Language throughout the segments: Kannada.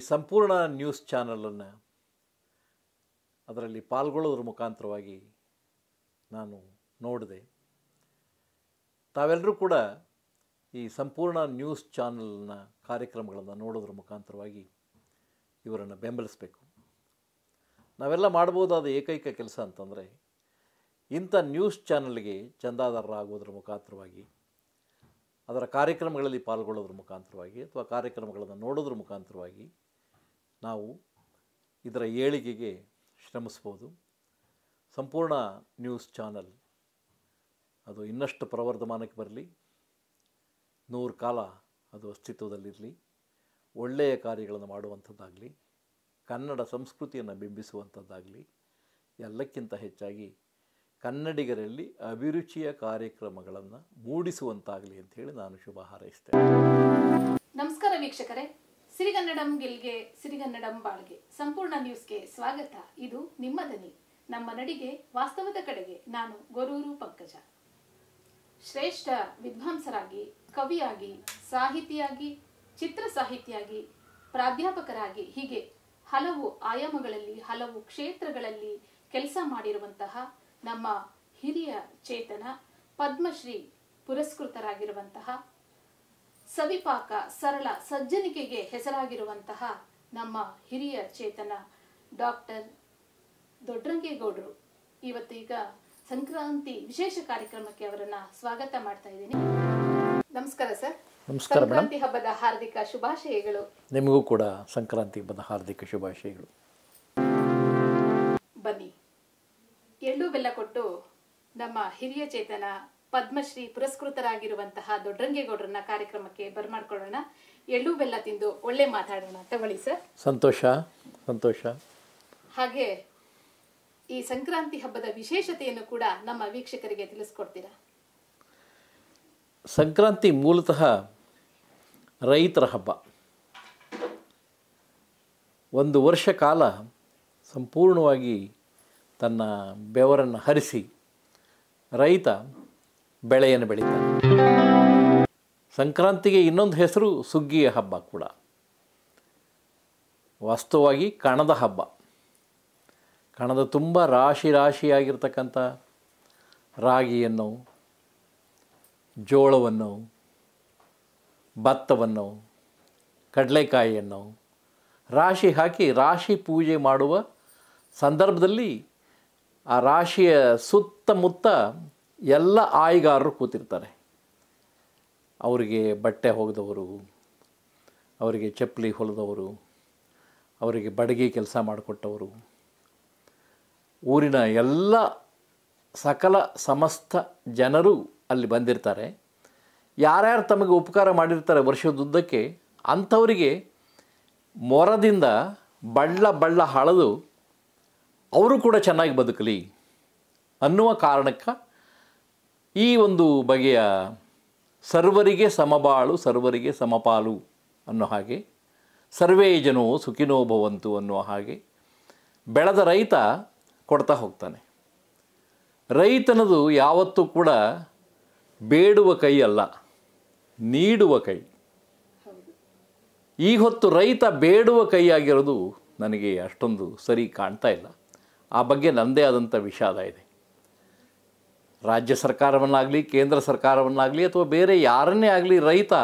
ಈ ಸಂಪೂರ್ಣ ನ್ಯೂಸ್ ಚಾನಲನ್ನು ಅದರಲ್ಲಿ ಪಾಲ್ಗೊಳ್ಳೋದ್ರ ಮುಖಾಂತರವಾಗಿ ನಾನು ನೋಡಿದೆ ತಾವೆಲ್ಲರೂ ಕೂಡ ಈ ಸಂಪೂರ್ಣ ನ್ಯೂಸ್ ಚಾನಲ್ನ ಕಾರ್ಯಕ್ರಮಗಳನ್ನು ನೋಡೋದ್ರ ಮುಖಾಂತರವಾಗಿ ಇವರನ್ನು ಬೆಂಬಲಿಸಬೇಕು ನಾವೆಲ್ಲ ಮಾಡ್ಬೋದಾದ ಏಕೈಕ ಕೆಲಸ ಅಂತಂದರೆ ಇಂಥ ನ್ಯೂಸ್ ಚಾನಲ್ಗೆ ಚಂದಾದಾರರಾಗೋದ್ರ ಮುಖಾಂತರವಾಗಿ ಅದರ ಕಾರ್ಯಕ್ರಮಗಳಲ್ಲಿ ಪಾಲ್ಗೊಳ್ಳೋದ್ರ ಮುಖಾಂತರವಾಗಿ ಅಥವಾ ಕಾರ್ಯಕ್ರಮಗಳನ್ನು ನೋಡೋದ್ರ ಮುಖಾಂತರವಾಗಿ ನಾವು ಇದರ ಏಳಿಗೆಗೆ ಶ್ರಮಿಸ್ಬೋದು ಸಂಪೂರ್ಣ ನ್ಯೂಸ್ ಚಾನಲ್ ಅದು ಇನ್ನಷ್ಟು ಪ್ರವರ್ಧಮಾನಕ್ಕೆ ಬರಲಿ ನೂರು ಕಾಲ ಅದು ಅಸ್ತಿತ್ವದಲ್ಲಿರಲಿ ಒಳ್ಳೆಯ ಕಾರ್ಯಗಳನ್ನು ಮಾಡುವಂಥದ್ದಾಗಲಿ ಕನ್ನಡ ಸಂಸ್ಕೃತಿಯನ್ನು ಬಿಂಬಿಸುವಂಥದ್ದಾಗಲಿ ಎಲ್ಲಕ್ಕಿಂತ ಹೆಚ್ಚಾಗಿ ಕನ್ನಡಿಗರಲ್ಲಿ ಅಭಿರುಚಿಯ ಕಾರ್ಯಕ್ರಮಗಳನ್ನು ಮೂಡಿಸುವಂತಾಗಲಿ ಅಂತ ಹೇಳಿ ನಾನು ಶುಭ ಹಾರೈಸ್ತೇನೆ ನಮಸ್ಕಾರ ವೀಕ್ಷಕರೇ ಸಿರಿಗನ್ನಡಂ ಗೆಲ್ಗೆ ಸಿರಿಗನ್ನಡಂ ಬಾಳ್ಗೆ ಸಂಪೂರ್ಣ ನ್ಯೂಸ್ಗೆ ಸ್ವಾಗತ ಇದು ನಿಮ್ಮ ದನಿ ನಮ್ಮ ನಡಿಗೆ ವಾಸ್ತವದ ಕಡೆಗೆ ನಾನು ಗೊರೂರು ಪಂಕಜ ಶ್ರೇಷ್ಠ ವಿದ್ವಾಂಸರಾಗಿ ಕವಿಯಾಗಿ ಸಾಹಿತಿಯಾಗಿ ಚಿತ್ರ ಸಾಹಿತಿಯಾಗಿ ಪ್ರಾಧ್ಯಾಪಕರಾಗಿ ಹೀಗೆ ಹಲವು ಆಯಾಮಗಳಲ್ಲಿ ಹಲವು ಕ್ಷೇತ್ರಗಳಲ್ಲಿ ಕೆಲಸ ಮಾಡಿರುವಂತಹ ನಮ್ಮ ಹಿರಿಯ ಚೇತನ ಪದ್ಮಶ್ರೀ ಪುರಸ್ಕೃತರಾಗಿರುವಂತಹ ಸವಿಪಾಕ ಸರಳ ಸಜ್ಜನಿಕೆಗೆ ಹೆಸರಾಗಿರುವಂತಹ ನಮ್ಮ ಹಿರಿಯ ಚೇತನ ಡಾಕ್ಟರ್ ದೊಡ್ಡರಂಗೇಗೌಡರು ಇವತ್ತೀಗ ಸಂಕ್ರಾಂತಿ ವಿಶೇಷ ಕಾರ್ಯಕ್ರಮಕ್ಕೆ ಅವರನ್ನ ಸ್ವಾಗತ ಮಾಡ್ತಾ ಇದ್ದೀನಿ ನಮಸ್ಕಾರ ಸರ್ ನಮಸ್ಕಾರ ಸಂಕ್ರಾಂತಿ ಹಬ್ಬದ ಹಾರ್ದಿಕ ಶುಭಾಶಯಗಳು ನಿಮಗೂ ಕೂಡ ಸಂಕ್ರಾಂತಿ ಹಬ್ಬದ ಹಾರ್ದಿಕ ಶುಭಾಶಯಗಳು ಬನ್ನಿ ಎಳ್ಳು ಬೆಲ್ಲ ಕೊಟ್ಟು ನಮ್ಮ ಹಿರಿಯ ಚೇತನ ಪದ್ಮಶ್ರೀ ಪುರಸ್ಕೃತರಾಗಿರುವಂತಹ ದೊಡ್ಡರಂಗೇಗೌಡರನ್ನ ಕಾರ್ಯಕ್ರಮಕ್ಕೆ ಬರ್ಮಾಡ್ಕೊಳ್ಳೋಣ ಎಳ್ಳು ಬೆಲ್ಲ ತಿಂದು ಒಳ್ಳೆ ಮಾತಾಡೋಣ ತಗೊಳ್ಳಿ ಸರ್ ಸಂತೋಷ ಸಂತೋಷ ಹಾಗೆ ಈ ಸಂಕ್ರಾಂತಿ ಹಬ್ಬದ ವಿಶೇಷತೆಯನ್ನು ಕೂಡ ನಮ್ಮ ವೀಕ್ಷಕರಿಗೆ ತಿಳಿಸ್ಕೊಡ್ತೀರಾ ಸಂಕ್ರಾಂತಿ ಮೂಲತಃ ರೈತರ ಹಬ್ಬ ಒಂದು ವರ್ಷ ಕಾಲ ಸಂಪೂರ್ಣವಾಗಿ ತನ್ನ ಬೆವರನ್ನು ಹರಿಸಿ ರೈತ ಬೆಳೆಯನ್ನು ಬೆಳೀತಾರೆ ಸಂಕ್ರಾಂತಿಗೆ ಇನ್ನೊಂದು ಹೆಸರು ಸುಗ್ಗಿಯ ಹಬ್ಬ ಕೂಡ ವಾಸ್ತವವಾಗಿ ಕಣದ ಹಬ್ಬ ಕಣದ ತುಂಬ ರಾಶಿ ರಾಶಿಯಾಗಿರ್ತಕ್ಕಂಥ ರಾಗಿಯನ್ನು ಜೋಳವನ್ನು ಭತ್ತವನ್ನು ಕಡಲೆಕಾಯಿಯನ್ನು ರಾಶಿ ಹಾಕಿ ರಾಶಿ ಪೂಜೆ ಮಾಡುವ ಸಂದರ್ಭದಲ್ಲಿ ಆ ರಾಶಿಯ ಸುತ್ತಮುತ್ತ ಎಲ್ಲ ಆಯ್ಗಾರರು ಕೂತಿರ್ತಾರೆ ಅವರಿಗೆ ಬಟ್ಟೆ ಹೋಗದವರು ಅವರಿಗೆ ಚಪ್ಪಲಿ ಹೊಲದವರು ಅವರಿಗೆ ಬಡಗಿ ಕೆಲಸ ಮಾಡಿಕೊಟ್ಟವರು ಊರಿನ ಎಲ್ಲ ಸಕಲ ಸಮಸ್ತ ಜನರು ಅಲ್ಲಿ ಬಂದಿರ್ತಾರೆ ಯಾರ್ಯಾರು ತಮಗೆ ಉಪಕಾರ ಮಾಡಿರ್ತಾರೆ ವರ್ಷದುದ್ದಕ್ಕೆ ಅಂಥವರಿಗೆ ಮೊರದಿಂದ ಬಳ್ಳ ಬಳ್ಳ ಹಾಳೆದು ಅವರು ಕೂಡ ಚೆನ್ನಾಗಿ ಬದುಕಲಿ ಅನ್ನುವ ಕಾರಣಕ್ಕೆ ಈ ಒಂದು ಬಗೆಯ ಸರ್ವರಿಗೆ ಸಮಬಾಳು ಸರ್ವರಿಗೆ ಸಮಪಾಲು ಅನ್ನೋ ಹಾಗೆ ಸರ್ವೇ ಜನೋ ಸುಖಿನೋ ಭವಂತು ಅನ್ನುವ ಹಾಗೆ ಬೆಳೆದ ರೈತ ಕೊಡ್ತಾ ಹೋಗ್ತಾನೆ ರೈತನದು ಯಾವತ್ತೂ ಕೂಡ ಬೇಡುವ ಕೈ ಅಲ್ಲ ನೀಡುವ ಕೈ ಈ ಹೊತ್ತು ರೈತ ಬೇಡುವ ಕೈಯಾಗಿರೋದು ನನಗೆ ಅಷ್ಟೊಂದು ಸರಿ ಕಾಣ್ತಾ ಇಲ್ಲ ಆ ಬಗ್ಗೆ ನನ್ನದೇ ಆದಂಥ ವಿಷಾದ ಇದೆ ರಾಜ್ಯ ಸರ್ಕಾರವನ್ನಾಗಲಿ ಕೇಂದ್ರ ಸರ್ಕಾರವನ್ನಾಗಲಿ ಅಥವಾ ಬೇರೆ ಯಾರನ್ನೇ ಆಗಲಿ ರೈತ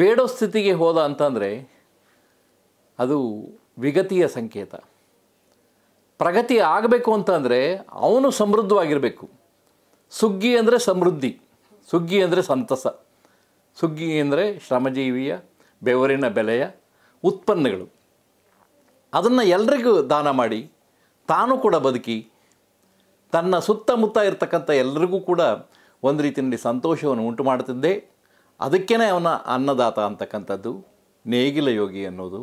ಬೇಡೋ ಸ್ಥಿತಿಗೆ ಹೋದ ಅಂತಂದರೆ ಅದು ವಿಗತಿಯ ಸಂಕೇತ ಪ್ರಗತಿ ಆಗಬೇಕು ಅಂತಂದರೆ ಅವನು ಸಮೃದ್ಧವಾಗಿರಬೇಕು ಸುಗ್ಗಿ ಅಂದರೆ ಸಮೃದ್ಧಿ ಸುಗ್ಗಿ ಅಂದರೆ ಸಂತಸ ಸುಗ್ಗಿ ಅಂದರೆ ಶ್ರಮಜೀವಿಯ ಬೆವರಿನ ಬೆಲೆಯ ಉತ್ಪನ್ನಗಳು ಅದನ್ನು ಎಲ್ರಿಗೂ ದಾನ ಮಾಡಿ ತಾನು ಕೂಡ ಬದುಕಿ ತನ್ನ ಸುತ್ತಮುತ್ತ ಇರತಕ್ಕಂಥ ಎಲ್ಲರಿಗೂ ಕೂಡ ಒಂದು ರೀತಿಯಲ್ಲಿ ಸಂತೋಷವನ್ನು ಉಂಟು ಮಾಡುತ್ತಿದ್ದೆ ಅದಕ್ಕೇ ಅವನ ಅನ್ನದಾತ ಅಂತಕ್ಕಂಥದ್ದು ನೇಗಿಲ ಯೋಗಿ ಅನ್ನೋದು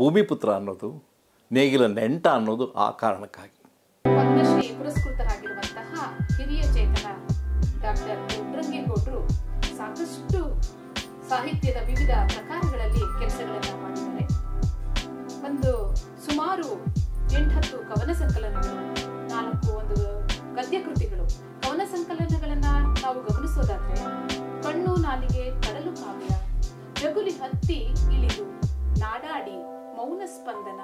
ಭೂಮಿಪುತ್ರ ಅನ್ನೋದು ನೇಗಿಲ ನೆಂಟ ಅನ್ನೋದು ಆ ಕಾರಣಕ್ಕಾಗಿ ಸಾಕಷ್ಟು ಸಾಹಿತ್ಯದ ವಿವಿಧ ಪ್ರಕಾರಗಳಲ್ಲಿ ಕೆಲಸಗಳನ್ನು ಮಾಡಿದ್ದಾರೆ ಒಂದು ಸುಮಾರು ಎಂಟತ್ತು ಕವನ ಸಂಕಲನಗಳು ನಾಲ್ಕು ಕೃತಿಗಳು ಕವನ ಸಂಕಲನಗಳನ್ನ ನಾವು ಗಮನಿಸೋದಾದ್ರೆ ಕಣ್ಣು ನಾಲಿಗೆ ಕಡಲು ಕಾವ್ಯ ಜಗುಲಿ ಹತ್ತಿ ಇಳಿದು ನಾಡಾಡಿ ಮೌನ ಸ್ಪಂದನ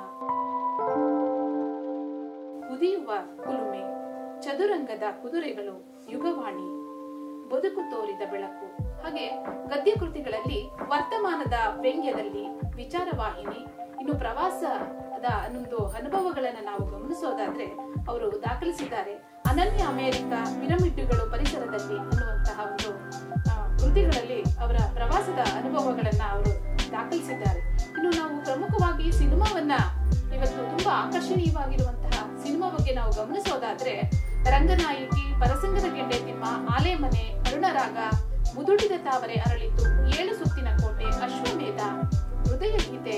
ಕುದಿಯುವ ಕುಲುಮೆ ಚದುರಂಗದ ಕುದುರೆಗಳು ಯುಗವಾಣಿ ಬದುಕು ತೋರಿದ ಬೆಳಕು ಹಾಗೆ ಗದ್ಯ ಕೃತಿಗಳಲ್ಲಿ ವರ್ತಮಾನದ ವ್ಯಂಗ್ಯದಲ್ಲಿ ವಿಚಾರವಾಹಿನಿ ಇನ್ನು ಪ್ರವಾಸದ ಒಂದು ಅನುಭವಗಳನ್ನ ನಾವು ಗಮನಿಸೋದಾದ್ರೆ ಅವರು ದಾಖಲಿಸಿದ್ದಾರೆ ನನ್ನ ಅಮೆರಿಕ ಪಿರಮಿಡ್ಗಳು ಪರಿಸರದಲ್ಲಿ ಅನ್ನುವಂತಹ ಒಂದು ಕೃತಿಗಳಲ್ಲಿ ಅವರ ಪ್ರವಾಸದ ಅನುಭವಗಳನ್ನ ಅವರು ದಾಖಲಿಸಿದ್ದಾರೆ ಇನ್ನು ನಾವು ಪ್ರಮುಖವಾಗಿ ಸಿನಿಮಾವನ್ನ ಇವತ್ತು ತುಂಬಾ ಆಕರ್ಷಣೀಯವಾಗಿರುವಂತಹ ಸಿನಿಮಾ ಬಗ್ಗೆ ನಾವು ಗಮನಿಸೋದಾದ್ರೆ ರಂಗನಾಯಕಿ ಪರಸಂಗದ ಗೆಡ್ಡೆ ತಿಮ್ಮ ಮನೆ ಅರುಣರಾಗ ಮುದುಡಿದ ತಾವರೆ ಅರಳಿತು ಏಳು ಸುತ್ತಿನ ಕೋಟೆ ಅಶ್ವಮೇಧ ಹೃದಯ ಗೀತೆ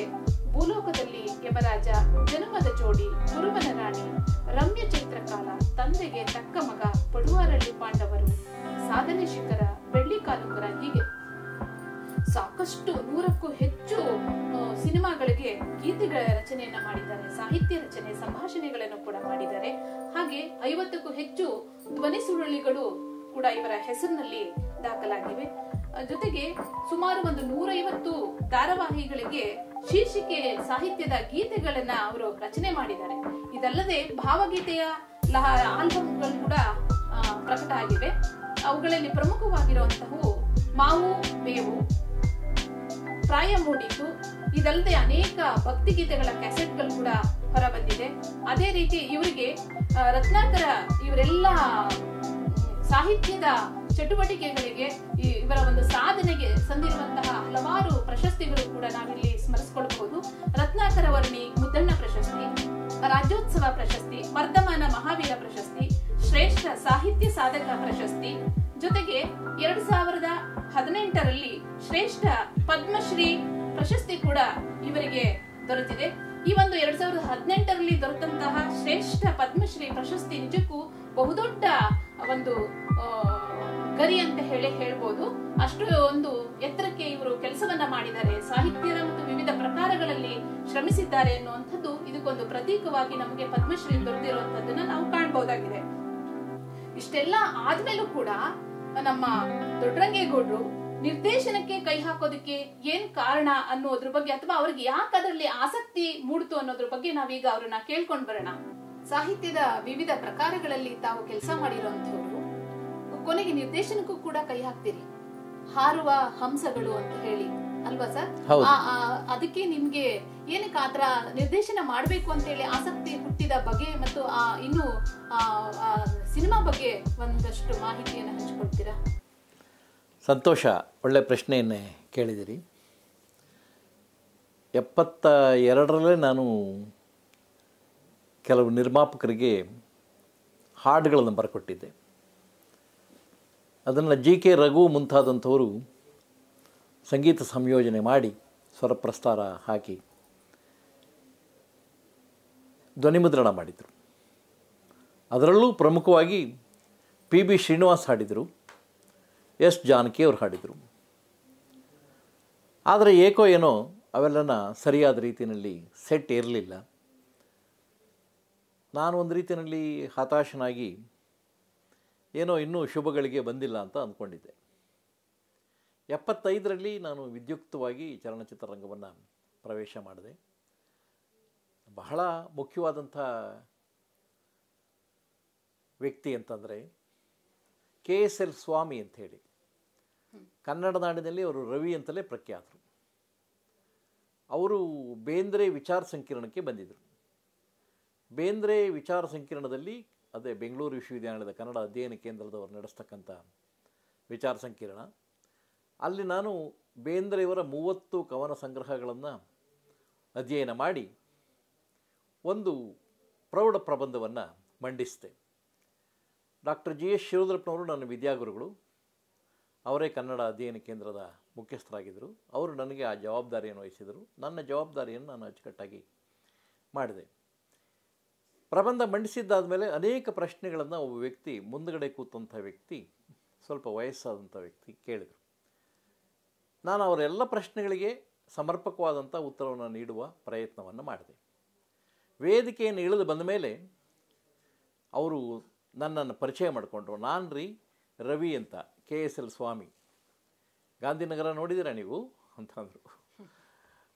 ಭೂಲೋಕದಲ್ಲಿ ಯಮರಾಜ ಜನ್ಮದ ಜೋಡಿ ಗುರುವನ ರಾಣಿ ರಮ್ಯ ಚೈತ್ರಕಾಲ ತಂದೆಗೆ ತಕ್ಕ ಮಗ ಪಡುವಾರಳ್ಳಿ ಪಾಂಡವರು ಸಾಧನೆ ಶಿಖರ ಬೆಳ್ಳಿ ಕಾಲುಕರ ಹೀಗೆ ಸಾಕಷ್ಟು ನೂರಕ್ಕೂ ಹೆಚ್ಚು ಸಿನಿಮಾಗಳಿಗೆ ಗೀತೆಗಳ ರಚನೆಯನ್ನ ಮಾಡಿದ್ದಾರೆ ಸಾಹಿತ್ಯ ರಚನೆ ಸಂಭಾಷಣೆಗಳನ್ನು ಕೂಡ ಮಾಡಿದ್ದಾರೆ ಹಾಗೆ ಐವತ್ತಕ್ಕೂ ಹೆಚ್ಚು ಧ್ವನಿ ಸುರುಳಿಗಳು ಕೂಡ ಇವರ ಹೆಸರಿನಲ್ಲಿ ದಾಖಲಾಗಿವೆ ಜೊತೆಗೆ ಸುಮಾರು ಒಂದು ನೂರೈವತ್ತು ಧಾರಾವಾಹಿಗಳಿಗೆ ಶೀರ್ಷಿಕೆ ಸಾಹಿತ್ಯದ ಗೀತೆಗಳನ್ನ ಅವರು ರಚನೆ ಮಾಡಿದ್ದಾರೆ ಇದಲ್ಲದೆ ಭಾವಗೀತೆಯ ಲಹ ಕೂಡ ಪ್ರಕಟ ಆಗಿವೆ ಅವುಗಳಲ್ಲಿ ಪ್ರಮುಖವಾಗಿರುವಂತಹವು ಮಾವು ಮೇವು ಪ್ರಾಯ ಮೂಡಿತು ಇದಲ್ಲದೆ ಅನೇಕ ಭಕ್ತಿ ಗೀತೆಗಳ ಕ್ಯಾಸೆಟ್ಗಳು ಕೂಡ ಹೊರಬಂದಿದೆ ಅದೇ ರೀತಿ ಇವರಿಗೆ ರತ್ನಾಕರ ಇವರೆಲ್ಲ ಸಾಹಿತ್ಯದ ಚಟುವಟಿಕೆಗಳಿಗೆ ಇವರ ಒಂದು ಸಾಧನೆಗೆ ಸಂದಿರುವಂತಹ ಹಲವಾರು ಪ್ರಶಸ್ತಿಗಳು ಕೂಡ ನಾವಿಲ್ಲಿ ಸ್ಮರಿಸಿಕೊಳ್ಳಬಹುದು ರತ್ನಾಕರ ವರ್ಣಿ ಮುದ್ದಣ್ಣ ಪ್ರಶಸ್ತಿ ರಾಜ್ಯೋತ್ಸವ ಪ್ರಶಸ್ತಿ ವರ್ಧಮಾನ ಮಹಾವೀರ ಪ್ರಶಸ್ತಿ ಶ್ರೇಷ್ಠ ಸಾಹಿತ್ಯ ಸಾಧಕ ಪ್ರಶಸ್ತಿ ಜೊತೆಗೆ ಎರಡು ಸಾವಿರದ ಹದಿನೆಂಟರಲ್ಲಿ ಶ್ರೇಷ್ಠ ಪದ್ಮಶ್ರೀ ಪ್ರಶಸ್ತಿ ಕೂಡ ಇವರಿಗೆ ದೊರೆತಿದೆ ಈ ಒಂದು ಎರಡ್ ಸಾವಿರದ ಹದಿನೆಂಟರಲ್ಲಿ ದೊರೆತಂತಹ ಶ್ರೇಷ್ಠ ಪದ್ಮಶ್ರೀ ಪ್ರಶಸ್ತಿ ನಿಜಕ್ಕೂ ಬಹುದೊಡ್ಡ ಒಂದು ಗರಿ ಅಂತ ಹೇಳಿ ಹೇಳ್ಬೋದು ಅಷ್ಟು ಒಂದು ಎತ್ತರಕ್ಕೆ ಇವರು ಕೆಲಸವನ್ನ ಮಾಡಿದ್ದಾರೆ ಸಾಹಿತ್ಯದ ಮತ್ತು ವಿವಿಧ ಪ್ರಕಾರಗಳಲ್ಲಿ ಶ್ರಮಿಸಿದ್ದಾರೆ ಅನ್ನುವಂಥದ್ದು ಇದಕ್ಕೊಂದು ಪ್ರತೀಕವಾಗಿ ನಮಗೆ ಪದ್ಮಶ್ರೀ ದೊರೆತಿರುವಂತದ್ದನ್ನ ನಾವು ಕಾಣಬಹುದಾಗಿದೆ ಇಷ್ಟೆಲ್ಲ ಆದ್ಮೇಲೂ ಕೂಡ ನಮ್ಮ ದೊಡ್ಡರಂಗೇಗೌಡರು ನಿರ್ದೇಶನಕ್ಕೆ ಕೈ ಹಾಕೋದಕ್ಕೆ ಏನ್ ಕಾರಣ ಅನ್ನೋದ್ರ ಬಗ್ಗೆ ಅಥವಾ ಅವ್ರಿಗೆ ಯಾಕೆ ಅದರಲ್ಲಿ ಆಸಕ್ತಿ ಮೂಡ್ತು ಅನ್ನೋದ್ರ ಬಗ್ಗೆ ನಾವೀಗ ಅವ್ರನ್ನ ಕೇಳ್ಕೊಂಡ್ ಬರೋಣ ಸಾಹಿತ್ಯದ ವಿವಿಧ ಪ್ರಕಾರಗಳಲ್ಲಿ ತಾವು ಕೆಲಸ ಮಾಡಿರುವಂತವ್ರು ಕೊನೆಗೆ ನಿರ್ದೇಶನಕ್ಕೂ ಕೂಡ ಕೈ ಹಾಕ್ತೀರಿ ಹಾರುವ ಹಂಸಗಳು ಅಂತ ಹೇಳಿ ಅಲ್ವಾ ಸರ್ ಅದಕ್ಕೆ ನಿಮ್ಗೆ ಏನಕ್ಕೆ ಆತರ ನಿರ್ದೇಶನ ಮಾಡ್ಬೇಕು ಅಂತ ಹೇಳಿ ಆಸಕ್ತಿ ಹುಟ್ಟಿದ ಬಗ್ಗೆ ಮತ್ತು ಆ ಇನ್ನು ಸಿನಿಮಾ ಬಗ್ಗೆ ಒಂದಷ್ಟು ಮಾಹಿತಿಯನ್ನು ಹಂಚಿಕೊಡ್ತೀರಾ ಸಂತೋಷ ಒಳ್ಳೆ ಪ್ರಶ್ನೆಯನ್ನೇ ಕೇಳಿದಿರಿ ಎಪ್ಪತ್ತ ಎರಡರಲ್ಲೇ ನಾನು ಕೆಲವು ನಿರ್ಮಾಪಕರಿಗೆ ಹಾಡುಗಳನ್ನು ಬರಕೊಟ್ಟಿದ್ದೆ ಅದನ್ನು ಜಿ ಕೆ ರಘು ಮುಂತಾದಂಥವರು ಸಂಗೀತ ಸಂಯೋಜನೆ ಮಾಡಿ ಪ್ರಸ್ತಾರ ಹಾಕಿ ಧ್ವನಿಮುದ್ರಣ ಮಾಡಿದರು ಅದರಲ್ಲೂ ಪ್ರಮುಖವಾಗಿ ಪಿ ಬಿ ಶ್ರೀನಿವಾಸ್ ಹಾಡಿದರು ಎಸ್ ಜಾನಕಿ ಅವರು ಹಾಡಿದರು ಆದರೆ ಏಕೋ ಏನೋ ಅವೆಲ್ಲನ ಸರಿಯಾದ ರೀತಿಯಲ್ಲಿ ಸೆಟ್ ಇರಲಿಲ್ಲ ನಾನು ಒಂದು ರೀತಿಯಲ್ಲಿ ಹತಾಶನಾಗಿ ಏನೋ ಇನ್ನೂ ಶುಭಗಳಿಗೆ ಬಂದಿಲ್ಲ ಅಂತ ಅಂದ್ಕೊಂಡಿದ್ದೆ ಎಪ್ಪತ್ತೈದರಲ್ಲಿ ನಾನು ವಿದ್ಯುಕ್ತವಾಗಿ ಚಲನಚಿತ್ರರಂಗವನ್ನು ಪ್ರವೇಶ ಮಾಡಿದೆ ಬಹಳ ಮುಖ್ಯವಾದಂಥ ವ್ಯಕ್ತಿ ಅಂತಂದರೆ ಕೆ ಎಸ್ ಎಲ್ ಸ್ವಾಮಿ ಅಂಥೇಳಿ ಕನ್ನಡ ನಾಡಿನಲ್ಲಿ ಅವರು ರವಿ ಅಂತಲೇ ಪ್ರಖ್ಯಾತರು ಅವರು ಬೇಂದ್ರೆ ವಿಚಾರ ಸಂಕಿರಣಕ್ಕೆ ಬಂದಿದ್ದರು ಬೇಂದ್ರೆ ವಿಚಾರ ಸಂಕಿರಣದಲ್ಲಿ ಅದೇ ಬೆಂಗಳೂರು ವಿಶ್ವವಿದ್ಯಾನಿಲಯದ ಕನ್ನಡ ಅಧ್ಯಯನ ಕೇಂದ್ರದವರು ನಡೆಸ್ತಕ್ಕಂಥ ವಿಚಾರ ಸಂಕಿರಣ ಅಲ್ಲಿ ನಾನು ಬೇಂದ್ರೆಯವರ ಮೂವತ್ತು ಕವನ ಸಂಗ್ರಹಗಳನ್ನು ಅಧ್ಯಯನ ಮಾಡಿ ಒಂದು ಪ್ರೌಢ ಪ್ರಬಂಧವನ್ನು ಮಂಡಿಸಿದೆ ಡಾಕ್ಟರ್ ಜಿ ಎಸ್ ಶಿರೋದ್ರಪ್ಪನವರು ನನ್ನ ವಿದ್ಯಾಗುರುಗಳು ಅವರೇ ಕನ್ನಡ ಅಧ್ಯಯನ ಕೇಂದ್ರದ ಮುಖ್ಯಸ್ಥರಾಗಿದ್ದರು ಅವರು ನನಗೆ ಆ ಜವಾಬ್ದಾರಿಯನ್ನು ವಹಿಸಿದರು ನನ್ನ ಜವಾಬ್ದಾರಿಯನ್ನು ನಾನು ಅಚ್ಚುಕಟ್ಟಾಗಿ ಮಾಡಿದೆ ಪ್ರಬಂಧ ಮಂಡಿಸಿದ್ದಾದ ಮೇಲೆ ಅನೇಕ ಪ್ರಶ್ನೆಗಳನ್ನು ಒಬ್ಬ ವ್ಯಕ್ತಿ ಮುಂದಗಡೆ ಕೂತಂಥ ವ್ಯಕ್ತಿ ಸ್ವಲ್ಪ ವಯಸ್ಸಾದಂಥ ವ್ಯಕ್ತಿ ಕೇಳಿದರು ನಾನು ಅವರೆಲ್ಲ ಪ್ರಶ್ನೆಗಳಿಗೆ ಸಮರ್ಪಕವಾದಂಥ ಉತ್ತರವನ್ನು ನೀಡುವ ಪ್ರಯತ್ನವನ್ನು ಮಾಡಿದೆ ವೇದಿಕೆಯನ್ನು ಇಳಿದು ಬಂದ ಮೇಲೆ ಅವರು ನನ್ನನ್ನು ಪರಿಚಯ ಮಾಡಿಕೊಂಡ್ರು ನಾನು ರೀ ರವಿ ಅಂತ K S L Swamy Gandhinagar ನೋಡಿದ್ದೀರಾ ನೀವು ಅಂತಂದರು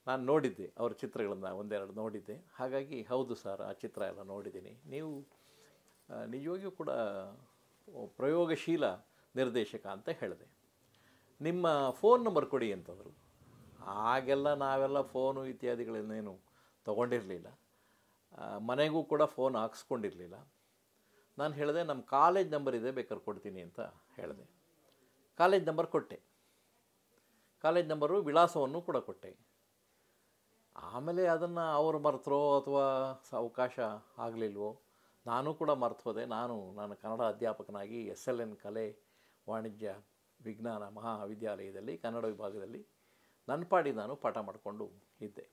ನಾನು ನೋಡಿದ್ದೆ ಅವರ ಚಿತ್ರಗಳನ್ನು ಒಂದೆರಡು ನೋಡಿದ್ದೆ ಹಾಗಾಗಿ ಹೌದು ಸರ್ ಆ ಚಿತ್ರ ಎಲ್ಲ ನೋಡಿದ್ದೀನಿ ನೀವು ನಿಜವಾಗಿಯೂ ಕೂಡ ಪ್ರಯೋಗಶೀಲ ನಿರ್ದೇಶಕ ಅಂತ ಹೇಳಿದೆ ನಿಮ್ಮ ಫೋನ್ ನಂಬರ್ ಕೊಡಿ ಅಂತಂದರು ಆಗೆಲ್ಲ ನಾವೆಲ್ಲ ಫೋನು ಇತ್ಯಾದಿಗಳನ್ನೇನು ತಗೊಂಡಿರಲಿಲ್ಲ ಮನೆಗೂ ಕೂಡ ಫೋನ್ ಹಾಕ್ಸ್ಕೊಂಡಿರಲಿಲ್ಲ ನಾನು ಹೇಳಿದೆ ನಮ್ಮ ಕಾಲೇಜ್ ನಂಬರ್ ಇದೆ ಬೇಕಾದ್ರೆ ಕೊಡ್ತೀನಿ ಅಂತ ಹೇಳಿದೆ ಕಾಲೇಜ್ ನಂಬರ್ ಕೊಟ್ಟೆ ಕಾಲೇಜ್ ನಂಬರು ವಿಳಾಸವನ್ನು ಕೂಡ ಕೊಟ್ಟೆ ಆಮೇಲೆ ಅದನ್ನು ಅವರು ಮರೆತರೋ ಅಥವಾ ಅವಕಾಶ ಆಗಲಿಲ್ವೋ ನಾನು ಕೂಡ ಮರೆತು ಹೋದೆ ನಾನು ನಾನು ಕನ್ನಡ ಅಧ್ಯಾಪಕನಾಗಿ ಎಸ್ ಎಲ್ ಎನ್ ಕಲೆ ವಾಣಿಜ್ಯ ವಿಜ್ಞಾನ ಮಹಾವಿದ್ಯಾಲಯದಲ್ಲಿ ಕನ್ನಡ ವಿಭಾಗದಲ್ಲಿ ನನ್ನ ಪಾಡಿ ನಾನು ಪಾಠ ಮಾಡಿಕೊಂಡು ಇದ್ದೆ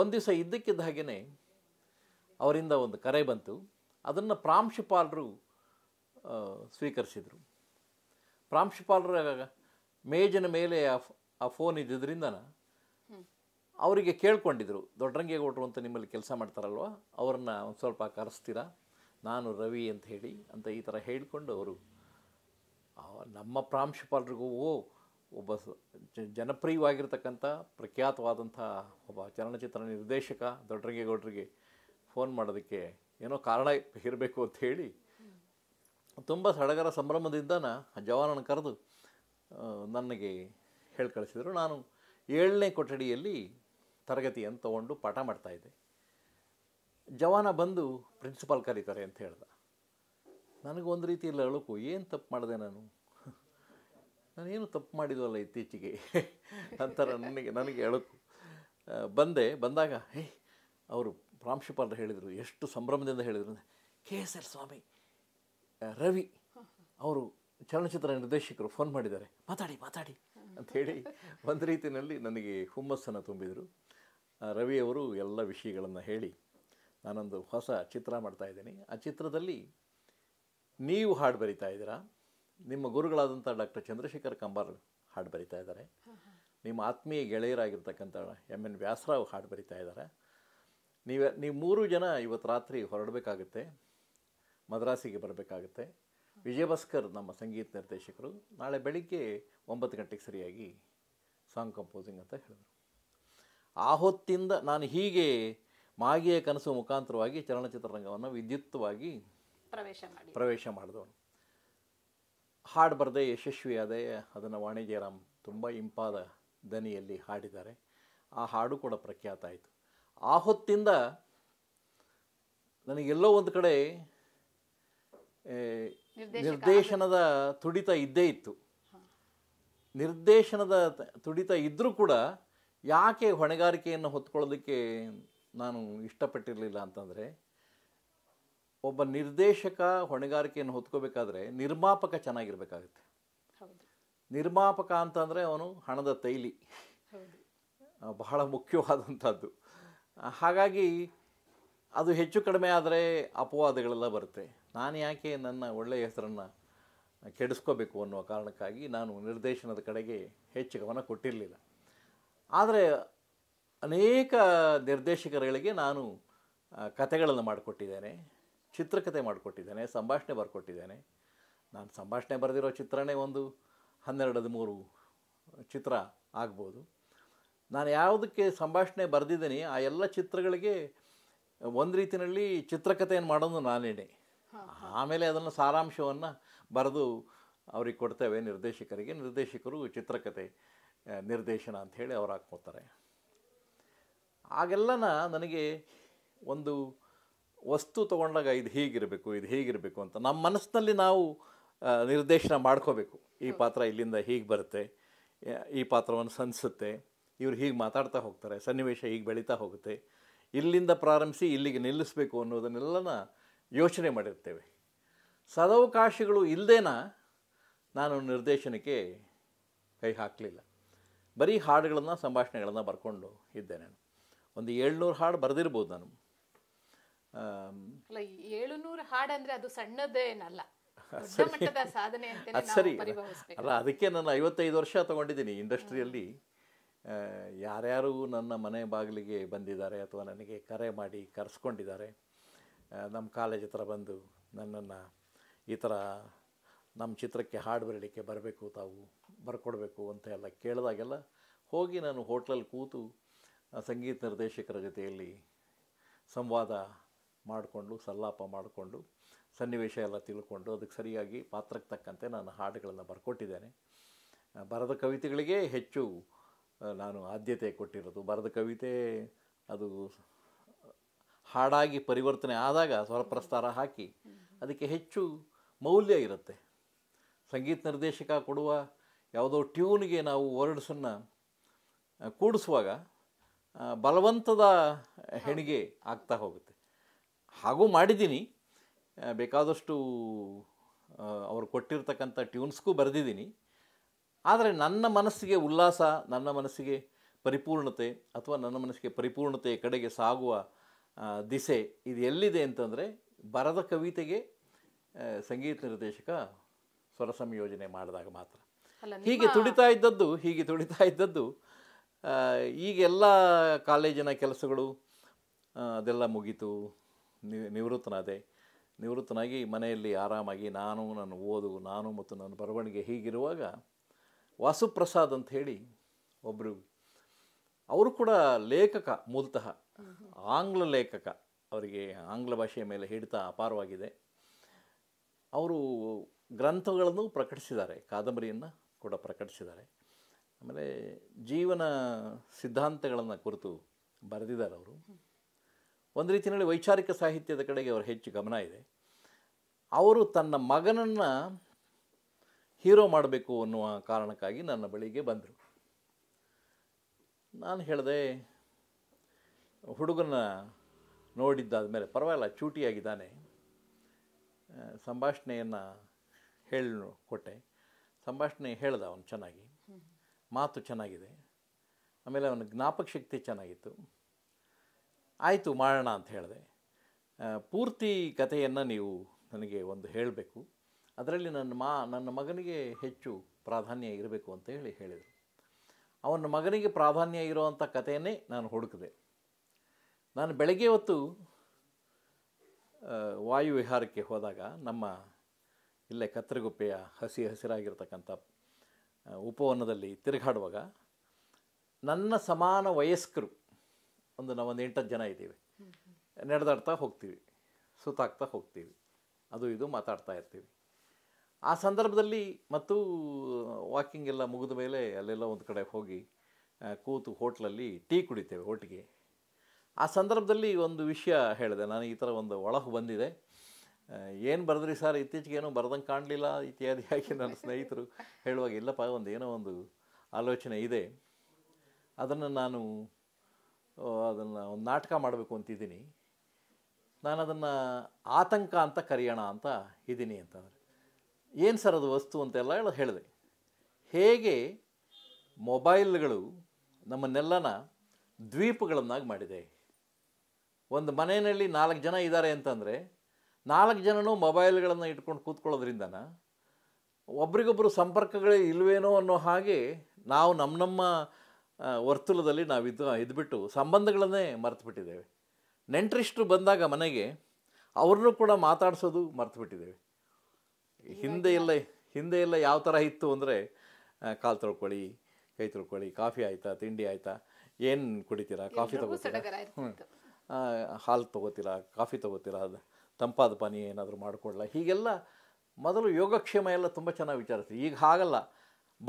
ಒಂದು ದಿವಸ ಇದ್ದಕ್ಕಿದ್ದ ಹಾಗೆಯೇ ಅವರಿಂದ ಒಂದು ಕರೆ ಬಂತು ಅದನ್ನು ಪ್ರಾಂಶುಪಾಲರು ಸ್ವೀಕರಿಸಿದರು ಪ್ರಾಂಶುಪಾಲರ ಮೇಜಿನ ಮೇಲೆ ಆ ಫೋನ್ ಇದ್ದಿದ್ದರಿಂದನೇ ಅವರಿಗೆ ಕೇಳ್ಕೊಂಡಿದ್ರು ದೊಡ್ಡರಂಗೇಗೌಡರು ಅಂತ ನಿಮ್ಮಲ್ಲಿ ಕೆಲಸ ಮಾಡ್ತಾರಲ್ವ ಅವ್ರನ್ನ ಒಂದು ಸ್ವಲ್ಪ ಕರೆಸ್ತೀರಾ ನಾನು ರವಿ ಅಂತ ಹೇಳಿ ಅಂತ ಈ ಥರ ಹೇಳಿಕೊಂಡು ಅವರು ನಮ್ಮ ಪ್ರಾಂಶುಪಾಲರಿಗೂ ಒಬ್ಬ ಜನಪ್ರಿಯವಾಗಿರ್ತಕ್ಕಂಥ ಪ್ರಖ್ಯಾತವಾದಂಥ ಒಬ್ಬ ಚಲನಚಿತ್ರ ನಿರ್ದೇಶಕ ದೊಡ್ಡರಂಗೇಗೌಡರಿಗೆ ಫೋನ್ ಮಾಡೋದಕ್ಕೆ ಏನೋ ಕಾರಣ ಇರಬೇಕು ಅಂತ ಹೇಳಿ ತುಂಬ ಸಡಗರ ಸಂಭ್ರಮದಿಂದ ಜವಾನನ ಕರೆದು ನನಗೆ ಹೇಳಿ ಕಳಿಸಿದರು ನಾನು ಏಳನೇ ಕೊಠಡಿಯಲ್ಲಿ ತರಗತಿಯನ್ನು ತಗೊಂಡು ಪಾಠ ಮಾಡ್ತಾಯಿದ್ದೆ ಜವಾನ ಬಂದು ಪ್ರಿನ್ಸಿಪಾಲ್ ಕರೀತಾರೆ ಅಂತ ಹೇಳ್ದ ನನಗೊಂದು ಒಂದು ರೀತಿಯಲ್ಲಿ ಅಳುಕು ಏನು ತಪ್ಪು ಮಾಡಿದೆ ನಾನು ನಾನೇನು ತಪ್ಪು ಮಾಡಿದ್ವಲ್ಲ ಇತ್ತೀಚೆಗೆ ಅಂತಾರ ನನಗೆ ನನಗೆ ಅಳುಕು ಬಂದೆ ಬಂದಾಗ ಹೇ ಅವರು ಪ್ರಾಂಶುಪಾಲರು ಹೇಳಿದರು ಎಷ್ಟು ಸಂಭ್ರಮದಿಂದ ಹೇಳಿದರು ಅಂದರೆ K S L Swamy Ravi ಅವರು ಚಲನಚಿತ್ರ ನಿರ್ದೇಶಕರು ಫೋನ್ ಮಾಡಿದ್ದಾರೆ ಮಾತಾಡಿ ಮಾತಾಡಿ ಅಂಥೇಳಿ ಒಂದು ರೀತಿಯಲ್ಲಿ ನನಗೆ ಹುಮ್ಮಸ್ಸನ್ನು ತುಂಬಿದರು ರವಿಯವರು ಎಲ್ಲ ವಿಷಯಗಳನ್ನು ಹೇಳಿ ನಾನೊಂದು ಹೊಸ ಚಿತ್ರ ಮಾಡ್ತಾಯಿದ್ದೀನಿ ಆ ಚಿತ್ರದಲ್ಲಿ ನೀವು ಹಾಡು ಬರಿತಾ ಇದ್ದೀರಾ ನಿಮ್ಮ ಗುರುಗಳಾದಂಥ ಡಾಕ್ಟರ್ ಚಂದ್ರಶೇಖರ್ ಕಂಬಾರ್ ಹಾಡು ಬರಿತಾ ಇದ್ದಾರೆ ನಿಮ್ಮ ಆತ್ಮೀಯ ಗೆಳೆಯರಾಗಿರ್ತಕ್ಕಂಥ ಎಮ್ ಎನ್ ವ್ಯಾಸರಾವ್ ಹಾಡು ಬರಿತಾ ಇದ್ದಾರೆ ನೀವೇ ನೀವು ಮೂರು ಜನ ಇವತ್ತು ರಾತ್ರಿ ಹೊರಡಬೇಕಾಗುತ್ತೆ ಮದ್ರಾಸಿಗೆ ಬರಬೇಕಾಗುತ್ತೆ ವಿಜಯಭಾಸ್ಕರ್ ನಮ್ಮ ಸಂಗೀತ ನಿರ್ದೇಶಕರು ನಾಳೆ ಬೆಳಿಗ್ಗೆ ಒಂಬತ್ತು ಗಂಟೆಗೆ ಸರಿಯಾಗಿ ಸಾಂಗ್ ಕಂಪೋಸಿಂಗ್ ಅಂತ ಹೇಳಿದರು ಆ ಹೊತ್ತಿಂದ ನಾನು ಹೀಗೆ ಮಾಗಿಯ ಕನಸು ಮುಖಾಂತರವಾಗಿ ಚಲನಚಿತ್ರರಂಗವನ್ನು ವಿದ್ಯುತ್ವಾಗಿ ಪ್ರವೇಶ ಮಾಡಿ ಪ್ರವೇಶ ಮಾಡಿದವನು ಹಾಡು ಬರದೆ ಯಶಸ್ವಿಯಾದೆ ಅದನ್ನು ವಾಣಿಜ್ಯರಾಮ್ ತುಂಬ ಇಂಪಾದ ದನಿಯಲ್ಲಿ ಹಾಡಿದ್ದಾರೆ ಆ ಹಾಡು ಕೂಡ ಪ್ರಖ್ಯಾತ ಆಯಿತು ಆ ಹೊತ್ತಿಂದ ನನಗೆಲ್ಲೋ ಒಂದು ಕಡೆ ನಿರ್ದೇಶನದ ತುಡಿತ ಇದ್ದೇ ಇತ್ತು ನಿರ್ದೇಶನದ ತುಡಿತ ಇದ್ದರೂ ಕೂಡ ಯಾಕೆ ಹೊಣೆಗಾರಿಕೆಯನ್ನು ಹೊತ್ಕೊಳ್ಳೋದಕ್ಕೆ ನಾನು ಇಷ್ಟಪಟ್ಟಿರಲಿಲ್ಲ ಅಂತಂದರೆ ಒಬ್ಬ ನಿರ್ದೇಶಕ ಹೊಣೆಗಾರಿಕೆಯನ್ನು ಹೊತ್ಕೋಬೇಕಾದ್ರೆ ನಿರ್ಮಾಪಕ ಚೆನ್ನಾಗಿರ್ಬೇಕಾಗುತ್ತೆ ನಿರ್ಮಾಪಕ ಅಂತಂದರೆ ಅವನು ಹಣದ ತೈಲಿ ಬಹಳ ಮುಖ್ಯವಾದಂಥದ್ದು ಹಾಗಾಗಿ ಅದು ಹೆಚ್ಚು ಕಡಿಮೆ ಆದರೆ ಅಪವಾದಗಳೆಲ್ಲ ಬರುತ್ತೆ ನಾನು ಯಾಕೆ ನನ್ನ ಒಳ್ಳೆಯ ಹೆಸರನ್ನು ಕೆಡಿಸ್ಕೋಬೇಕು ಅನ್ನೋ ಕಾರಣಕ್ಕಾಗಿ ನಾನು ನಿರ್ದೇಶನದ ಕಡೆಗೆ ಹೆಚ್ಚು ಗಮನ ಕೊಟ್ಟಿರಲಿಲ್ಲ ಆದರೆ ಅನೇಕ ನಿರ್ದೇಶಕರುಗಳಿಗೆ ನಾನು ಕಥೆಗಳನ್ನು ಮಾಡಿಕೊಟ್ಟಿದ್ದೇನೆ ಚಿತ್ರಕಥೆ ಮಾಡಿಕೊಟ್ಟಿದ್ದೇನೆ ಸಂಭಾಷಣೆ ಬರ್ಕೊಟ್ಟಿದ್ದೇನೆ ನಾನು ಸಂಭಾಷಣೆ ಬರೆದಿರೋ ಚಿತ್ರನೇ ಒಂದು ಹನ್ನೆರಡು ಹದಿಮೂರು ಚಿತ್ರ ಆಗ್ಬೋದು ನಾನು ಯಾವುದಕ್ಕೆ ಸಂಭಾಷಣೆ ಬರೆದಿದ್ದೀನಿ ಆ ಎಲ್ಲ ಚಿತ್ರಗಳಿಗೆ ಒಂದು ರೀತಿಯಲ್ಲಿ ಚಿತ್ರಕಥೆಯನ್ನು ಮಾಡೋದು ನಾನೇನೆ ಆಮೇಲೆ ಅದನ್ನು ಸಾರಾಂಶವನ್ನು ಬರೆದು ಅವ್ರಿಗೆ ಕೊಡ್ತೇವೆ ನಿರ್ದೇಶಕರಿಗೆ ನಿರ್ದೇಶಕರು ಚಿತ್ರಕಥೆ ನಿರ್ದೇಶನ ಅಂಥೇಳಿ ಅವ್ರು ಹಾಕ್ಕೋತಾರೆ ಆಗೆಲ್ಲನ ನನಗೆ ಒಂದು ವಸ್ತು ತೊಗೊಂಡಾಗ ಇದು ಹೀಗಿರಬೇಕು ಇದು ಹೀಗಿರಬೇಕು ಅಂತ ನಮ್ಮ ಮನಸ್ಸಿನಲ್ಲಿ ನಾವು ನಿರ್ದೇಶನ ಮಾಡ್ಕೋಬೇಕು ಈ ಪಾತ್ರ ಇಲ್ಲಿಂದ ಹೀಗೆ ಬರುತ್ತೆ ಈ ಪಾತ್ರವನ್ನು ಸನ್ಸುತ್ತೆ ಇವರು ಹೀಗೆ ಮಾತಾಡ್ತಾ ಹೋಗ್ತಾರೆ ಸನ್ನಿವೇಶ ಹೀಗೆ ಬೆಳೀತಾ ಹೋಗುತ್ತೆ ಇಲ್ಲಿಂದ ಪ್ರಾರಂಭಿಸಿ ಇಲ್ಲಿಗೆ ನಿಲ್ಲಿಸಬೇಕು ಅನ್ನೋದನ್ನೆಲ್ಲನ ಯೋಚನೆ ಮಾಡಿರ್ತೇವೆ ಸದವಕಾಶಗಳು ಇಲ್ಲದೇನ ನಾನು ನಿರ್ದೇಶನಕ್ಕೆ ಕೈ ಹಾಕಲಿಲ್ಲ ಬರೀ ಹಾಡುಗಳನ್ನು ಸಂಭಾಷಣೆಗಳನ್ನು ಬರ್ಕೊಂಡು ಇದ್ದೆ ನಾನು ಒಂದು ಏಳ್ನೂರು ಹಾಡು ಬರೆದಿರ್ಬೋದು ನಾನು ಏಳುನೂರು ಹಾಡು ಅಂದರೆ ಅದು ಸಣ್ಣದೇನಲ್ಲ ಸರಿ ಅಲ್ಲ ಅದಕ್ಕೆ ನಾನು ಐವತ್ತೈದು ವರ್ಷ ತಗೊಂಡಿದ್ದೀನಿ ಇಂಡಸ್ಟ್ರಿಯಲ್ಲಿ ಯಾರ್ಯಾರು ನನ್ನ ಮನೆ ಬಾಗಿಲಿಗೆ ಬಂದಿದ್ದಾರೆ ಅಥವಾ ನನಗೆ ಕರೆ ಮಾಡಿ ಕರೆಸ್ಕೊಂಡಿದ್ದಾರೆ ನಮ್ಮ ಕಾಲೇಜ್ ಹತ್ರ ಬಂದು ನನ್ನನ್ನು ಈ ಥರ ನಮ್ಮ ಚಿತ್ರಕ್ಕೆ ಹಾಡು ಬರಲಿಕ್ಕೆ ಬರಬೇಕು ತಾವು ಬರ್ಕೊಡ್ಬೇಕು ಅಂತ ಎಲ್ಲ ಕೇಳಿದಾಗೆಲ್ಲ ಹೋಗಿ ನಾನು ಹೋಟ್ಲಲ್ಲಿ ಕೂತು ಸಂಗೀತ ನಿರ್ದೇಶಕರ ಜೊತೆಯಲ್ಲಿ ಸಂವಾದ ಮಾಡಿಕೊಂಡು ಸಲ್ಲಾಪ ಮಾಡಿಕೊಂಡು ಸನ್ನಿವೇಶ ಎಲ್ಲ ತಿಳ್ಕೊಂಡು ಅದಕ್ಕೆ ಸರಿಯಾಗಿ ಪಾತ್ರಕ್ಕೆ ತಕ್ಕಂತೆ ನಾನು ಹಾಡುಗಳನ್ನು ಬರ್ಕೊಟ್ಟಿದ್ದೇನೆ ಬರದ ಕವಿತೆಗಳಿಗೆ ಹೆಚ್ಚು ನಾನು ಆದ್ಯತೆ ಕೊಟ್ಟಿರೋದು ಬರದ ಕವಿತೆ ಅದು ಹಾಡಾಗಿ ಪರಿವರ್ತನೆ ಆದಾಗ ಸ್ವರಪ್ರಸ್ತಾರ ಹಾಕಿ ಅದಕ್ಕೆ ಹೆಚ್ಚು ಮೌಲ್ಯ ಇರುತ್ತೆ ಸಂಗೀತ ನಿರ್ದೇಶಕ ಕೊಡುವ ಯಾವುದೋ ಟ್ಯೂನ್ಗೆ ನಾವು ವರ್ಡ್ಸನ್ನು ಕೂಡಿಸುವಾಗ ಬಲವಂತದ ಹೆಣಿಗೆ ಆಗ್ತಾ ಹೋಗುತ್ತೆ ಹಾಗೂ ಮಾಡಿದ್ದೀನಿ ಬೇಕಾದಷ್ಟು ಅವರು ಕೊಟ್ಟಿರ್ತಕ್ಕಂಥ ಟ್ಯೂನ್ಸ್ಗೂ ಬರೆದಿದ್ದೀನಿ ಆದರೆ ನನ್ನ ಮನಸ್ಸಿಗೆ ಉಲ್ಲಾಸ ನನ್ನ ಮನಸ್ಸಿಗೆ ಪರಿಪೂರ್ಣತೆ ಅಥವಾ ನನ್ನ ಮನಸ್ಸಿಗೆ ಪರಿಪೂರ್ಣತೆ ಕಡೆಗೆ ಸಾಗುವ ದಿಸೆ ಇದು ಎಲ್ಲಿದೆ ಅಂತಂದರೆ ಬರದ ಕವಿತೆಗೆ ಸಂಗೀತ ನಿರ್ದೇಶಕ ಸ್ವರ ಸಂಯೋಜನೆ ಮಾಡಿದಾಗ ಮಾತ್ರ ಹೀಗೆ ತುಡಿತಾ ಇದ್ದದ್ದು ಹೀಗೆ ತುಡಿತಾ ಇದ್ದದ್ದು ಈಗೆಲ್ಲ ಕಾಲೇಜಿನ ಕೆಲಸಗಳು ಅದೆಲ್ಲ ಮುಗೀತು ನಿವೃತ್ತನಾದೆ ನಿವೃತ್ತನಾಗಿ ಮನೆಯಲ್ಲಿ ಆರಾಮಾಗಿ ನಾನು ನನ್ನ ಓದು ನಾನು ಮತ್ತು ನನ್ನ ಬರವಣಿಗೆ ಹೀಗಿರುವಾಗ ವಾಸುಪ್ರಸಾದ್ ಅಂತ ಹೇಳಿ ಒಬ್ಬರು ಅವರು ಕೂಡ ಲೇಖಕ ಮೂಲತಃ ಆಂಗ್ಲ ಲೇಖಕ ಅವರಿಗೆ ಆಂಗ್ಲ ಭಾಷೆಯ ಮೇಲೆ ಹಿಡಿತ ಅಪಾರವಾಗಿದೆ ಅವರು ಗ್ರಂಥಗಳನ್ನು ಪ್ರಕಟಿಸಿದ್ದಾರೆ ಕಾದಂಬರಿಯನ್ನು ಕೂಡ ಪ್ರಕಟಿಸಿದ್ದಾರೆ ಆಮೇಲೆ ಜೀವನ ಸಿದ್ಧಾಂತಗಳನ್ನು ಕುರಿತು ಬರೆದಿದ್ದಾರೆ ಅವರು ಒಂದು ರೀತಿಯಲ್ಲಿ ವೈಚಾರಿಕ ಸಾಹಿತ್ಯದ ಕಡೆಗೆ ಅವರು ಹೆಚ್ಚು ಗಮನ ಇದೆ ಅವರು ತನ್ನ ಮಗನನ್ನು ಹೀರೋ ಮಾಡಬೇಕು ಅನ್ನುವ ಕಾರಣಕ್ಕಾಗಿ ನನ್ನ ಬಳಿಗೆ ಬಂದರು ನಾನು ಹೇಳಿದೆ ಹುಡುಗನ ನೋಡಿದ್ದಾದ ಮೇಲೆ ಪರವಾಗಿಲ್ಲ ಚೂಟಿಯಾಗಿದ್ದಾನೆ ಸಂಭಾಷಣೆಯನ್ನು ಹೇಳಿ ಕೊಟ್ಟೆ ಸಂಭಾಷಣೆ ಹೇಳ್ದ ಅವನು ಚೆನ್ನಾಗಿ ಮಾತು ಚೆನ್ನಾಗಿದೆ ಆಮೇಲೆ ಅವನ ಜ್ಞಾಪಕ ಶಕ್ತಿ ಚೆನ್ನಾಗಿತ್ತು ಆಯಿತು ಮಾಡೋಣ ಅಂತ ಹೇಳಿದೆ ಪೂರ್ತಿ ಕಥೆಯನ್ನು ನೀವು ನನಗೆ ಒಂದು ಹೇಳಬೇಕು ಅದರಲ್ಲಿ ನನ್ನ ಮಾ ನನ್ನ ಮಗನಿಗೆ ಹೆಚ್ಚು ಪ್ರಾಧಾನ್ಯ ಇರಬೇಕು ಅಂತ ಹೇಳಿ ಹೇಳಿದರು ಅವನ ಮಗನಿಗೆ ಪ್ರಾಧಾನ್ಯ ಇರುವಂಥ ಕಥೆಯನ್ನೇ ನಾನು ಹುಡುಕಿದೆ ನಾನು ಬೆಳಗ್ಗೆ ಹೊತ್ತು ವಾಯುವಿಹಾರಕ್ಕೆ ಹೋದಾಗ ನಮ್ಮ ಇಲ್ಲೇ ಕತ್ತರಿಗುಪ್ಪೆಯ ಹಸಿ ಹಸಿರಾಗಿರ್ತಕ್ಕಂಥ ಉಪವನದಲ್ಲಿ ತಿರುಗಾಡುವಾಗ ನನ್ನ ಸಮಾನ ವಯಸ್ಕರು ಒಂದು ನಾವೊಂದು ಎಂಟತ್ತು ಜನ ಇದ್ದೀವಿ ನಡೆದಾಡ್ತಾ ಹೋಗ್ತೀವಿ ಸುತ್ತಾಕ್ತಾ ಹೋಗ್ತೀವಿ ಅದು ಇದು ಮಾತಾಡ್ತಾ ಇರ್ತೀವಿ ಆ ಸಂದರ್ಭದಲ್ಲಿ ಮತ್ತು ವಾಕಿಂಗ್ ಎಲ್ಲ ಮುಗಿದ ಮೇಲೆ ಅಲ್ಲೆಲ್ಲ ಒಂದು ಕಡೆ ಹೋಗಿ ಕೂತು ಹೋಟ್ಲಲ್ಲಿ ಟೀ ಕುಡಿತೇವೆ ಒಟ್ಟಿಗೆ ಆ ಸಂದರ್ಭದಲ್ಲಿ ಒಂದು ವಿಷಯ ಹೇಳಿದೆ ನಾನು ಈ ಥರ ಒಂದು ಒಳಹು ಬಂದಿದೆ ಏನು ಬರೆದ್ರಿ ಸರ್ ಇತ್ತೀಚೆಗೆ ಏನೋ ಬರೆದಂಗೆ ಕಾಣಲಿಲ್ಲ ಇತ್ಯಾದಿಯಾಗಿ ನನ್ನ ಸ್ನೇಹಿತರು ಹೇಳುವಾಗ ಇಲ್ಲಪ್ಪ ಒಂದು ಏನೋ ಒಂದು ಆಲೋಚನೆ ಇದೆ ಅದನ್ನು ನಾನು ಅದನ್ನು ಒಂದು ನಾಟಕ ಮಾಡಬೇಕು ಅಂತಿದ್ದೀನಿ ನಾನು ಅದನ್ನು ಆತಂಕ ಅಂತ ಕರೆಯೋಣ ಅಂತ ಇದ್ದೀನಿ ಅಂತಂದರೆ ಏನು ಸರ್ ಅದು ವಸ್ತು ಅಂತೆಲ್ಲ ಹೇಳ ಹೇಳಿದೆ ಹೇಗೆ ಮೊಬೈಲ್ಗಳು ನಮ್ಮನ್ನೆಲ್ಲನ ದ್ವೀಪಗಳನ್ನಾಗಿ ಮಾಡಿದೆ ಒಂದು ಮನೆಯಲ್ಲಿ ನಾಲ್ಕು ಜನ ಇದ್ದಾರೆ ಅಂತಂದರೆ ನಾಲ್ಕು ಜನನೂ ಮೊಬೈಲ್ಗಳನ್ನು ಇಟ್ಕೊಂಡು ಕೂತ್ಕೊಳ್ಳೋದ್ರಿಂದನ ಒಬ್ರಿಗೊಬ್ಬರು ಸಂಪರ್ಕಗಳೇ ಇಲ್ವೇನೋ ಅನ್ನೋ ಹಾಗೆ ನಾವು ನಮ್ಮ ನಮ್ಮ ವರ್ತುಲದಲ್ಲಿ ನಾವು ಇದು ಇದ್ಬಿಟ್ಟು ಸಂಬಂಧಗಳನ್ನೇ ಮರೆತುಬಿಟ್ಟಿದ್ದೇವೆ ನೆಂಟರಿಷ್ಟು ಬಂದಾಗ ಮನೆಗೆ ಅವ್ರನ್ನೂ ಕೂಡ ಮಾತಾಡಿಸೋದು ಮರೆತುಬಿಟ್ಟಿದ್ದೇವೆ ಹಿಂದೆ ಎಲ್ಲ ಹಿಂದೆ ಎಲ್ಲ ಯಾವ ಥರ ಇತ್ತು ಅಂದರೆ ಕಾಲು ತೊಳ್ಕೊಳ್ಳಿ ಕೈ ತೊಳ್ಕೊಳ್ಳಿ ಕಾಫಿ ಆಯಿತಾ ತಿಂಡಿ ಆಯಿತಾ ಏನು ಕುಡಿತೀರಾ ಕಾಫಿ ಹ್ಞೂ ಹಾಲು ತೊಗೋತೀರಾ ಕಾಫಿ ತೊಗೋತೀರಾ ಅದು ತಂಪಾದ ಪಾನೀಯ ಏನಾದರೂ ಮಾಡಿಕೊಡಲ್ಲ ಹೀಗೆಲ್ಲ ಮೊದಲು ಯೋಗಕ್ಷೇಮ ಎಲ್ಲ ತುಂಬ ಚೆನ್ನಾಗಿ ವಿಚಾರಿಸ್ತೀವಿ ಈಗ ಹಾಗಲ್ಲ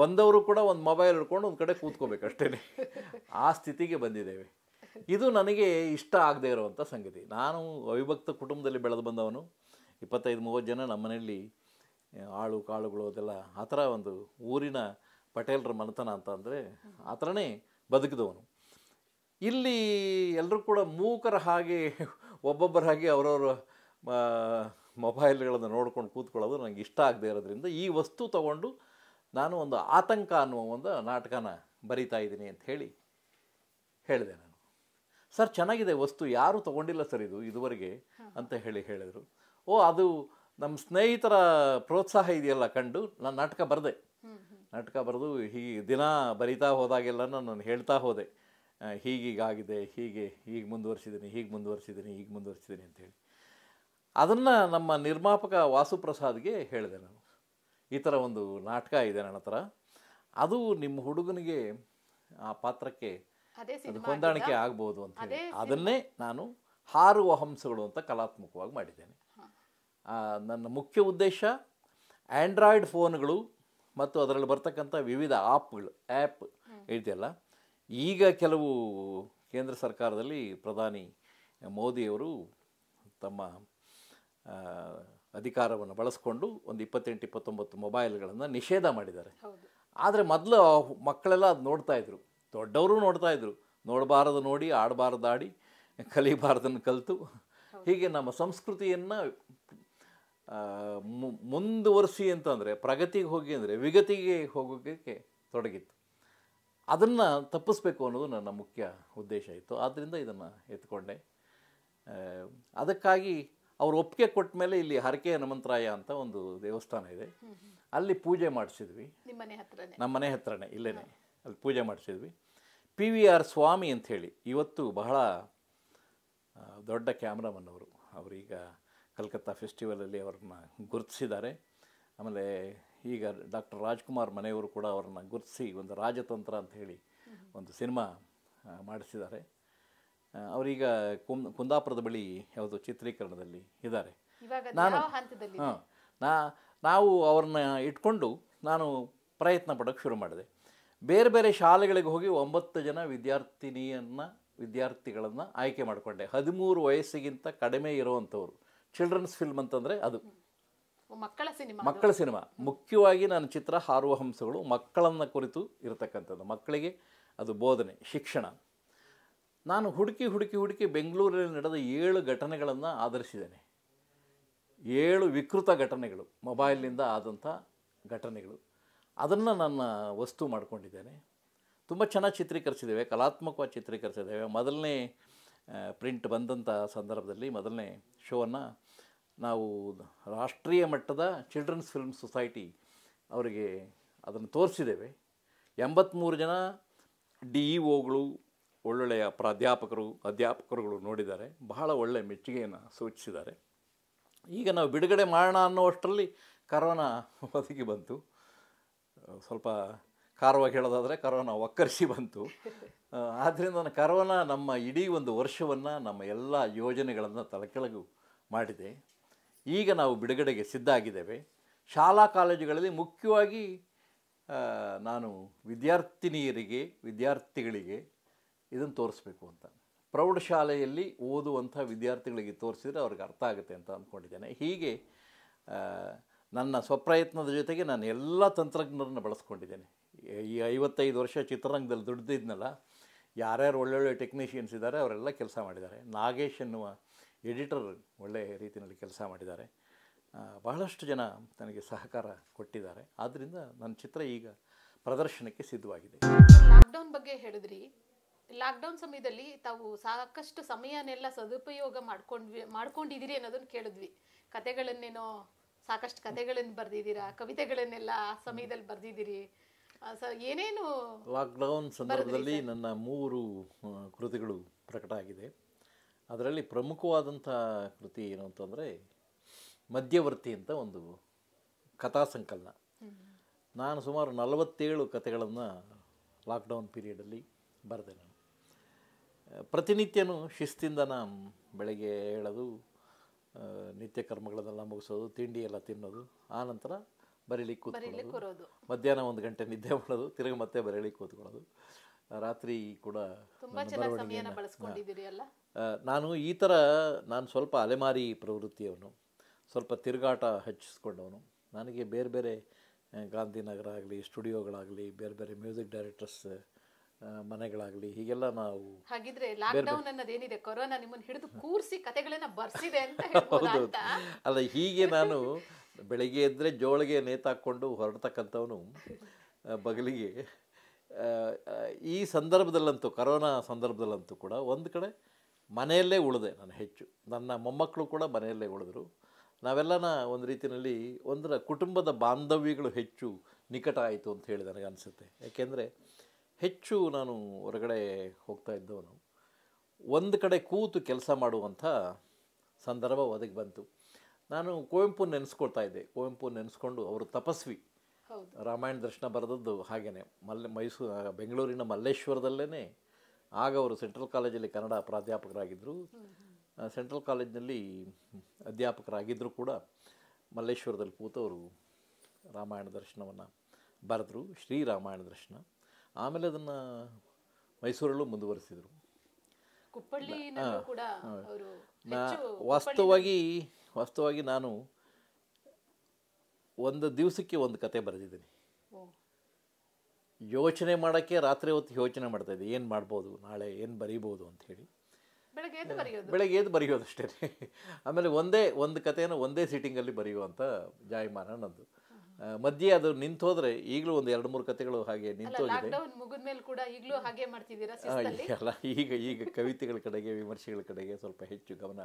ಬಂದವರು ಕೂಡ ಒಂದು ಮೊಬೈಲ್ ಹಿಡ್ಕೊಂಡು ಒಂದು ಕಡೆ ಕೂತ್ಕೋಬೇಕಷ್ಟೇ ಆ ಸ್ಥಿತಿಗೆ ಬಂದಿದ್ದೇವೆ ಇದು ನನಗೆ ಇಷ್ಟ ಆಗದೇ ಇರುವಂಥ ಸಂಗತಿ ನಾನು ಅವಿಭಕ್ತ ಕುಟುಂಬದಲ್ಲಿ ಬೆಳೆದು ಬಂದವನು ಇಪ್ಪತ್ತೈದು ಮೂವತ್ತು ಜನ ನಮ್ಮ ಮನೆಯಲ್ಲಿ ಆಳು ಕಾಳುಗಳು ಅದೆಲ್ಲ ಆ ಥರ ಒಂದು ಊರಿನ ಪಟೇಲರ ಮನೆತನ ಅಂತ ಅಂದರೆ ಆ ಥರನೇ ಬದುಕಿದವನು ಇಲ್ಲಿ ಎಲ್ಲರೂ ಕೂಡ ಮೂಕರ ಹಾಗೆ ಒಬ್ಬೊಬ್ಬರ ಹಾಗೆ ಅವರವರ ಮೊಬೈಲ್ಗಳನ್ನು ನೋಡ್ಕೊಂಡು ಕೂತ್ಕೊಳ್ಳೋದು ನನಗೆ ಇಷ್ಟ ಆಗದೆ ಇರೋದ್ರಿಂದ ಈ ವಸ್ತು ತಗೊಂಡು ನಾನು ಒಂದು ಆತಂಕ ಅನ್ನುವ ಒಂದು ನಾಟಕನ ಬರಿತಾ ಇದ್ದೀನಿ ಅಂತ ಹೇಳಿ ಹೇಳಿದೆ ನಾನು ಸರ್ ಚೆನ್ನಾಗಿದೆ ವಸ್ತು ಯಾರೂ ತಗೊಂಡಿಲ್ಲ ಸರ್ ಇದು ಇದುವರೆಗೆ ಅಂತ ಹೇಳಿ ಹೇಳಿದರು ಓ ಅದು ನಮ್ಮ ಸ್ನೇಹಿತರ ಪ್ರೋತ್ಸಾಹ ಇದೆಯಲ್ಲ ಕಂಡು ನಾನು ನಾಟಕ ಬರೆದೆ ನಾಟಕ ಬರೆದು ಹೀಗೆ ದಿನ ಬರಿತಾ ಹೋದಾಗೆಲ್ಲ ನಾನು ಹೇಳ್ತಾ ಹೋದೆ ಹೀಗೀಗಾಗಿದೆ ಹೀಗೆ ಹೀಗೆ ಮುಂದುವರಿಸಿದ್ದೀನಿ ಹೀಗೆ ಮುಂದುವರಿಸಿದ್ದೀನಿ ಹೀಗೆ ಮುಂದುವರಿಸಿದ್ದೀನಿ ಅಂತ ಹೇಳಿ ಅದನ್ನು ನಮ್ಮ ನಿರ್ಮಾಪಕ ವಾಸುಪ್ರಸಾದ್ಗೆ ಹೇಳಿದೆ ನಾನು ಈ ಥರ ಒಂದು ನಾಟಕ ಇದೆ ನನ್ನ ಹತ್ರ ಅದು ನಿಮ್ಮ ಹುಡುಗನಿಗೆ ಆ ಪಾತ್ರಕ್ಕೆ ಹೊಂದಾಣಿಕೆ ಆಗ್ಬೋದು ಅಂತ ಹೇಳಿ ಅದನ್ನೇ ನಾನು ಹಾರುವ ಹಂಸಗಳು ಅಂತ ಕಲಾತ್ಮಕವಾಗಿ ಮಾಡಿದ್ದೇನೆ ನನ್ನ ಮುಖ್ಯ ಉದ್ದೇಶ ಆ್ಯಂಡ್ರಾಯ್ಡ್ ಫೋನ್ಗಳು ಮತ್ತು ಅದರಲ್ಲಿ ಬರ್ತಕ್ಕಂಥ ವಿವಿಧ ಆ್ಯಪ್ಗಳು ಆ್ಯಪ್ ಇದೆಯಲ್ಲ ಈಗ ಕೆಲವು ಕೇಂದ್ರ ಸರ್ಕಾರದಲ್ಲಿ ಪ್ರಧಾನಿ ಮೋದಿಯವರು ತಮ್ಮ ಅಧಿಕಾರವನ್ನು ಬಳಸ್ಕೊಂಡು ಒಂದು ಇಪ್ಪತ್ತೆಂಟು ಇಪ್ಪತ್ತೊಂಬತ್ತು ಮೊಬೈಲ್ಗಳನ್ನು ನಿಷೇಧ ಮಾಡಿದ್ದಾರೆ ಆದರೆ ಮೊದಲು ಮಕ್ಕಳೆಲ್ಲ ಅದು ನೋಡ್ತಾಯಿದ್ರು ದೊಡ್ಡವರು ನೋಡ್ತಾ ಇದ್ರು ನೋಡಬಾರದು ನೋಡಿ ಆಡಬಾರ್ದು ಆಡಿ ಕಲಿಬಾರ್ದನ್ನು ಕಲಿತು ಹೀಗೆ ನಮ್ಮ ಸಂಸ್ಕೃತಿಯನ್ನು ಮುಂದುವರಿಸಿ ಅಂತಂದರೆ ಪ್ರಗತಿಗೆ ಹೋಗಿ ಅಂದರೆ ವಿಗತಿಗೆ ಹೋಗೋಕ್ಕೆ ತೊಡಗಿತ್ತು ಅದನ್ನು ತಪ್ಪಿಸ್ಬೇಕು ಅನ್ನೋದು ನನ್ನ ಮುಖ್ಯ ಉದ್ದೇಶ ಇತ್ತು ಆದ್ದರಿಂದ ಇದನ್ನು ಎತ್ಕೊಂಡೆ ಅದಕ್ಕಾಗಿ ಅವ್ರು ಒಪ್ಪಿಗೆ ಕೊಟ್ಟ ಮೇಲೆ ಇಲ್ಲಿ ಹರಕೆ ಹನುಮಂತರಾಯ ಅಂತ ಒಂದು ದೇವಸ್ಥಾನ ಇದೆ ಅಲ್ಲಿ ಪೂಜೆ ಮಾಡಿಸಿದ್ವಿ ನಮ್ಮ ಮನೆ ಹತ್ರನೇ ಇಲ್ಲೇ ಅಲ್ಲಿ ಪೂಜೆ ಮಾಡಿಸಿದ್ವಿ ಪಿ ವಿ ಆರ್ ಸ್ವಾಮಿ ಅಂಥೇಳಿ ಇವತ್ತು ಬಹಳ ದೊಡ್ಡ ಕ್ಯಾಮ್ರಾಮನ್ ಅವರು ಅವರೀಗ ಕಲ್ಕತ್ತಾ ಫೆಸ್ಟಿವಲಲ್ಲಿ ಅವ್ರನ್ನ ಗುರುತಿಸಿದ್ದಾರೆ ಆಮೇಲೆ ಈಗ ಡಾಕ್ಟರ್ ರಾಜ್ಕುಮಾರ್ ಮನೆಯವರು ಕೂಡ ಅವ್ರನ್ನ ಗುರುತಿಸಿ ಒಂದು ರಾಜತಂತ್ರ ಅಂತ ಹೇಳಿ ಒಂದು ಸಿನಿಮಾ ಮಾಡಿಸಿದ್ದಾರೆ ಅವರೀಗ ಕುಂ ಕುಂದಾಪುರದ ಬಳಿ ಯಾವುದು ಚಿತ್ರೀಕರಣದಲ್ಲಿ ಇದ್ದಾರೆ ನಾನು ಹಾಂ ನಾ ನಾವು ಅವ್ರನ್ನ ಇಟ್ಕೊಂಡು ನಾನು ಪ್ರಯತ್ನ ಪಡೋಕ್ಕೆ ಶುರು ಮಾಡಿದೆ ಬೇರೆ ಬೇರೆ ಶಾಲೆಗಳಿಗೆ ಹೋಗಿ ಒಂಬತ್ತು ಜನ ವಿದ್ಯಾರ್ಥಿನಿಯನ್ನು ವಿದ್ಯಾರ್ಥಿಗಳನ್ನು ಆಯ್ಕೆ ಮಾಡಿಕೊಂಡೆ ಹದಿಮೂರು ವಯಸ್ಸಿಗಿಂತ ಕಡಿಮೆ ಇರುವಂಥವ್ರು ಚಿಲ್ಡ್ರನ್ಸ್ ಫಿಲ್ಮ್ ಅಂತಂದರೆ ಅದು ಮಕ್ಕಳ ಸಿನಿಮಾ ಮಕ್ಕಳ ಸಿನಿಮಾ ಮುಖ್ಯವಾಗಿ ನನ್ನ ಚಿತ್ರ ಹಾರುವ ಹಂಸಗಳು ಮಕ್ಕಳನ್ನ ಕುರಿತು ಇರತಕ್ಕಂಥದ್ದು ಮಕ್ಕಳಿಗೆ ಅದು ಬೋಧನೆ ಶಿಕ್ಷಣ ನಾನು ಹುಡುಕಿ ಹುಡುಕಿ ಹುಡುಕಿ ಬೆಂಗಳೂರಲ್ಲಿ ನಡೆದ ಏಳು ಘಟನೆಗಳನ್ನು ಆಧರಿಸಿದ್ದೇನೆ ಏಳು ವಿಕೃತ ಘಟನೆಗಳು ಮೊಬೈಲ್ನಿಂದ ಆದಂಥ ಘಟನೆಗಳು ಅದನ್ನು ನನ್ನ ವಸ್ತು ಮಾಡಿಕೊಂಡಿದ್ದೇನೆ ತುಂಬ ಚೆನ್ನಾಗಿ ಚಿತ್ರೀಕರಿಸಿದ್ದೇವೆ ಕಲಾತ್ಮಕವಾಗಿ ಚಿತ್ರೀಕರಿಸಿದ್ದೇವೆ ಮೊದಲನೇ ಪ್ರಿಂಟ್ ಬಂದಂಥ ಸಂದರ್ಭದಲ್ಲಿ ಮೊದಲನೇ ಶೋವನ್ನು ನಾವು ರಾಷ್ಟ್ರೀಯ ಮಟ್ಟದ ಚಿಲ್ಡ್ರನ್ಸ್ ಫಿಲ್ಮ್ ಸೊಸೈಟಿ ಅವರಿಗೆ ಅದನ್ನು ತೋರಿಸಿದ್ದೇವೆ ಎಂಬತ್ತ್ಮೂರು ಜನ ಡಿ ಇ ಒಗಳು ಒಳ್ಳೊಳ್ಳೆಯ ಪ್ರಾಧ್ಯಾಪಕರು ಅಧ್ಯಾಪಕರುಗಳು ನೋಡಿದ್ದಾರೆ ಬಹಳ ಒಳ್ಳೆಯ ಮೆಚ್ಚುಗೆಯನ್ನು ಸೂಚಿಸಿದ್ದಾರೆ ಈಗ ನಾವು ಬಿಡುಗಡೆ ಮಾಡೋಣ ಅನ್ನೋಷ್ಟರಲ್ಲಿ ಕರೋನಾ ಒದಗಿ ಬಂತು ಸ್ವಲ್ಪ ಖಾರವಾಗಿ ಹೇಳೋದಾದರೆ ಕರೋನಾ ಒಕ್ಕರಿಸಿ ಬಂತು ಆದ್ದರಿಂದ ಕರೋನಾ ನಮ್ಮ ಇಡೀ ಒಂದು ವರ್ಷವನ್ನು ನಮ್ಮ ಎಲ್ಲ ಯೋಜನೆಗಳನ್ನು ತಲೆಕೆಳಗು ಮಾಡಿದೆ ಈಗ ನಾವು ಬಿಡುಗಡೆಗೆ ಸಿದ್ಧ ಆಗಿದ್ದೇವೆ ಶಾಲಾ ಕಾಲೇಜುಗಳಲ್ಲಿ ಮುಖ್ಯವಾಗಿ ನಾನು ವಿದ್ಯಾರ್ಥಿನಿಯರಿಗೆ ವಿದ್ಯಾರ್ಥಿಗಳಿಗೆ ಇದನ್ನು ತೋರಿಸ್ಬೇಕು ಅಂತ ಪ್ರೌಢಶಾಲೆಯಲ್ಲಿ ಓದುವಂಥ ವಿದ್ಯಾರ್ಥಿಗಳಿಗೆ ತೋರಿಸಿದರೆ ಅವ್ರಿಗೆ ಅರ್ಥ ಆಗುತ್ತೆ ಅಂತ ಅಂದ್ಕೊಂಡಿದ್ದೇನೆ ಹೀಗೆ ನನ್ನ ಸ್ವಪ್ರಯತ್ನದ ಜೊತೆಗೆ ನಾನು ಎಲ್ಲ ತಂತ್ರಜ್ಞರನ್ನು ಬಳಸ್ಕೊಂಡಿದ್ದೇನೆ ಈ ಐವತ್ತೈದು ವರ್ಷ ಚಿತ್ರರಂಗದಲ್ಲಿ ದುಡ್ದಿದ್ನಲ್ಲ ಯಾರ್ಯಾರು ಒಳ್ಳೊಳ್ಳೆ ಟೆಕ್ನಿಷಿಯನ್ಸ್ ಇದ್ದಾರೆ ಅವರೆಲ್ಲ ಕೆಲಸ ಮಾಡಿದ್ದಾರೆ ನಾಗೇಶ್ ಎನ್ನುವ ಎಡಿಟರ್ ಒಳ್ಳೆ ರೀತಿಯಲ್ಲಿ ಕೆಲಸ ಮಾಡಿದ್ದಾರೆ ಬಹಳಷ್ಟು ಜನ ನನಗೆ ಸಹಕಾರ ಕೊಟ್ಟಿದ್ದಾರೆ ಆದ್ದರಿಂದ ನನ್ನ ಚಿತ್ರ ಈಗ ಪ್ರದರ್ಶನಕ್ಕೆ ಸಿದ್ಧವಾಗಿದೆ ಲಾಕ್ಡೌನ್ ಬಗ್ಗೆ ಹೇಳಿದ್ರಿ ಲಾಕ್ಡೌನ್ ಸಮಯದಲ್ಲಿ ತಾವು ಸಾಕಷ್ಟು ಸಮಯನೆಲ್ಲ ಸದುಪಯೋಗ ಮಾಡ್ಕೊಂಡ್ವಿ ಮಾಡ್ಕೊಂಡಿದ್ದೀರಿ ಅನ್ನೋದನ್ನು ಕೇಳಿದ್ವಿ ಕತೆಗಳನ್ನೇನೋ ಸಾಕಷ್ಟು ಕತೆಗಳನ್ನು ಬರ್ದಿದ್ದೀರಾ ಕವಿತೆಗಳನ್ನೆಲ್ಲ ಆ ಸಮಯದಲ್ಲಿ ಬರ್ದಿದ್ದೀರಿ ಏನೇನು ಲಾಕ್ಡೌನ್ ಸಂದರ್ಭದಲ್ಲಿ ನನ್ನ ಮೂರು ಕೃತಿಗಳು ಪ್ರಕಟ ಆಗಿದೆ ಅದರಲ್ಲಿ ಪ್ರಮುಖವಾದಂಥ ಕೃತಿ ಏನು ಅಂತಂದರೆ ಮಧ್ಯವರ್ತಿ ಅಂತ ಒಂದು ಕಥಾ ಸಂಕಲನ ನಾನು ಸುಮಾರು ನಲವತ್ತೇಳು ಕಥೆಗಳನ್ನು ಲಾಕ್ಡೌನ್ ಪೀರಿಯಡಲ್ಲಿ ಬರೆದೆ ಪ್ರತಿನಿತ್ಯನೂ ಶಿಸ್ತಿಂದ ನಾನು ಬೆಳಗ್ಗೆ ಹೇಳೋದು ನಿತ್ಯ ಕರ್ಮಗಳನ್ನೆಲ್ಲ ಮುಗಿಸೋದು ತಿಂಡಿ ಎಲ್ಲ ತಿನ್ನೋದು ಆನಂತರ ಬರೀಲಿಕ್ಕೆ ಕೂತ್ಕೊಳ್ಳೋದು ಮಧ್ಯಾಹ್ನ ಒಂದು ಗಂಟೆ ನಿದ್ದೆ ಮಾಡೋದು ತಿರುಗಿ ಮತ್ತೆ ಬರೀಲಿಕ್ಕೆ ಕೂತ್ಕೊಳ್ಳೋದು ರಾತ್ರಿ ಕೂಡ ನಾನು ಈ ಥರ ನಾನು ಸ್ವಲ್ಪ ಅಲೆಮಾರಿ ಪ್ರವೃತ್ತಿಯವನು ಸ್ವಲ್ಪ ತಿರುಗಾಟ ಹೆಚ್ಚಿಸ್ಕೊಂಡವನು ನನಗೆ ಬೇರೆ ಬೇರೆ ಗಾಂಧಿನಗರ ಆಗಲಿ ಸ್ಟುಡಿಯೋಗಳಾಗಲಿ ಬೇರೆ ಬೇರೆ ಮ್ಯೂಸಿಕ್ ಡೈರೆಕ್ಟರ್ಸ್ ಮನೆಗಳಾಗಲಿ ಹೀಗೆಲ್ಲ ನಾವು ಹಾಗಿದ್ರೆ ಲಾಕ್ಡೌನ್ ಏನಿದೆ ಕೊರೋನಾ ನಿಮ್ಮನ್ನು ಹಿಡಿದು ಕೂರಿಸಿ ಕತೆಗಳನ್ನ ಬರ್ಸಿದೆ ಅಂತ ಹೌದು ಅಲ್ಲ ಹೀಗೆ ನಾನು ಬೆಳಿಗ್ಗೆ ಎದ್ರೆ ಜೋಳಿಗೆ ನೇತಾಕೊಂಡು ಹೊರಡ್ತಕ್ಕಂಥವನು ಬಗಲಿಗೆ ಈ ಸಂದರ್ಭದಲ್ಲಂತೂ ಕರೋನಾ ಸಂದರ್ಭದಲ್ಲಂತೂ ಕೂಡ ಒಂದು ಕಡೆ ಮನೆಯಲ್ಲೇ ಉಳಿದೆ ನಾನು ಹೆಚ್ಚು ನನ್ನ ಮೊಮ್ಮಕ್ಕಳು ಕೂಡ ಮನೆಯಲ್ಲೇ ಉಳಿದ್ರು ನಾವೆಲ್ಲನ ಒಂದು ರೀತಿಯಲ್ಲಿ ಒಂದರ ಕುಟುಂಬದ ಬಾಂಧವ್ಯಗಳು ಹೆಚ್ಚು ನಿಕಟ ಆಯಿತು ಅಂತ ಹೇಳಿ ನನಗೆ ಅನಿಸುತ್ತೆ ಯಾಕೆಂದರೆ ಹೆಚ್ಚು ನಾನು ಹೊರಗಡೆ ಹೋಗ್ತಾ ಇದ್ದವನು ಒಂದು ಕಡೆ ಕೂತು ಕೆಲಸ ಮಾಡುವಂಥ ಸಂದರ್ಭ ಒದಗಿ ಬಂತು ನಾನು ಕುವೆಂಪು ನೆನೆಸ್ಕೊಳ್ತಾ ಇದ್ದೆ ಕುವೆಂಪು ನೆನೆಸ್ಕೊಂಡು ಅವರು ತಪಸ್ವಿ ರಾಮಾಯಣ ದರ್ಶನ ಬರೆದದ್ದು ಹಾಗೇ ಮಲ್ಲೆ ಮೈಸೂರು ಬೆಂಗಳೂರಿನ ಮಲ್ಲೇಶ್ವರದಲ್ಲೇ ಆಗ ಅವರು ಸೆಂಟ್ರಲ್ ಕಾಲೇಜಲ್ಲಿ ಕನ್ನಡ ಪ್ರಾಧ್ಯಾಪಕರಾಗಿದ್ದರು ಸೆಂಟ್ರಲ್ ಕಾಲೇಜಿನಲ್ಲಿ ಅಧ್ಯಾಪಕರಾಗಿದ್ದರೂ ಕೂಡ ಮಲ್ಲೇಶ್ವರದಲ್ಲಿ ಕೂತವರು ರಾಮಾಯಣ ದರ್ಶನವನ್ನು ಬರೆದರು ಶ್ರೀರಾಮಾಯಣ ದರ್ಶನ ಆಮೇಲೆ ಅದನ್ನು ಮೈಸೂರಲ್ಲೂ ಮುಂದುವರಿಸಿದರು ನಾ ವಾಸ್ತವವಾಗಿ ವಾಸ್ತವವಾಗಿ ನಾನು ಒಂದು ದಿವಸಕ್ಕೆ ಒಂದು ಕತೆ ಬರೆದಿದ್ದೀನಿ ಯೋಚನೆ ಮಾಡೋಕ್ಕೆ ರಾತ್ರಿ ಹೊತ್ತು ಯೋಚನೆ ಮಾಡ್ತಾ ಇದ್ದೆ ಏನು ಮಾಡ್ಬೋದು ನಾಳೆ ಏನು ಬರೀಬೋದು ಹೇಳಿ ಬೆಳಗ್ಗೆ ಎದ್ದು ಬರೆಯೋದು ಅಷ್ಟೇ ಆಮೇಲೆ ಒಂದೇ ಒಂದು ಕತೆಯನ್ನು ಒಂದೇ ಸೀಟಿಂಗಲ್ಲಿ ಬರೆಯುವಂಥ ಜಾಯಮಾನ ನಂದು ಮಧ್ಯೆ ಅದು ನಿಂತೋದ್ರೆ ಈಗಲೂ ಒಂದು ಎರಡು ಮೂರು ಕಥೆಗಳು ಹಾಗೆ ನಿಂತೋಗಿದೆ ಅಲ್ಲ ಈಗ ಈಗ ಕವಿತೆಗಳ ಕಡೆಗೆ ವಿಮರ್ಶೆಗಳ ಕಡೆಗೆ ಸ್ವಲ್ಪ ಹೆಚ್ಚು ಗಮನ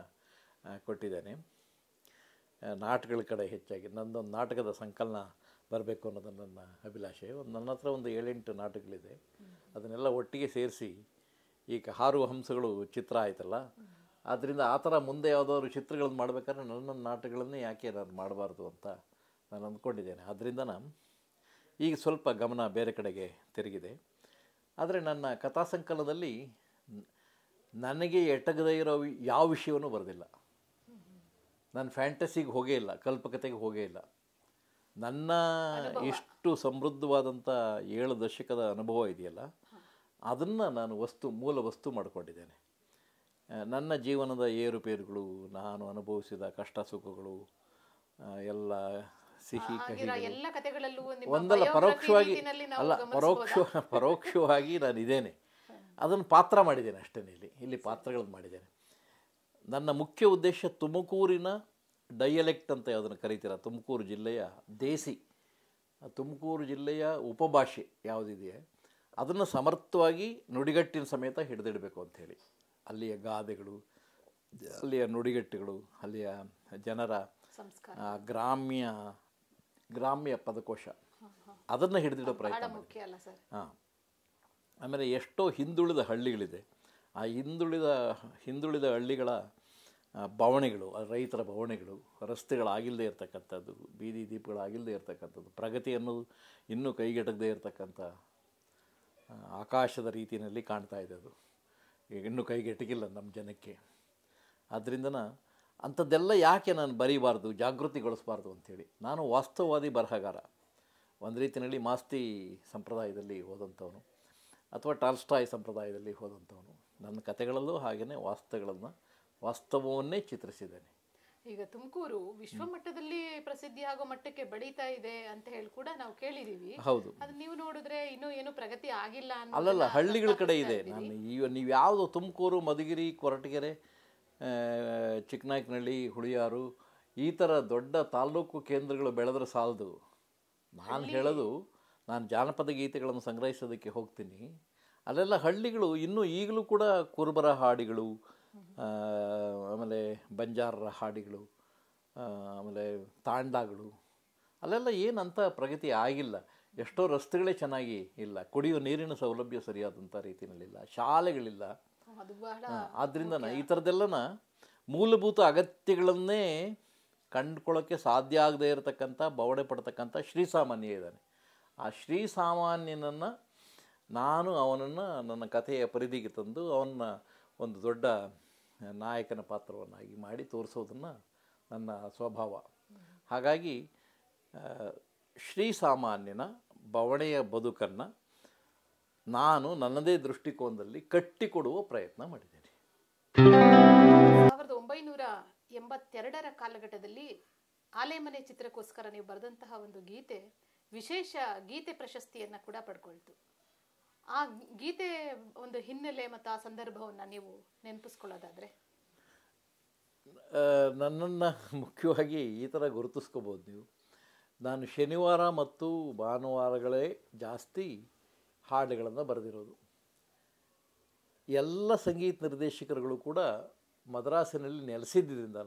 ಕೊಟ್ಟಿದ್ದೇನೆ ನಾಟಕಗಳ ಕಡೆ ಹೆಚ್ಚಾಗಿ ನನ್ನೊಂದು ನಾಟಕದ ಸಂಕಲನ ಬರಬೇಕು ಅನ್ನೋದು ನನ್ನ ಅಭಿಲಾಷೆ ಒಂದು ನನ್ನ ಹತ್ರ ಒಂದು ಏಳೆಂಟು ನಾಟಕಗಳಿದೆ ಅದನ್ನೆಲ್ಲ ಒಟ್ಟಿಗೆ ಸೇರಿಸಿ ಈಗ ಹಾರುವ ಹಂಸಗಳು ಚಿತ್ರ ಆಯ್ತಲ್ಲ ಆದ್ದರಿಂದ ಆ ಥರ ಮುಂದೆ ಯಾವುದಾದ್ರು ಚಿತ್ರಗಳನ್ನು ಮಾಡಬೇಕಾದ್ರೆ ನನ್ನ ನಾಟಕಗಳನ್ನೇ ಯಾಕೆ ನಾನು ಮಾಡಬಾರ್ದು ಅಂತ ನಾನು ಅಂದ್ಕೊಂಡಿದ್ದೇನೆ ಅದರಿಂದ ನಾನು ಈಗ ಸ್ವಲ್ಪ ಗಮನ ಬೇರೆ ಕಡೆಗೆ ತಿರುಗಿದೆ ಆದರೆ ನನ್ನ ಕಥಾ ಸಂಕಲನದಲ್ಲಿ ನನಗೆ ಎಟಗದೇ ಇರೋ ಯಾವ ವಿಷಯವೂ ಬರೆದಿಲ್ಲ ನಾನು ಫ್ಯಾಂಟಸಿಗೆ ಹೋಗೇ ಇಲ್ಲ ಕಲ್ಪಕತೆಗೆ ಹೋಗೇ ಇಲ್ಲ ನನ್ನ ಎಷ್ಟು ಸಮೃದ್ಧವಾದಂಥ ಏಳು ದಶಕದ ಅನುಭವ ಇದೆಯಲ್ಲ ಅದನ್ನು ನಾನು ವಸ್ತು ಮೂಲ ವಸ್ತು ಮಾಡಿಕೊಂಡಿದ್ದೇನೆ ನನ್ನ ಜೀವನದ ಏರುಪೇರುಗಳು ನಾನು ಅನುಭವಿಸಿದ ಕಷ್ಟ ಸುಖಗಳು ಎಲ್ಲ ಸಿಹಿ ಎಲ್ಲ ಕಥೆಗಳಲ್ಲೂ ಒಂದಲ್ಲ ಪರೋಕ್ಷವಾಗಿ ಅಲ್ಲ ಪರೋಕ್ಷ ಪರೋಕ್ಷವಾಗಿ ನಾನು ಇದ್ದೇನೆ ಅದನ್ನು ಪಾತ್ರ ಮಾಡಿದ್ದೇನೆ ಅಷ್ಟೇ ಇಲ್ಲಿ ಇಲ್ಲಿ ಪಾತ್ರಗಳನ್ನು ಮಾಡಿದ್ದೇನೆ ನನ್ನ ಮುಖ್ಯ ಉದ್ದೇಶ ತುಮಕೂರಿನ ಡಯಲೆಕ್ಟ್ ಅಂತ ಯಾವುದನ್ನು ಕರಿತೀರ ತುಮಕೂರು ಜಿಲ್ಲೆಯ ದೇಸಿ ತುಮಕೂರು ಜಿಲ್ಲೆಯ ಉಪಭಾಷೆ ಯಾವುದಿದೆಯೇ ಅದನ್ನು ಸಮರ್ಥವಾಗಿ ನುಡಿಗಟ್ಟಿನ ಸಮೇತ ಹಿಡಿದಿಡಬೇಕು ಅಂಥೇಳಿ ಅಲ್ಲಿಯ ಗಾದೆಗಳು ಅಲ್ಲಿಯ ನುಡಿಗಟ್ಟುಗಳು ಅಲ್ಲಿಯ ಜನರ ಗ್ರಾಮ್ಯ ಗ್ರಾಮ್ಯ ಪದಕೋಶ ಅದನ್ನು ಹಿಡಿದಿಡೋ ಪ್ರಯತ್ನ ಹಾಂ ಆಮೇಲೆ ಎಷ್ಟೋ ಹಿಂದುಳಿದ ಹಳ್ಳಿಗಳಿದೆ ಆ ಹಿಂದುಳಿದ ಹಿಂದುಳಿದ ಹಳ್ಳಿಗಳ ಬವಣೆಗಳು ರೈತರ ಬವಣೆಗಳು ರಸ್ತೆಗಳಾಗಿಲ್ಲದೆ ಇರತಕ್ಕಂಥದ್ದು ಬೀದಿ ದೀಪಗಳಾಗಿಲ್ಲದೆ ಇರತಕ್ಕಂಥದ್ದು ಪ್ರಗತಿ ಅನ್ನೋದು ಇನ್ನೂ ಕೈಗೆಟಕದೇ ಇರತಕ್ಕಂಥ ಆಕಾಶದ ರೀತಿಯಲ್ಲಿ ಕಾಣ್ತಾ ಇದೆ ಅದು ಇನ್ನೂ ಕೈಗೆಟಕಿಲ್ಲ ನಮ್ಮ ಜನಕ್ಕೆ ಆದ್ದರಿಂದನ ಅಂಥದ್ದೆಲ್ಲ ಯಾಕೆ ನಾನು ಬರೀಬಾರ್ದು ಜಾಗೃತಿಗೊಳಿಸಬಾರ್ದು ಅಂಥೇಳಿ ನಾನು ವಾಸ್ತವವಾದಿ ಬರಹಗಾರ ಒಂದು ರೀತಿಯಲ್ಲಿ ಮಾಸ್ತಿ ಸಂಪ್ರದಾಯದಲ್ಲಿ ಹೋದಂಥವನು ಅಥವಾ ಟಾಲ್ಸ್ಟಾಯ್ ಸಂಪ್ರದಾಯದಲ್ಲಿ ಹೋದಂಥವನು ನನ್ನ ಕತೆಗಳಲ್ಲೂ ಹಾಗೆಯೇ ವಾಸ್ತವಗಳನ್ನು ವಾಸ್ತವವನ್ನೇ ಚಿತ್ರಿಸಿದ್ದೇನೆ ಈಗ ತುಮಕೂರು ವಿಶ್ವಮಟ್ಟದಲ್ಲಿ ಪ್ರಸಿದ್ಧಿ ಆಗೋ ಮಟ್ಟಕ್ಕೆ ಬೆಳೀತಾ ಇದೆ ಅಂತ ಹೇಳಿ ಕೂಡ ನಾವು ಕೇಳಿದೀವಿ ಹೌದು ಅದು ನೀವು ನೋಡಿದ್ರೆ ಇನ್ನೂ ಏನು ಪ್ರಗತಿ ಆಗಿಲ್ಲ ಅಲ್ಲಲ್ಲ ಹಳ್ಳಿಗಳ ಕಡೆ ಇದೆ ನಾನು ನೀವು ಯಾವುದು ತುಮಕೂರು ಮಧುಗಿರಿ ಕೊರಟಗೆರೆ ಚಿಕ್ಕನಾಯ್ಕನಹಳ್ಳಿ ಹುಳಿಯಾರು ಈ ಥರ ದೊಡ್ಡ ತಾಲ್ಲೂಕು ಕೇಂದ್ರಗಳು ಬೆಳೆದ್ರೆ ಸಾಲದು ನಾನು ಹೇಳೋದು ನಾನು ಜಾನಪದ ಗೀತೆಗಳನ್ನು ಸಂಗ್ರಹಿಸೋದಕ್ಕೆ ಹೋಗ್ತೀನಿ ಅಲ್ಲೆಲ್ಲ ಹಳ್ಳಿಗಳು ಇನ್ನೂ ಈಗಲೂ ಕೂಡ ಕುರುಬರ ಹಾಡಿಗಳು ಆಮೇಲೆ ಬಂಜಾರರ ಹಾಡಿಗಳು ಆಮೇಲೆ ತಾಂಡಾಗಳು ಅಲ್ಲೆಲ್ಲ ಏನಂತ ಪ್ರಗತಿ ಆಗಿಲ್ಲ ಎಷ್ಟೋ ರಸ್ತೆಗಳೇ ಚೆನ್ನಾಗಿ ಇಲ್ಲ ಕುಡಿಯೋ ನೀರಿನ ಸೌಲಭ್ಯ ಸರಿಯಾದಂಥ ರೀತಿಯಲ್ಲಿಲ್ಲ ಶಾಲೆಗಳಿಲ್ಲ ಆದ್ದರಿಂದ ಈ ಥರದ್ದೆಲ್ಲನ ಮೂಲಭೂತ ಅಗತ್ಯಗಳನ್ನೇ ಕಂಡುಕೊಳ್ಳೋಕ್ಕೆ ಸಾಧ್ಯ ಆಗದೆ ಇರತಕ್ಕಂಥ ಬವಡೆ ಪಡ್ತಕ್ಕಂಥ ಶ್ರೀಸಾಮಾನ್ಯ ಇದ್ದಾನೆ ಆ ಶ್ರೀಸಾಮಾನ್ಯನನ್ನು ನಾನು ಅವನನ್ನು ನನ್ನ ಕಥೆಯ ಪರಿಧಿಗೆ ತಂದು ಅವನ್ನ ಒಂದು ದೊಡ್ಡ ನಾಯಕನ ಪಾತ್ರವನ್ನಾಗಿ ಮಾಡಿ ತೋರಿಸೋದನ್ನು ನನ್ನ ಸ್ವಭಾವ ಹಾಗಾಗಿ ಶ್ರೀಸಾಮಾನ್ಯನ ಬವಣೆಯ ಬದುಕನ್ನು ನಾನು ನನ್ನದೇ ದೃಷ್ಟಿಕೋನದಲ್ಲಿ ಕಟ್ಟಿಕೊಡುವ ಪ್ರಯತ್ನ ಮಾಡಿದ್ದೇನೆ ಸಾವಿರದ ಒಂಬೈನೂರ ಎಂಬತ್ತೆರಡರ ಕಾಲಘಟ್ಟದಲ್ಲಿ ಆಲೆಮನೆ ಚಿತ್ರಕ್ಕೋಸ್ಕರ ನೀವು ಬರೆದಂತಹ ಒಂದು ಗೀತೆ ವಿಶೇಷ ಗೀತೆ ಪ್ರಶಸ್ತಿಯನ್ನು ಕೂಡ ಪಡ್ಕೊಳ್ತು ಆ ಗೀತೆ ಒಂದು ಹಿನ್ನೆಲೆ ಮತ್ತು ಆ ಸಂದರ್ಭವನ್ನು ನೀವು ನೆನಪಿಸ್ಕೊಳ್ಳೋದಾದರೆ ನನ್ನನ್ನು ಮುಖ್ಯವಾಗಿ ಈ ಥರ ಗುರುತಿಸ್ಕೋಬೋದು ನೀವು ನಾನು ಶನಿವಾರ ಮತ್ತು ಭಾನುವಾರಗಳೇ ಜಾಸ್ತಿ ಹಾಡುಗಳನ್ನು ಬರೆದಿರೋದು ಎಲ್ಲ ಸಂಗೀತ ನಿರ್ದೇಶಕರುಗಳು ಕೂಡ ಮದ್ರಾಸಿನಲ್ಲಿ ನೆಲೆಸಿದ್ದರಿಂದ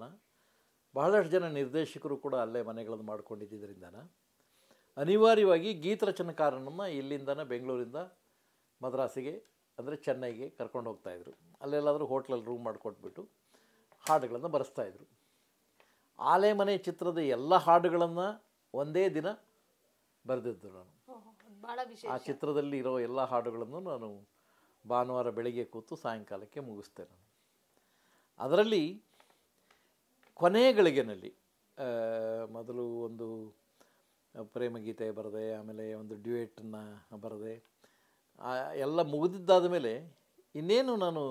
ಬಹಳಷ್ಟು ಜನ ನಿರ್ದೇಶಕರು ಕೂಡ ಅಲ್ಲೇ ಮನೆಗಳನ್ನು ಮಾಡ್ಕೊಂಡಿದ್ದರಿಂದ ಅನಿವಾರ್ಯವಾಗಿ ಗೀತ ರಚನಕಾರನನ್ನು ಇಲ್ಲಿಂದನೇ ಬೆಂಗಳೂರಿಂದ ಮದ್ರಾಸಿಗೆ ಅಂದರೆ ಚೆನ್ನೈಗೆ ಕರ್ಕೊಂಡು ಹೋಗ್ತಾಯಿದ್ರು ಅಲ್ಲೆಲ್ಲಾದರೂ ಹೋಟ್ಲಲ್ಲಿ ರೂಮ್ ಮಾಡಿಕೊಟ್ಬಿಟ್ಟು ಹಾಡುಗಳನ್ನು ಬರೆಸ್ತಾಯಿದ್ರು ಆಲೆ ಮನೆ ಚಿತ್ರದ ಎಲ್ಲ ಹಾಡುಗಳನ್ನು ಒಂದೇ ದಿನ ಬರೆದಿದ್ದರು ನಾನು ಆ ಚಿತ್ರದಲ್ಲಿ ಇರೋ ಎಲ್ಲ ಹಾಡುಗಳನ್ನು ನಾನು ಭಾನುವಾರ ಬೆಳಿಗ್ಗೆ ಕೂತು ಸಾಯಂಕಾಲಕ್ಕೆ ಮುಗಿಸ್ತೇನೆ ಅದರಲ್ಲಿ ಕೊನೆ ಗಳಿಗೆನಲ್ಲಿ ಮೊದಲು ಒಂದು ಪ್ರೇಮಗೀತೆ ಬರದೆ ಆಮೇಲೆ ಒಂದು ಡ್ಯೂಯೇಟನ್ನು ಬರದೆ ಎಲ್ಲ ಮುಗಿದಿದ್ದಾದ ಮೇಲೆ ಇನ್ನೇನು ನಾನು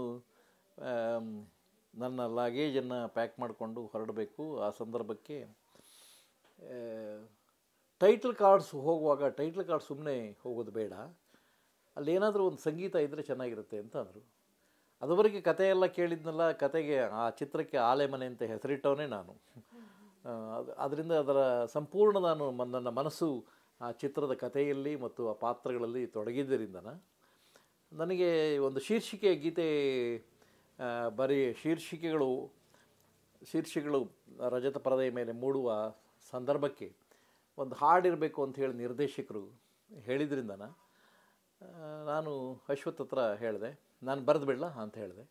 ನನ್ನ ಲಗೇಜನ್ನು ಪ್ಯಾಕ್ ಮಾಡಿಕೊಂಡು ಹೊರಡಬೇಕು ಆ ಸಂದರ್ಭಕ್ಕೆ ಟೈಟ್ಲ್ ಕಾರ್ಡ್ಸ್ ಹೋಗುವಾಗ ಟೈಟ್ಲ್ ಕಾರ್ಡ್ ಸುಮ್ಮನೆ ಹೋಗೋದು ಬೇಡ ಏನಾದರೂ ಒಂದು ಸಂಗೀತ ಇದ್ದರೆ ಚೆನ್ನಾಗಿರುತ್ತೆ ಅಂತ ಅಂದರು ಅದುವರೆಗೆ ಕತೆ ಕೇಳಿದ್ನಲ್ಲ ಕತೆಗೆ ಆ ಚಿತ್ರಕ್ಕೆ ಆಲೆ ಮನೆ ಅಂತ ಹೆಸರಿಟ್ಟವನೇ ನಾನು ಅದರಿಂದ ಅದರ ಸಂಪೂರ್ಣ ನಾನು ನನ್ನ ಮನಸ್ಸು ಆ ಚಿತ್ರದ ಕಥೆಯಲ್ಲಿ ಮತ್ತು ಆ ಪಾತ್ರಗಳಲ್ಲಿ ತೊಡಗಿದ್ದರಿಂದ ನನಗೆ ಒಂದು ಶೀರ್ಷಿಕೆ ಗೀತೆ ಬರೀ ಶೀರ್ಷಿಕೆಗಳು ಶೀರ್ಷಿಕೆಗಳು ರಜತ ಪರದೆಯ ಮೇಲೆ ಮೂಡುವ ಸಂದರ್ಭಕ್ಕೆ ಒಂದು ಹಾಡಿರಬೇಕು ಹೇಳಿ ನಿರ್ದೇಶಕರು ಹೇಳಿದ್ರಿಂದ ನಾನು ಅಶ್ವತ್ ಹತ್ರ ಹೇಳಿದೆ ನಾನು ಬರೆದು ಬಿಡಲ ಅಂತ ಹೇಳಿದೆ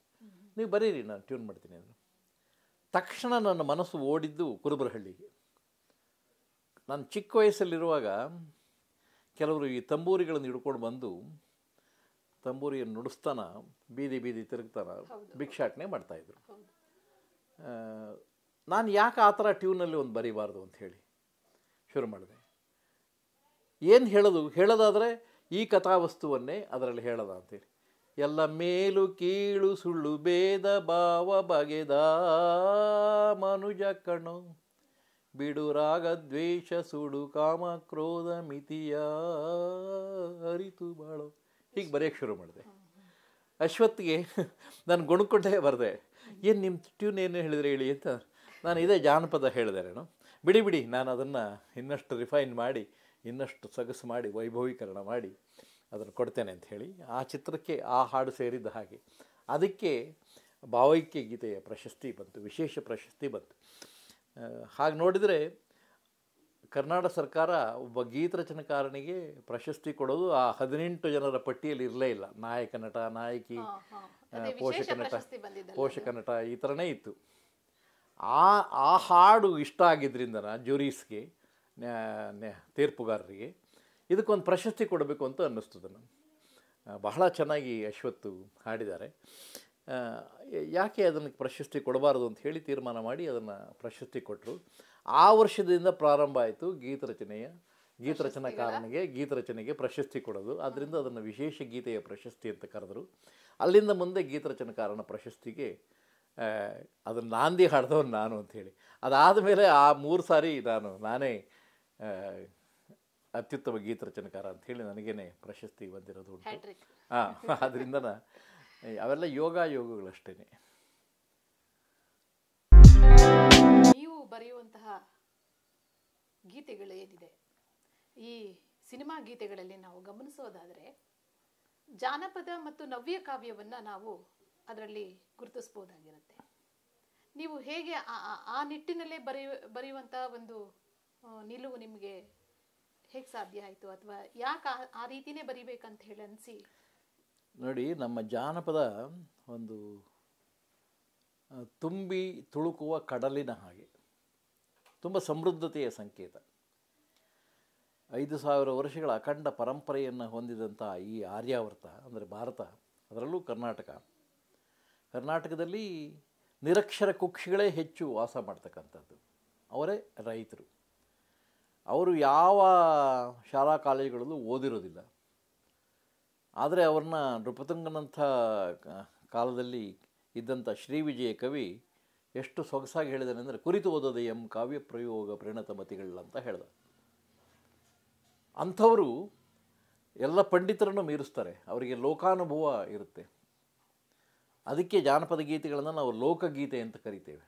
ನೀವು ಬರೀರಿ ನಾನು ಟ್ಯೂನ್ ಮಾಡ್ತೀನಿ ಅಂದರು ತಕ್ಷಣ ನನ್ನ ಮನಸ್ಸು ಓಡಿದ್ದು ಕುರುಬರಹಳ್ಳಿಗೆ ನಾನು ಚಿಕ್ಕ ವಯಸ್ಸಲ್ಲಿರುವಾಗ ಕೆಲವರು ಈ ತಂಬೂರಿಗಳನ್ನು ಹಿಡ್ಕೊಂಡು ಬಂದು ತಂಬೂರಿಯನ್ನು ನುಡಿಸ್ತಾನ ಬೀದಿ ಬೀದಿ ತಿರುಗ್ತಾನ ಭಿಕ್ಷಾಟನೆ ಮಾಡ್ತಾಯಿದ್ರು ನಾನು ಯಾಕೆ ಆ ಥರ ಟ್ಯೂನಲ್ಲಿ ಒಂದು ಬರೀಬಾರ್ದು ಅಂಥೇಳಿ ಶುರು ಮಾಡಿದೆ ಏನು ಹೇಳೋದು ಹೇಳೋದಾದರೆ ಈ ಕಥಾವಸ್ತುವನ್ನೇ ಅದರಲ್ಲಿ ಹೇಳೋದ ಅಂತೇಳಿ ಎಲ್ಲ ಮೇಲು ಕೀಳು ಸುಳ್ಳು ಭೇದ ಭಾವ ಬಗೆದ ಮನುಜ ಕಣು ಬಿಡು ರಾಗ ದ್ವೇಷ ಸುಡು ಕಾಮ ಕ್ರೋಧ ಮಿತಿಯ ಅರಿತು ಬಾಳು ಹೀಗೆ ಬರೆಯೋಕ್ಕೆ ಶುರು ಮಾಡಿದೆ ಅಶ್ವತ್ಗೆ ನಾನು ಗುಣಕೊಂಡೇ ಬರೆದೆ ಏನು ನಿಮ್ಮ ಟ್ಯೂನ್ ಏನು ಹೇಳಿದ್ರೆ ಹೇಳಿ ಅಂತ ನಾನು ಇದೇ ಜಾನಪದ ಹೇಳಿದೆ ನಾನು ಬಿಡಿ ಬಿಡಿ ನಾನು ಅದನ್ನು ಇನ್ನಷ್ಟು ರಿಫೈನ್ ಮಾಡಿ ಇನ್ನಷ್ಟು ಸೊಗಸು ಮಾಡಿ ವೈಭವೀಕರಣ ಮಾಡಿ ಅದನ್ನು ಕೊಡ್ತೇನೆ ಅಂತ ಹೇಳಿ ಆ ಚಿತ್ರಕ್ಕೆ ಆ ಹಾಡು ಸೇರಿದ್ದ ಹಾಗೆ ಅದಕ್ಕೆ ಭಾವೈಕ್ಯ ಗೀತೆಯ ಪ್ರಶಸ್ತಿ ಬಂತು ವಿಶೇಷ ಪ್ರಶಸ್ತಿ ಬಂತು ಹಾಗೆ ನೋಡಿದರೆ ಕರ್ನಾಟಕ ಸರ್ಕಾರ ಒಬ್ಬ ಗೀತ ರಚನಕಾರನಿಗೆ ಪ್ರಶಸ್ತಿ ಕೊಡೋದು ಆ ಹದಿನೆಂಟು ಜನರ ಪಟ್ಟಿಯಲ್ಲಿ ಇರಲೇ ಇಲ್ಲ ನಾಯಕ ನಟ ನಾಯಕಿ ಪೋಷಕ ನಟ ಪೋಷಕ ನಟ ಈ ಥರನೇ ಇತ್ತು ಆ ಆ ಹಾಡು ಇಷ್ಟ ಆಗಿದ್ದರಿಂದ ಜ್ಯೂರೀಸ್ಗೆ ತೀರ್ಪುಗಾರರಿಗೆ ಇದಕ್ಕೊಂದು ಪ್ರಶಸ್ತಿ ಕೊಡಬೇಕು ಅಂತ ಅನ್ನಿಸ್ತದೆ ನಾನು ಬಹಳ ಚೆನ್ನಾಗಿ ಅಶ್ವತ್ತು ಹಾಡಿದ್ದಾರೆ ಯಾಕೆ ಅದನ್ನು ಪ್ರಶಸ್ತಿ ಕೊಡಬಾರ್ದು ಅಂತ ಹೇಳಿ ತೀರ್ಮಾನ ಮಾಡಿ ಅದನ್ನು ಪ್ರಶಸ್ತಿ ಕೊಟ್ಟರು ಆ ವರ್ಷದಿಂದ ಪ್ರಾರಂಭ ಆಯಿತು ರಚನಾಕಾರನಿಗೆ ಗೀತ ರಚನೆಗೆ ಪ್ರಶಸ್ತಿ ಕೊಡೋದು ಆದ್ದರಿಂದ ಅದನ್ನು ವಿಶೇಷ ಗೀತೆಯ ಪ್ರಶಸ್ತಿ ಅಂತ ಕರೆದರು ಅಲ್ಲಿಂದ ಮುಂದೆ ಗೀತ ರಚನಾಕಾರನ ಪ್ರಶಸ್ತಿಗೆ ಅದನ್ನು ನಾಂದಿ ಹಾಡ್ದವನು ನಾನು ಅಂಥೇಳಿ ಅದಾದ ಮೇಲೆ ಆ ಮೂರು ಸಾರಿ ನಾನು ನಾನೇ ಅತ್ಯುತ್ತಮ ಗೀತ ರಚನಕಾರ ಅಂಥೇಳಿ ನನಗೇನೆ ಪ್ರಶಸ್ತಿ ಬಂದಿರೋದು ಉಂಟು ಹಾಂ ಅದರಿಂದ ಅವೆಲ್ಲ ಯೋಗ ಯೋಗಗಳಷ್ಟೇ ನೀವು ಬರೆಯುವಂತಹ ಗೀತೆಗಳು ಏನಿದೆ ಈ ಸಿನಿಮಾ ಗೀತೆಗಳಲ್ಲಿ ನಾವು ಗಮನಿಸೋದಾದರೆ ಜಾನಪದ ಮತ್ತು ನವ್ಯ ಕಾವ್ಯವನ್ನು ನಾವು ಅದರಲ್ಲಿ ಗುರುತಿಸ್ಬೋದಾಗಿರುತ್ತೆ ನೀವು ಹೇಗೆ ಆ ನಿಟ್ಟಿನಲ್ಲೇ ಬರೆಯುವ ಬರೆಯುವಂಥ ಒಂದು ನಿಲುವು ನಿಮಗೆ ಹೇಗೆ ಸಾಧ್ಯ ಆಯಿತು ಅಥವಾ ಯಾಕೆ ಆ ರೀತಿನೇ ಬರಿಬೇಕಂತ ಹೇಳಿ ಅನಿಸಿ ನೋಡಿ ನಮ್ಮ ಜಾನಪದ ಒಂದು ತುಂಬಿ ತುಳುಕುವ ಕಡಲಿನ ಹಾಗೆ ತುಂಬ ಸಮೃದ್ಧತೆಯ ಸಂಕೇತ ಐದು ಸಾವಿರ ವರ್ಷಗಳ ಅಖಂಡ ಪರಂಪರೆಯನ್ನು ಹೊಂದಿದಂಥ ಈ ಆರ್ಯಾವರ್ತ ಅಂದರೆ ಭಾರತ ಅದರಲ್ಲೂ ಕರ್ನಾಟಕ ಕರ್ನಾಟಕದಲ್ಲಿ ನಿರಕ್ಷರ ಕುಕ್ಷಿಗಳೇ ಹೆಚ್ಚು ವಾಸ ಮಾಡ್ತಕ್ಕಂಥದ್ದು ಅವರೇ ರೈತರು ಅವರು ಯಾವ ಶಾಲಾ ಕಾಲೇಜುಗಳಲ್ಲೂ ಓದಿರೋದಿಲ್ಲ ಆದರೆ ಅವ್ರನ್ನ ನೃಪತಂಗನಂಥ ಕಾಲದಲ್ಲಿ ಇದ್ದಂಥ ವಿಜಯ ಕವಿ ಎಷ್ಟು ಸೊಗಸಾಗಿ ಹೇಳಿದಾನೆ ಅಂದರೆ ಕುರಿತು ಓದದ ಎಂ ಕಾವ್ಯ ಪ್ರಯೋಗ ಪರಿಣತ ಮತಿಗಳಂತ ಹೇಳ್ದ ಅಂಥವರು ಎಲ್ಲ ಪಂಡಿತರನ್ನು ಮೀರಿಸ್ತಾರೆ ಅವರಿಗೆ ಲೋಕಾನುಭವ ಇರುತ್ತೆ ಅದಕ್ಕೆ ಜಾನಪದ ಗೀತೆಗಳನ್ನು ನಾವು ಲೋಕಗೀತೆ ಅಂತ ಕರಿತೇವೆ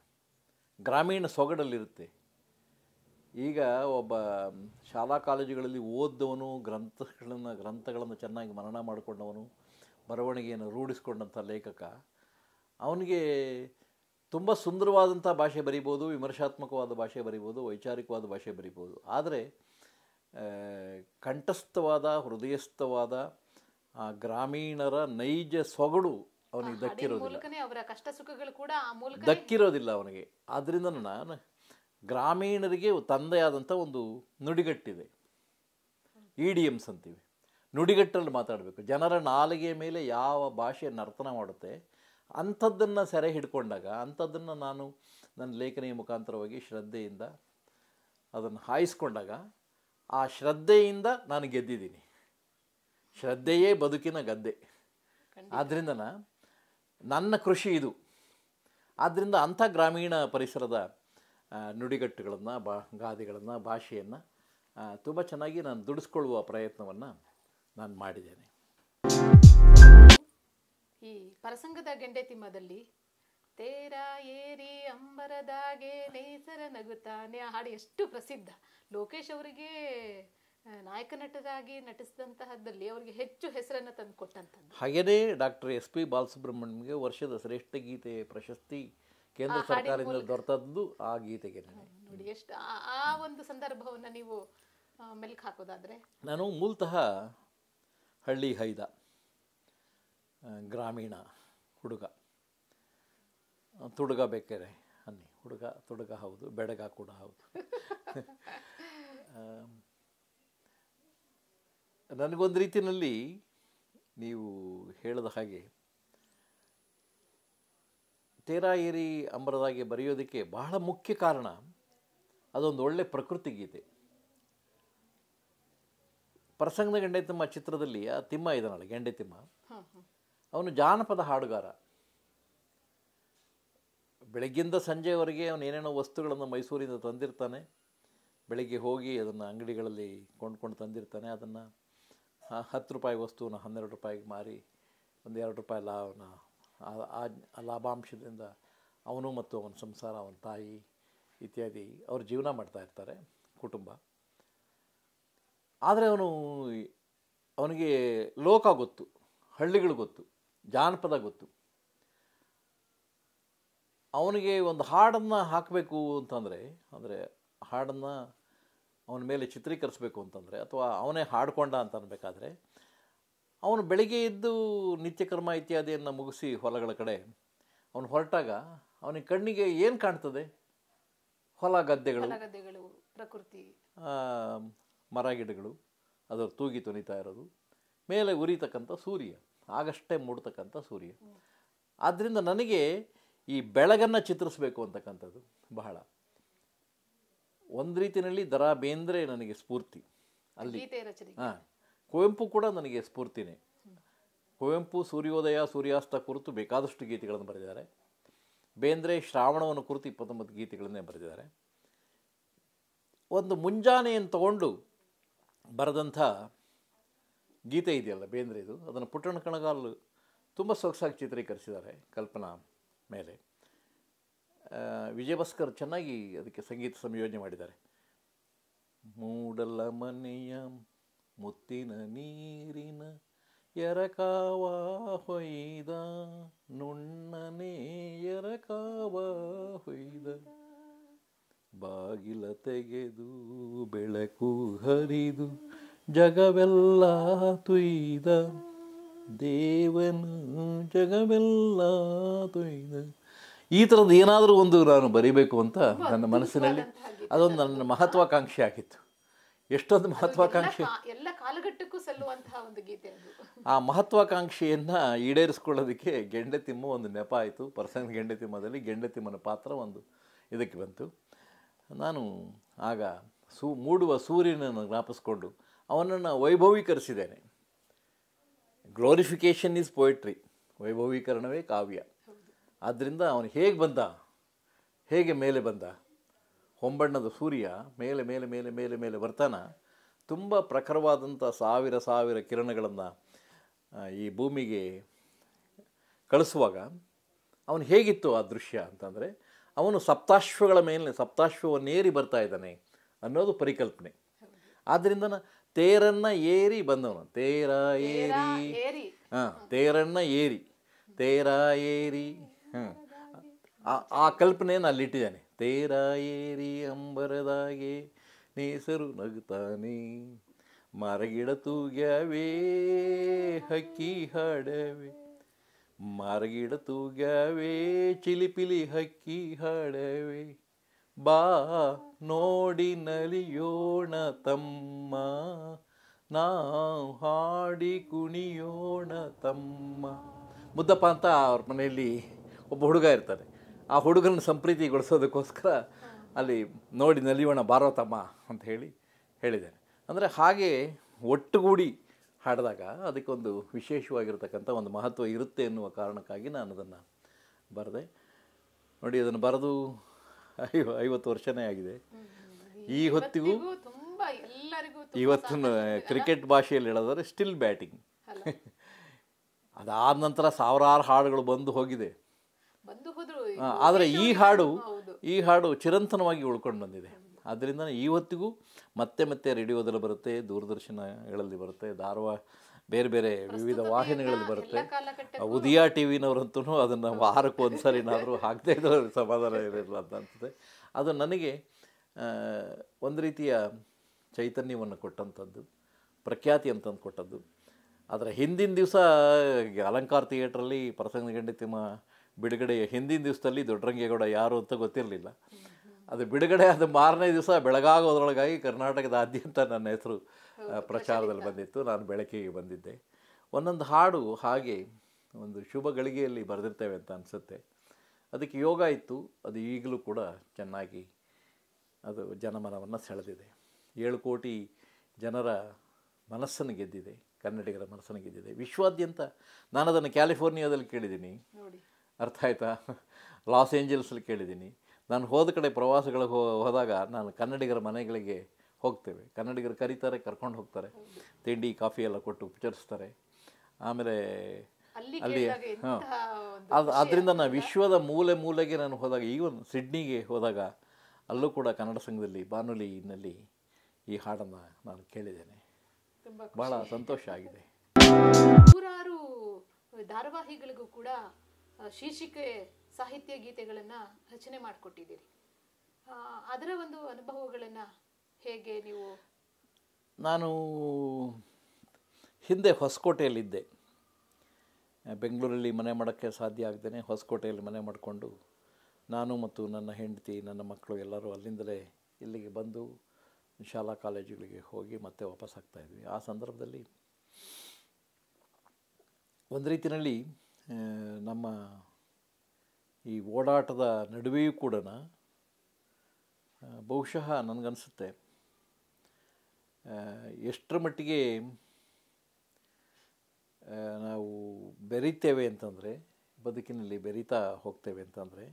ಗ್ರಾಮೀಣ ಸೊಗಡಲ್ಲಿರುತ್ತೆ ಈಗ ಒಬ್ಬ ಶಾಲಾ ಕಾಲೇಜುಗಳಲ್ಲಿ ಓದ್ದವನು ಗ್ರಂಥಗಳನ್ನು ಗ್ರಂಥಗಳನ್ನು ಚೆನ್ನಾಗಿ ಮರಣ ಮಾಡಿಕೊಂಡವನು ಬರವಣಿಗೆಯನ್ನು ರೂಢಿಸ್ಕೊಂಡಂಥ ಲೇಖಕ ಅವನಿಗೆ ತುಂಬ ಸುಂದರವಾದಂಥ ಭಾಷೆ ಬರಿಬೋದು ವಿಮರ್ಶಾತ್ಮಕವಾದ ಭಾಷೆ ಬರಿಬೋದು ವೈಚಾರಿಕವಾದ ಭಾಷೆ ಬರಿಬೋದು ಆದರೆ ಕಂಠಸ್ಥವಾದ ಹೃದಯಸ್ಥವಾದ ಗ್ರಾಮೀಣರ ನೈಜ ಸೊಗಡು ಅವನಿಗೆ ದಕ್ಕಿರೋದಿಲ್ಲ ಕಷ್ಟ ಸುಖಗಳು ಕೂಡ ದಕ್ಕಿರೋದಿಲ್ಲ ಅವನಿಗೆ ಆದ್ರಿಂದ ನಾನು ಗ್ರಾಮೀಣರಿಗೆ ತಂದೆಯಾದಂಥ ಒಂದು ನುಡಿಗಟ್ಟಿದೆ ಇ ಡಿ ಎಮ್ಸ್ ಅಂತೀವಿ ನುಡಿಗಟ್ಟಲ್ಲಿ ಮಾತಾಡಬೇಕು ಜನರ ನಾಲಿಗೆಯ ಮೇಲೆ ಯಾವ ಭಾಷೆ ನರ್ತನ ಮಾಡುತ್ತೆ ಅಂಥದ್ದನ್ನು ಸೆರೆ ಹಿಡ್ಕೊಂಡಾಗ ಅಂಥದ್ದನ್ನು ನಾನು ನನ್ನ ಲೇಖನಿಯ ಮುಖಾಂತರವಾಗಿ ಶ್ರದ್ಧೆಯಿಂದ ಅದನ್ನು ಹಾಯಿಸ್ಕೊಂಡಾಗ ಆ ಶ್ರದ್ಧೆಯಿಂದ ನಾನು ಗೆದ್ದಿದ್ದೀನಿ ಶ್ರದ್ಧೆಯೇ ಬದುಕಿನ ಗದ್ದೆ ಆದ್ದರಿಂದ ನನ್ನ ಕೃಷಿ ಇದು ಆದ್ದರಿಂದ ಅಂಥ ಗ್ರಾಮೀಣ ಪರಿಸರದ ನುಡಿಗಟ್ಟುಗಳನ್ನು ಬಾ ಗಾದೆಗಳನ್ನು ಭಾಷೆಯನ್ನು ತುಂಬ ಚೆನ್ನಾಗಿ ನಾನು ದುಡಿಸ್ಕೊಳ್ಳುವ ಪ್ರಯತ್ನವನ್ನು ನಾನು ಮಾಡಿದ್ದೇನೆ ಈ ಪರಸಂಗದ ತಿಮ್ಮದಲ್ಲಿ ತೇರ ಏರಿ ಅಂಬರದಾಗೆ ನೇಸರ ನಗುತ್ತಾನೆ ಆ ಹಾಡು ಎಷ್ಟು ಪ್ರಸಿದ್ಧ ಲೋಕೇಶ್ ಅವರಿಗೆ ನಟರಾಗಿ ನಟಿಸಿದಂತಹದ್ದಲ್ಲಿ ಅವರಿಗೆ ಹೆಚ್ಚು ಹೆಸರನ್ನು ಕೊಟ್ಟಂತದ್ದು ಹಾಗೆಯೇ ಡಾಕ್ಟರ್ ಎಸ್ ಪಿ ಬಾಲಸುಬ್ರಹ್ಮಣ್ಯಂಗೆ ವರ್ಷದ ಶ್ರೇಷ್ಠ ಗೀತೆ ಪ್ರಶಸ್ತಿ ಕೇಂದ್ರ ಸರ್ಕಾರದಿಂದ ದೊರೆತದ್ದು ಆ ಗೀತೆಗೆ ನೋಡಿ ಎಷ್ಟು ಆ ಒಂದು ಸಂದರ್ಭವನ್ನು ನೀವು ಮೆಲ್ಕ್ ಹಾಕೋದಾದ್ರೆ ನಾನು ಮೂಲತಃ ಹಳ್ಳಿ ಹೈದ ಗ್ರಾಮೀಣ ಹುಡುಗ ತುಡುಗ ಬೇಕಾರೆ ಅನ್ನಿ ಹುಡುಗ ತುಡುಗ ಹೌದು ಬೆಡಗ ಕೂಡ ಹೌದು ನನಗೊಂದು ರೀತಿಯಲ್ಲಿ ನೀವು ಹೇಳಿದ ಹಾಗೆ ತೇರಾ ಏರಿ ಅಂಬರದಾಗೆ ಬರೆಯೋದಕ್ಕೆ ಬಹಳ ಮುಖ್ಯ ಕಾರಣ ಅದೊಂದು ಒಳ್ಳೆ ಪ್ರಕೃತಿ ಗೀತೆ ಪ್ರಸಂಗದ ಗಂಡೆತಿಮ್ಮ ಚಿತ್ರದಲ್ಲಿ ಆ ತಿಮ್ಮ ಇದನಲ್ಲ ಗೆಂಡೆತಿಮ್ಮ ಅವನು ಜಾನಪದ ಹಾಡುಗಾರ ಬೆಳಗ್ಗಿಂದ ಸಂಜೆವರೆಗೆ ಅವನು ಏನೇನೋ ವಸ್ತುಗಳನ್ನು ಮೈಸೂರಿಂದ ತಂದಿರ್ತಾನೆ ಬೆಳಗ್ಗೆ ಹೋಗಿ ಅದನ್ನು ಅಂಗಡಿಗಳಲ್ಲಿ ಕೊಂಡ್ಕೊಂಡು ತಂದಿರ್ತಾನೆ ಅದನ್ನು ಹತ್ತು ರೂಪಾಯಿ ವಸ್ತುವನ್ನು ಹನ್ನೆರಡು ರೂಪಾಯಿಗೆ ಮಾರಿ ಒಂದು ಎರಡು ರೂಪಾಯಿ ಲಾಭನ ಆ ಲಾಭಾಂಶದಿಂದ ಅವನು ಮತ್ತು ಅವನ ಸಂಸಾರ ಅವನ ತಾಯಿ ಇತ್ಯಾದಿ ಅವರು ಜೀವನ ಮಾಡ್ತಾ ಇರ್ತಾರೆ ಕುಟುಂಬ ಆದರೆ ಅವನು ಅವನಿಗೆ ಲೋಕ ಗೊತ್ತು ಹಳ್ಳಿಗಳು ಗೊತ್ತು ಜಾನಪದ ಗೊತ್ತು ಅವನಿಗೆ ಒಂದು ಹಾಡನ್ನು ಹಾಕಬೇಕು ಅಂತಂದರೆ ಅಂದರೆ ಹಾಡನ್ನು ಅವನ ಮೇಲೆ ಚಿತ್ರೀಕರಿಸಬೇಕು ಅಂತಂದರೆ ಅಥವಾ ಅವನೇ ಹಾಡ್ಕೊಂಡ ಅಂತ ಅವನು ಬೆಳಿಗ್ಗೆ ಎದ್ದು ನಿತ್ಯಕರ್ಮ ಇತ್ಯಾದಿಯನ್ನು ಮುಗಿಸಿ ಹೊಲಗಳ ಕಡೆ ಅವನು ಹೊರಟಾಗ ಅವನಿಗೆ ಕಣ್ಣಿಗೆ ಏನು ಕಾಣ್ತದೆ ಹೊಲ ಗದ್ದೆಗಳು ಪ್ರಕೃತಿ ಮರ ಗಿಡಗಳು ಅದರ ತೂಗಿ ತುನಿತಾ ಇರೋದು ಮೇಲೆ ಉರಿತಕ್ಕಂಥ ಸೂರ್ಯ ಆಗಷ್ಟೇ ಮೂಡ್ತಕ್ಕಂಥ ಸೂರ್ಯ ಆದ್ದರಿಂದ ನನಗೆ ಈ ಬೆಳಗನ್ನು ಚಿತ್ರಿಸಬೇಕು ಅಂತಕ್ಕಂಥದ್ದು ಬಹಳ ಒಂದು ರೀತಿಯಲ್ಲಿ ದರಾ ಬೇಂದ್ರೆ ನನಗೆ ಸ್ಫೂರ್ತಿ ಅಲ್ಲಿ ಹಾಂ ಕುವೆಂಪು ಕೂಡ ನನಗೆ ಸ್ಫೂರ್ತಿನೇ ಕುವೆಂಪು ಸೂರ್ಯೋದಯ ಸೂರ್ಯಾಸ್ತ ಕುರಿತು ಬೇಕಾದಷ್ಟು ಗೀತೆಗಳನ್ನು ಬರೆದಿದ್ದಾರೆ ಬೇಂದ್ರೆ ಶ್ರಾವಣವನ್ನು ಕುರಿತು ಇಪ್ಪತ್ತೊಂಬತ್ತು ಗೀತೆಗಳನ್ನೇ ಬರೆದಿದ್ದಾರೆ ಒಂದು ಮುಂಜಾನೆಯನ್ನು ತಗೊಂಡು ಬರೆದಂಥ ಗೀತೆ ಇದೆಯಲ್ಲ ಬೇಂದ್ರೆ ಇದು ಅದನ್ನು ಪುಟ್ಟಣ ಕಣಗಾಲು ತುಂಬ ಸೊಗಸಾಗಿ ಚಿತ್ರೀಕರಿಸಿದ್ದಾರೆ ಕಲ್ಪನಾ ಮೇಲೆ ವಿಜಯಭಾಸ್ಕರ್ ಚೆನ್ನಾಗಿ ಅದಕ್ಕೆ ಸಂಗೀತ ಸಂಯೋಜನೆ ಮಾಡಿದ್ದಾರೆ ಮೂಡಲ ಮನೆಯ ಮುತ್ತಿನ ನೀರಿನ ಎರಕಾವ ಹೊಯ್ದ ನುಣ್ಣನೆ ಎರಕಾವ ಹೊಯ್ದ ಬಾಗಿಲ ತೆಗೆದು ಬೆಳಕು ಹರಿದು ಜಗವೆಲ್ಲ ತುಯ್ದ ದೇವನು ಜಗವೆಲ್ಲ ತುಯ್ದ ಈ ಥರದ ಏನಾದರೂ ಒಂದು ನಾನು ಬರೀಬೇಕು ಅಂತ ನನ್ನ ಮನಸ್ಸಿನಲ್ಲಿ ಅದೊಂದು ನನ್ನ ಮಹತ್ವಾಕಾಂಕ್ಷೆ ಆಗಿತ್ತು ಎಷ್ಟೊಂದು ಮಹತ್ವಾಕಾಂಕ್ಷೆ ಎಲ್ಲ ಕಾಲಘಟ್ಟಕ್ಕೂ ಸಲ್ಲುವಂತಹ ಒಂದು ಗೀತೆ ಆ ಮಹತ್ವಾಕಾಂಕ್ಷೆಯನ್ನು ಈಡೇರಿಸ್ಕೊಳ್ಳೋದಕ್ಕೆ ಗೆಂಡೆತಿಮ್ಮ ಒಂದು ನೆಪ ಆಯಿತು ಪರ್ಸನ್ ಗೆಂಡೆತಿಮ್ಮದಲ್ಲಿ ಗೆಂಡೆತಿಮ್ಮನ ಪಾತ್ರ ಒಂದು ಇದಕ್ಕೆ ಬಂತು ನಾನು ಆಗ ಸೂ ಮೂಡುವ ಸೂರ್ಯನನ್ನು ಜ್ಞಾಪಿಸ್ಕೊಂಡು ಅವನನ್ನು ವೈಭವೀಕರಿಸಿದ್ದೇನೆ ಗ್ಲೋರಿಫಿಕೇಷನ್ ಈಸ್ ಪೊಯಿಟ್ರಿ ವೈಭವೀಕರಣವೇ ಕಾವ್ಯ ಆದ್ದರಿಂದ ಅವನು ಹೇಗೆ ಬಂದ ಹೇಗೆ ಮೇಲೆ ಬಂದ ಹೊಂಬಣ್ಣದ ಸೂರ್ಯ ಮೇಲೆ ಮೇಲೆ ಮೇಲೆ ಮೇಲೆ ಮೇಲೆ ಬರ್ತಾನ ತುಂಬ ಪ್ರಖರವಾದಂಥ ಸಾವಿರ ಸಾವಿರ ಕಿರಣಗಳನ್ನು ಈ ಭೂಮಿಗೆ ಕಳಿಸುವಾಗ ಅವನು ಹೇಗಿತ್ತು ಆ ದೃಶ್ಯ ಅಂತಂದರೆ ಅವನು ಸಪ್ತಾಶ್ವಗಳ ಮೇಲೆ ಸಪ್ತಾಶ್ವವನ್ನೇರಿ ಬರ್ತಾ ಇದ್ದಾನೆ ಅನ್ನೋದು ಪರಿಕಲ್ಪನೆ ಆದ್ದರಿಂದ ತೇರನ್ನು ಏರಿ ಬಂದವನು ತೇರ ಏರಿ ಹಾಂ ತೇರನ್ನು ಏರಿ ತೇರ ಏರಿ ಆ ಕಲ್ಪನೆಯನ್ನು ಅಲ್ಲಿಟ್ಟಿದ್ದಾನೆ ತೇರ ಏರಿ ಅಂಬರದಾಗೆ ನೇಸರು ನಗುತ್ತಾನೆ ಮರಗಿಡ ತೂಗ್ಯಾವೇ ಹಕ್ಕಿ ಹಾಡವೆ ಮರಗಿಡ ತೂಗ್ಯಾವೇ ಚಿಲಿಪಿಲಿ ಹಕ್ಕಿ ಹಾಡವೆ ಬಾ ನೋಡಿ ನಲಿಯೋಣ ತಮ್ಮ ನಾ ಹಾಡಿ ಕುಣಿಯೋಣ ತಮ್ಮ ಮುದ್ದಪ್ಪ ಅಂತ ಅವ್ರ ಮನೆಯಲ್ಲಿ ಒಬ್ಬ ಹುಡುಗ ಇರ್ತಾರೆ ಆ ಹುಡುಗನ ಸಂಪ್ರೀತಿಗೊಳಿಸೋದಕ್ಕೋಸ್ಕರ ಅಲ್ಲಿ ನೋಡಿ ನಲಿವಣ ಭಾರತಮ್ಮ ಅಂತ ಹೇಳಿ ಹೇಳಿದ್ದಾರೆ ಅಂದರೆ ಹಾಗೆ ಒಟ್ಟುಗೂಡಿ ಹಾಡಿದಾಗ ಅದಕ್ಕೊಂದು ವಿಶೇಷವಾಗಿರ್ತಕ್ಕಂಥ ಒಂದು ಮಹತ್ವ ಇರುತ್ತೆ ಎನ್ನುವ ಕಾರಣಕ್ಕಾಗಿ ನಾನು ಅದನ್ನು ಬರೆದೆ ನೋಡಿ ಅದನ್ನು ಬರೆದು ಐವ ಐವತ್ತು ವರ್ಷನೇ ಆಗಿದೆ ಈ ಹೊತ್ತಿಗೂ ಇವತ್ತು ಕ್ರಿಕೆಟ್ ಭಾಷೆಯಲ್ಲಿ ಹೇಳೋದಾದ್ರೆ ಸ್ಟಿಲ್ ಬ್ಯಾಟಿಂಗ್ ಅದಾದ ನಂತರ ಸಾವಿರಾರು ಹಾಡುಗಳು ಬಂದು ಹೋಗಿದೆ ಆದರೆ ಈ ಹಾಡು ಈ ಹಾಡು ಚಿರಂತನವಾಗಿ ಉಳ್ಕೊಂಡು ಬಂದಿದೆ ಆದ್ದರಿಂದ ಇವತ್ತಿಗೂ ಮತ್ತೆ ಮತ್ತೆ ರೇಡಿಯೋದಲ್ಲಿ ಬರುತ್ತೆ ದೂರದರ್ಶನಗಳಲ್ಲಿ ಬರುತ್ತೆ ಧಾರವಾ ಬೇರೆ ಬೇರೆ ವಿವಿಧ ವಾಹಿನಿಗಳಲ್ಲಿ ಬರುತ್ತೆ ಉದಯ ಟಿ ವಿನವರಂತೂ ಅದನ್ನು ವಾರಕ್ಕೂ ಒಂದು ಏನಾದರೂ ಹಾಕದೇ ಇದ್ರೆ ಸಮಾಧಾನ ಇರಲಿಲ್ಲ ಅಂತ ಅನ್ಸುತ್ತೆ ಅದು ನನಗೆ ಒಂದು ರೀತಿಯ ಚೈತನ್ಯವನ್ನು ಕೊಟ್ಟಂಥದ್ದು ಪ್ರಖ್ಯಾತಿ ಅಂತಂದು ಕೊಟ್ಟದ್ದು ಅದರ ಹಿಂದಿನ ದಿವಸ ಅಲಂಕಾರ ಥಿಯೇಟ್ರಲ್ಲಿ ಪ್ರಸಂಗ ಗಂಡಿತಿಮ್ಮ ಬಿಡುಗಡೆಯ ಹಿಂದಿನ ದಿವಸದಲ್ಲಿ ದೊಡ್ಡರಂಗೇಗೌಡ ಯಾರು ಅಂತ ಗೊತ್ತಿರಲಿಲ್ಲ ಅದು ಬಿಡುಗಡೆ ಆದ ಮಾರನೇ ದಿವಸ ಬೆಳಗಾಗೋದ್ರೊಳಗಾಗಿ ಕರ್ನಾಟಕದಾದ್ಯಂತ ನನ್ನ ಹೆಸರು ಪ್ರಚಾರದಲ್ಲಿ ಬಂದಿತ್ತು ನಾನು ಬೆಳಕಿಗೆ ಬಂದಿದ್ದೆ ಒಂದೊಂದು ಹಾಡು ಹಾಗೆ ಒಂದು ಶುಭ ಗಳಿಗೆಯಲ್ಲಿ ಬರೆದಿರ್ತೇವೆ ಅಂತ ಅನಿಸುತ್ತೆ ಅದಕ್ಕೆ ಯೋಗ ಇತ್ತು ಅದು ಈಗಲೂ ಕೂಡ ಚೆನ್ನಾಗಿ ಅದು ಜನಮನವನ್ನು ಸೆಳೆದಿದೆ ಏಳು ಕೋಟಿ ಜನರ ಮನಸ್ಸನ್ನು ಗೆದ್ದಿದೆ ಕನ್ನಡಿಗರ ಮನಸ್ಸನ್ನು ಗೆದ್ದಿದೆ ವಿಶ್ವಾದ್ಯಂತ ನಾನು ಅದನ್ನು ಕ್ಯಾಲಿಫೋರ್ನಿಯಾದಲ್ಲಿ ಕೇಳಿದ್ದೀನಿ ಅರ್ಥ ಆಯ್ತಾ ಲಾಸ್ ಏಂಜಲ್ಸಲ್ಲಿ ಕೇಳಿದ್ದೀನಿ ನಾನು ಹೋದ ಕಡೆ ಪ್ರವಾಸಗಳಿಗೆ ಹೋದಾಗ ನಾನು ಕನ್ನಡಿಗರ ಮನೆಗಳಿಗೆ ಹೋಗ್ತೇವೆ ಕನ್ನಡಿಗರು ಕರೀತಾರೆ ಕರ್ಕೊಂಡು ಹೋಗ್ತಾರೆ ತಿಂಡಿ ಕಾಫಿ ಎಲ್ಲ ಕೊಟ್ಟು ಉಪಚರಿಸ್ತಾರೆ ಆಮೇಲೆ ಅಲ್ಲಿ ಹಾಂ ಅದು ಆದ್ದರಿಂದ ನಾನು ವಿಶ್ವದ ಮೂಲೆ ಮೂಲೆಗೆ ನಾನು ಹೋದಾಗ ಒಂದು ಸಿಡ್ನಿಗೆ ಹೋದಾಗ ಅಲ್ಲೂ ಕೂಡ ಕನ್ನಡ ಸಂಘದಲ್ಲಿ ಬಾನುಲಿನಲ್ಲಿ ಈ ಹಾಡನ್ನು ನಾನು ಕೇಳಿದ್ದೇನೆ ಬಹಳ ಸಂತೋಷ ಆಗಿದೆ ಧಾರಾವಾಹಿಗಳಿಗೂ ಕೂಡ ಶೀರ್ಷಿಕೆ ಸಾಹಿತ್ಯ ಗೀತೆಗಳನ್ನು ರಚನೆ ಮಾಡಿಕೊಟ್ಟಿದ್ದೀರಿ ಅದರ ಒಂದು ಅನುಭವಗಳನ್ನು ಹೇಗೆ ನೀವು ನಾನು ಹಿಂದೆ ಹೊಸಕೋಟೆಯಲ್ಲಿದ್ದೆ ಬೆಂಗಳೂರಲ್ಲಿ ಮನೆ ಮಾಡೋಕ್ಕೆ ಸಾಧ್ಯ ಆಗ್ತೇನೆ ಹೊಸಕೋಟೆಯಲ್ಲಿ ಮನೆ ಮಾಡಿಕೊಂಡು ನಾನು ಮತ್ತು ನನ್ನ ಹೆಂಡತಿ ನನ್ನ ಮಕ್ಕಳು ಎಲ್ಲರೂ ಅಲ್ಲಿಂದಲೇ ಇಲ್ಲಿಗೆ ಬಂದು ಶಾಲಾ ಕಾಲೇಜುಗಳಿಗೆ ಹೋಗಿ ಮತ್ತೆ ವಾಪಸ್ ಆಗ್ತಾಯಿದ್ವಿ ಆ ಸಂದರ್ಭದಲ್ಲಿ ಒಂದು ರೀತಿಯಲ್ಲಿ ನಮ್ಮ ಈ ಓಡಾಟದ ನಡುವೆಯೂ ಕೂಡ ಬಹುಶಃ ನನಗನ್ಸುತ್ತೆ ಎಷ್ಟರ ಮಟ್ಟಿಗೆ ನಾವು ಬೆರೀತೇವೆ ಅಂತಂದರೆ ಬದುಕಿನಲ್ಲಿ ಬೆರೀತಾ ಹೋಗ್ತೇವೆ ಅಂತಂದರೆ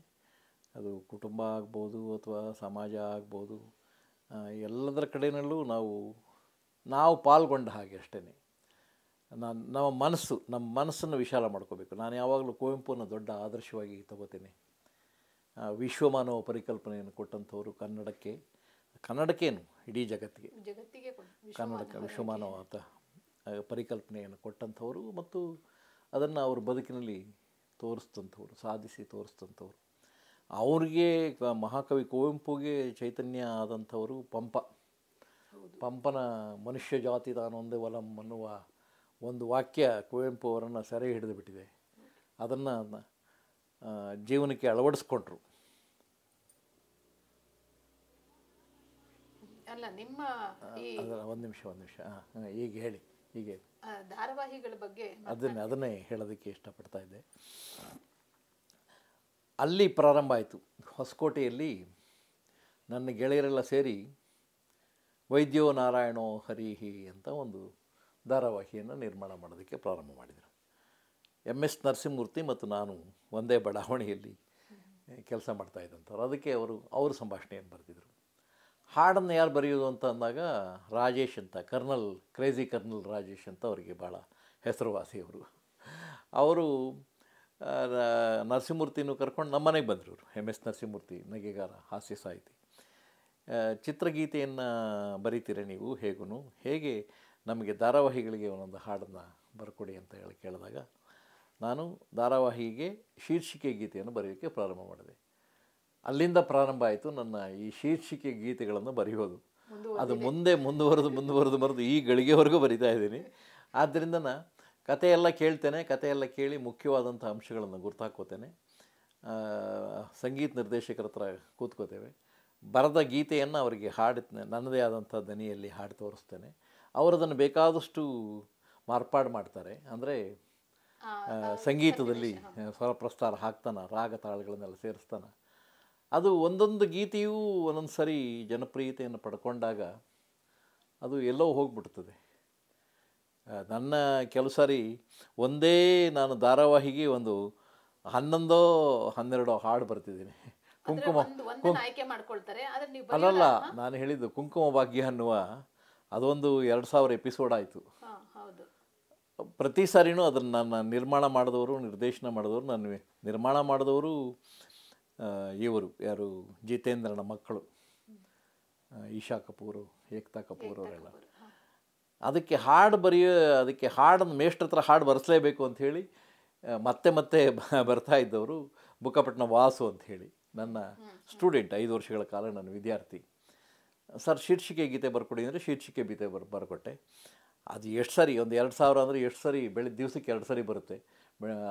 ಅದು ಕುಟುಂಬ ಆಗ್ಬೋದು ಅಥವಾ ಸಮಾಜ ಆಗ್ಬೋದು ಎಲ್ಲದರ ಕಡೆನಲ್ಲೂ ನಾವು ನಾವು ಪಾಲ್ಗೊಂಡ ಹಾಗೆ ಅಷ್ಟೇ ನಾನು ನಮ್ಮ ಮನಸ್ಸು ನಮ್ಮ ಮನಸ್ಸನ್ನು ವಿಶಾಲ ಮಾಡ್ಕೋಬೇಕು ನಾನು ಯಾವಾಗಲೂ ಕುವೆಂಪುನ ದೊಡ್ಡ ಆದರ್ಶವಾಗಿ ತಗೋತೀನಿ ವಿಶ್ವಮಾನವ ಪರಿಕಲ್ಪನೆಯನ್ನು ಕೊಟ್ಟಂಥವರು ಕನ್ನಡಕ್ಕೆ ಕನ್ನಡಕ್ಕೇನು ಇಡೀ ಜಗತ್ತಿಗೆ ಕನ್ನಡಕ್ಕೆ ವಿಶ್ವಮಾನವ ಅಂತ ಪರಿಕಲ್ಪನೆಯನ್ನು ಕೊಟ್ಟಂಥವರು ಮತ್ತು ಅದನ್ನು ಅವರು ಬದುಕಿನಲ್ಲಿ ತೋರಿಸ್ತಂಥವ್ರು ಸಾಧಿಸಿ ತೋರಿಸ್ತಂಥವ್ರು ಅವ್ರಿಗೆ ಮಹಾಕವಿ ಕುವೆಂಪುಗೆ ಚೈತನ್ಯ ಆದಂಥವರು ಪಂಪ ಪಂಪನ ಮನುಷ್ಯ ಜಾತಿ ತಾನೊಂದೇ ಒಲಂ ಅನ್ನುವ ಒಂದು ವಾಕ್ಯ ಕುವೆಂಪು ಅವರನ್ನು ಸೆರೆ ಹಿಡಿದು ಬಿಟ್ಟಿದೆ ಅದನ್ನು ಜೀವನಕ್ಕೆ ಅಳವಡಿಸ್ಕೊಂಡ್ರು ಅಲ್ಲ ನಿಮ್ಮ ಒಂದು ನಿಮಿಷ ಒಂದು ನಿಮಿಷ ಹಾಂ ಈಗ ಹೇಳಿ ಹೀಗೆ ಧಾರಾವಾಹಿಗಳ ಬಗ್ಗೆ ಅದನ್ನೇ ಅದನ್ನೇ ಹೇಳೋದಕ್ಕೆ ಇಷ್ಟಪಡ್ತಾ ಇದ್ದೆ ಅಲ್ಲಿ ಪ್ರಾರಂಭ ಆಯಿತು ಹೊಸಕೋಟೆಯಲ್ಲಿ ನನ್ನ ಗೆಳೆಯರೆಲ್ಲ ಸೇರಿ ವೈದ್ಯೋ ನಾರಾಯಣೋ ಹರಿಹಿ ಅಂತ ಒಂದು ಧಾರಾವಾಹಿಯನ್ನು ನಿರ್ಮಾಣ ಮಾಡೋದಕ್ಕೆ ಪ್ರಾರಂಭ ಮಾಡಿದರು ಎಮ್ ಎಸ್ ನರಸಿಂಹಮೂರ್ತಿ ಮತ್ತು ನಾನು ಒಂದೇ ಬಡಾವಣೆಯಲ್ಲಿ ಕೆಲಸ ಮಾಡ್ತಾ ಇದ್ದಂಥವ್ರು ಅದಕ್ಕೆ ಅವರು ಅವರು ಸಂಭಾಷಣೆಯನ್ನು ಬರೆದಿದ್ರು ಹಾಡನ್ನು ಯಾರು ಬರೆಯೋದು ಅಂತ ಅಂದಾಗ ರಾಜೇಶ್ ಅಂತ ಕರ್ನಲ್ ಕ್ರೇಜಿ ಕರ್ನಲ್ ರಾಜೇಶ್ ಅಂತ ಅವರಿಗೆ ಭಾಳ ಹೆಸರುವಾಸಿ ಅವರು ಅವರು ನರಸಿಂಹಮೂರ್ತಿನೂ ಕರ್ಕೊಂಡು ನಮ್ಮನೆಗೆ ಬಂದರು ಅವರು ಎಮ್ ಎಸ್ ನರಸಿಂಹಮೂರ್ತಿ ನಗೆಗಾರ ಹಾಸ್ಯ ಸಾಹಿತಿ ಚಿತ್ರಗೀತೆಯನ್ನು ಬರೀತೀರ ನೀವು ಹೇಗೂ ಹೇಗೆ ನಮಗೆ ಧಾರಾವಾಹಿಗಳಿಗೆ ಒಂದೊಂದು ಹಾಡನ್ನು ಬರ್ಕೊಡಿ ಅಂತ ಹೇಳಿ ಕೇಳಿದಾಗ ನಾನು ಧಾರಾವಾಹಿಗೆ ಶೀರ್ಷಿಕೆ ಗೀತೆಯನ್ನು ಬರೆಯೋಕ್ಕೆ ಪ್ರಾರಂಭ ಮಾಡಿದೆ ಅಲ್ಲಿಂದ ಪ್ರಾರಂಭ ಆಯಿತು ನನ್ನ ಈ ಶೀರ್ಷಿಕೆ ಗೀತೆಗಳನ್ನು ಬರೆಯೋದು ಅದು ಮುಂದೆ ಮುಂದುವರೆದು ಮುಂದುವರೆದು ಬರೆದು ಈ ಗಳಿಗೆವರೆಗೂ ಬರಿತಾ ಇದ್ದೀನಿ ಆದ್ದರಿಂದ ನಾನು ಕಥೆಯೆಲ್ಲ ಕೇಳ್ತೇನೆ ಕಥೆಯೆಲ್ಲ ಕೇಳಿ ಮುಖ್ಯವಾದಂಥ ಅಂಶಗಳನ್ನು ಗುರ್ತಾಕೋತೇನೆ ಸಂಗೀತ ನಿರ್ದೇಶಕರ ಹತ್ರ ಕೂತ್ಕೋತೇವೆ ಬರೆದ ಗೀತೆಯನ್ನು ಅವರಿಗೆ ಹಾಡಿ ನನ್ನದೇ ಆದಂಥ ದನಿಯಲ್ಲಿ ಹಾಡು ತೋರಿಸ್ತೇನೆ ಅದನ್ನು ಬೇಕಾದಷ್ಟು ಮಾರ್ಪಾಡು ಮಾಡ್ತಾರೆ ಅಂದರೆ ಸಂಗೀತದಲ್ಲಿ ಸ್ವರ ಪ್ರಸ್ತಾರ ಹಾಕ್ತಾನೆ ರಾಗ ತಾಳಗಳನ್ನೆಲ್ಲ ಸೇರಿಸ್ತಾನೆ ಅದು ಒಂದೊಂದು ಗೀತೆಯೂ ಒಂದೊಂದು ಸರಿ ಜನಪ್ರಿಯತೆಯನ್ನು ಪಡ್ಕೊಂಡಾಗ ಅದು ಎಲ್ಲೋ ಹೋಗ್ಬಿಡ್ತದೆ ನನ್ನ ಕೆಲವು ಸಾರಿ ಒಂದೇ ನಾನು ಧಾರಾವಾಹಿಗೆ ಒಂದು ಹನ್ನೊಂದೋ ಹನ್ನೆರಡೋ ಹಾಡು ಬರ್ತಿದ್ದೀನಿ ಕುಂಕುಮ ಅಲ್ಲಲ್ಲ ನಾನು ಹೇಳಿದ್ದು ಕುಂಕುಮ ಭಾಗ್ಯ ಅನ್ನುವ ಅದೊಂದು ಎರಡು ಸಾವಿರ ಎಪಿಸೋಡ್ ಆಯಿತು ಪ್ರತಿ ಸಾರಿನೂ ಅದನ್ನು ನಾನು ನಿರ್ಮಾಣ ಮಾಡಿದವರು ನಿರ್ದೇಶನ ಮಾಡಿದವರು ನಾನು ನಿರ್ಮಾಣ ಮಾಡಿದವರು ಇವರು ಯಾರು ಜಿತೇಂದ್ರನ ಮಕ್ಕಳು ಈಶಾ ಕಪೂರು ಏಕ್ತಾ ಕಪೂರ್ ಅವರೆಲ್ಲ ಅದಕ್ಕೆ ಹಾಡು ಬರೆಯೋ ಅದಕ್ಕೆ ಹಾಡನ್ನು ಮೇಷ್ಟ್ರ ಹತ್ರ ಹಾಡು ಬರೆಸಲೇಬೇಕು ಅಂಥೇಳಿ ಮತ್ತೆ ಮತ್ತೆ ಬರ್ತಾ ಇದ್ದವರು ಬುಕ್ಕಪಟ್ಟಣ ವಾಸು ಅಂಥೇಳಿ ನನ್ನ ಸ್ಟೂಡೆಂಟ್ ಐದು ವರ್ಷಗಳ ಕಾಲ ನನ್ನ ವಿದ್ಯಾರ್ಥಿ ಸರ್ ಶೀರ್ಷಿಕೆ ಗೀತೆ ಬರ್ಕೊಡಿ ಅಂದರೆ ಶೀರ್ಷಿಕೆ ಗೀತೆ ಬರ್ ಬರ್ಕೊಟ್ಟೆ ಅದು ಎಷ್ಟು ಸರಿ ಒಂದು ಎರಡು ಸಾವಿರ ಅಂದರೆ ಎಷ್ಟು ಸರಿ ಬೆಳಿಗ್ಗೆ ದಿವಸಕ್ಕೆ ಎರಡು ಸರಿ ಬರುತ್ತೆ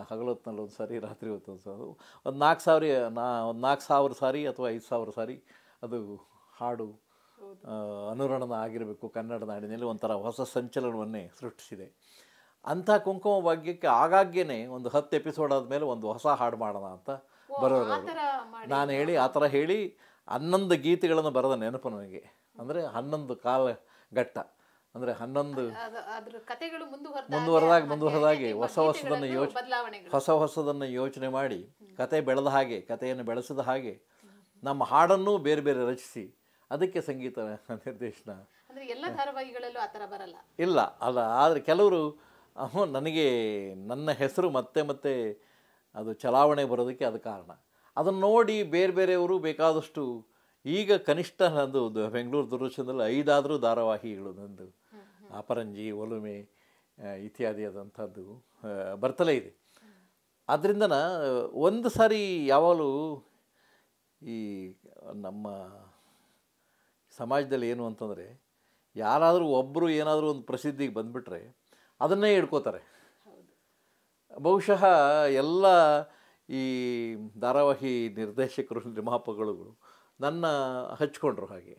ಹಗಲೊತ್ತಿನಲ್ಲಿ ಒಂದು ಸಾರಿ ರಾತ್ರಿ ಹೊತ್ತೊಂದು ಸಾರಿ ಒಂದು ನಾಲ್ಕು ಸಾವಿರ ನಾ ಒಂದು ನಾಲ್ಕು ಸಾವಿರ ಸಾರಿ ಅಥವಾ ಐದು ಸಾವಿರ ಸಾರಿ ಅದು ಹಾಡು ಅನುರಣನ ಆಗಿರಬೇಕು ಕನ್ನಡ ನಾಡಿನಲ್ಲಿ ಒಂಥರ ಹೊಸ ಸಂಚಲನವನ್ನೇ ಸೃಷ್ಟಿಸಿದೆ ಅಂಥ ಕುಂಕುಮ ಭಾಗ್ಯಕ್ಕೆ ಆಗಾಗ್ಗೆ ಒಂದು ಹತ್ತು ಎಪಿಸೋಡ್ ಆದಮೇಲೆ ಒಂದು ಹೊಸ ಹಾಡು ಮಾಡೋಣ ಅಂತ ಬರೋರು ನಾನು ಹೇಳಿ ಆ ಥರ ಹೇಳಿ ಹನ್ನೊಂದು ಗೀತೆಗಳನ್ನು ಬರೆದ ನೆನಪು ನನಗೆ ಅಂದರೆ ಹನ್ನೊಂದು ಕಾಲ ಘಟ್ಟ ಅಂದರೆ ಹನ್ನೊಂದು ಮುಂದುವರೆದಾಗ ಮುಂದುವರೆದಾಗಿ ಹೊಸ ಹೊಸದನ್ನು ಯೋಚ ಹೊಸ ಹೊಸದನ್ನು ಯೋಚನೆ ಮಾಡಿ ಕತೆ ಬೆಳೆದ ಹಾಗೆ ಕಥೆಯನ್ನು ಬೆಳೆಸಿದ ಹಾಗೆ ನಮ್ಮ ಹಾಡನ್ನು ಬೇರೆ ಬೇರೆ ರಚಿಸಿ ಅದಕ್ಕೆ ಸಂಗೀತ ನಿರ್ದೇಶನ ಆ ಥರ ಬರಲ್ಲ ಇಲ್ಲ ಅಲ್ಲ ಆದರೆ ಕೆಲವರು ನನಗೆ ನನ್ನ ಹೆಸರು ಮತ್ತೆ ಮತ್ತೆ ಅದು ಚಲಾವಣೆ ಬರೋದಕ್ಕೆ ಅದು ಕಾರಣ ಅದನ್ನು ನೋಡಿ ಬೇರೆ ಬೇರೆಯವರು ಬೇಕಾದಷ್ಟು ಈಗ ಕನಿಷ್ಠ ನಂದು ಬೆಂಗಳೂರು ದೂರದರ್ಶನದಲ್ಲಿ ಐದಾದರೂ ಧಾರಾವಾಹಿಗಳು ನಂದು ಅಪರಂಜಿ ಒಲುಮೆ ಇತ್ಯಾದಿ ಆದಂಥದ್ದು ಬರ್ತಲೇ ಇದೆ ಆದ್ದರಿಂದ ಒಂದು ಸಾರಿ ಯಾವಾಗಲೂ ಈ ನಮ್ಮ ಸಮಾಜದಲ್ಲಿ ಏನು ಅಂತಂದರೆ ಯಾರಾದರೂ ಒಬ್ಬರು ಏನಾದರೂ ಒಂದು ಪ್ರಸಿದ್ಧಿಗೆ ಬಂದುಬಿಟ್ರೆ ಅದನ್ನೇ ಇಡ್ಕೋತಾರೆ ಬಹುಶಃ ಎಲ್ಲ ಈ ಧಾರಾವಾಹಿ ನಿರ್ದೇಶಕರು ನಿರ್ಮಾಪಕಗಳು ನನ್ನ ಹಚ್ಕೊಂಡ್ರು ಹಾಗೆ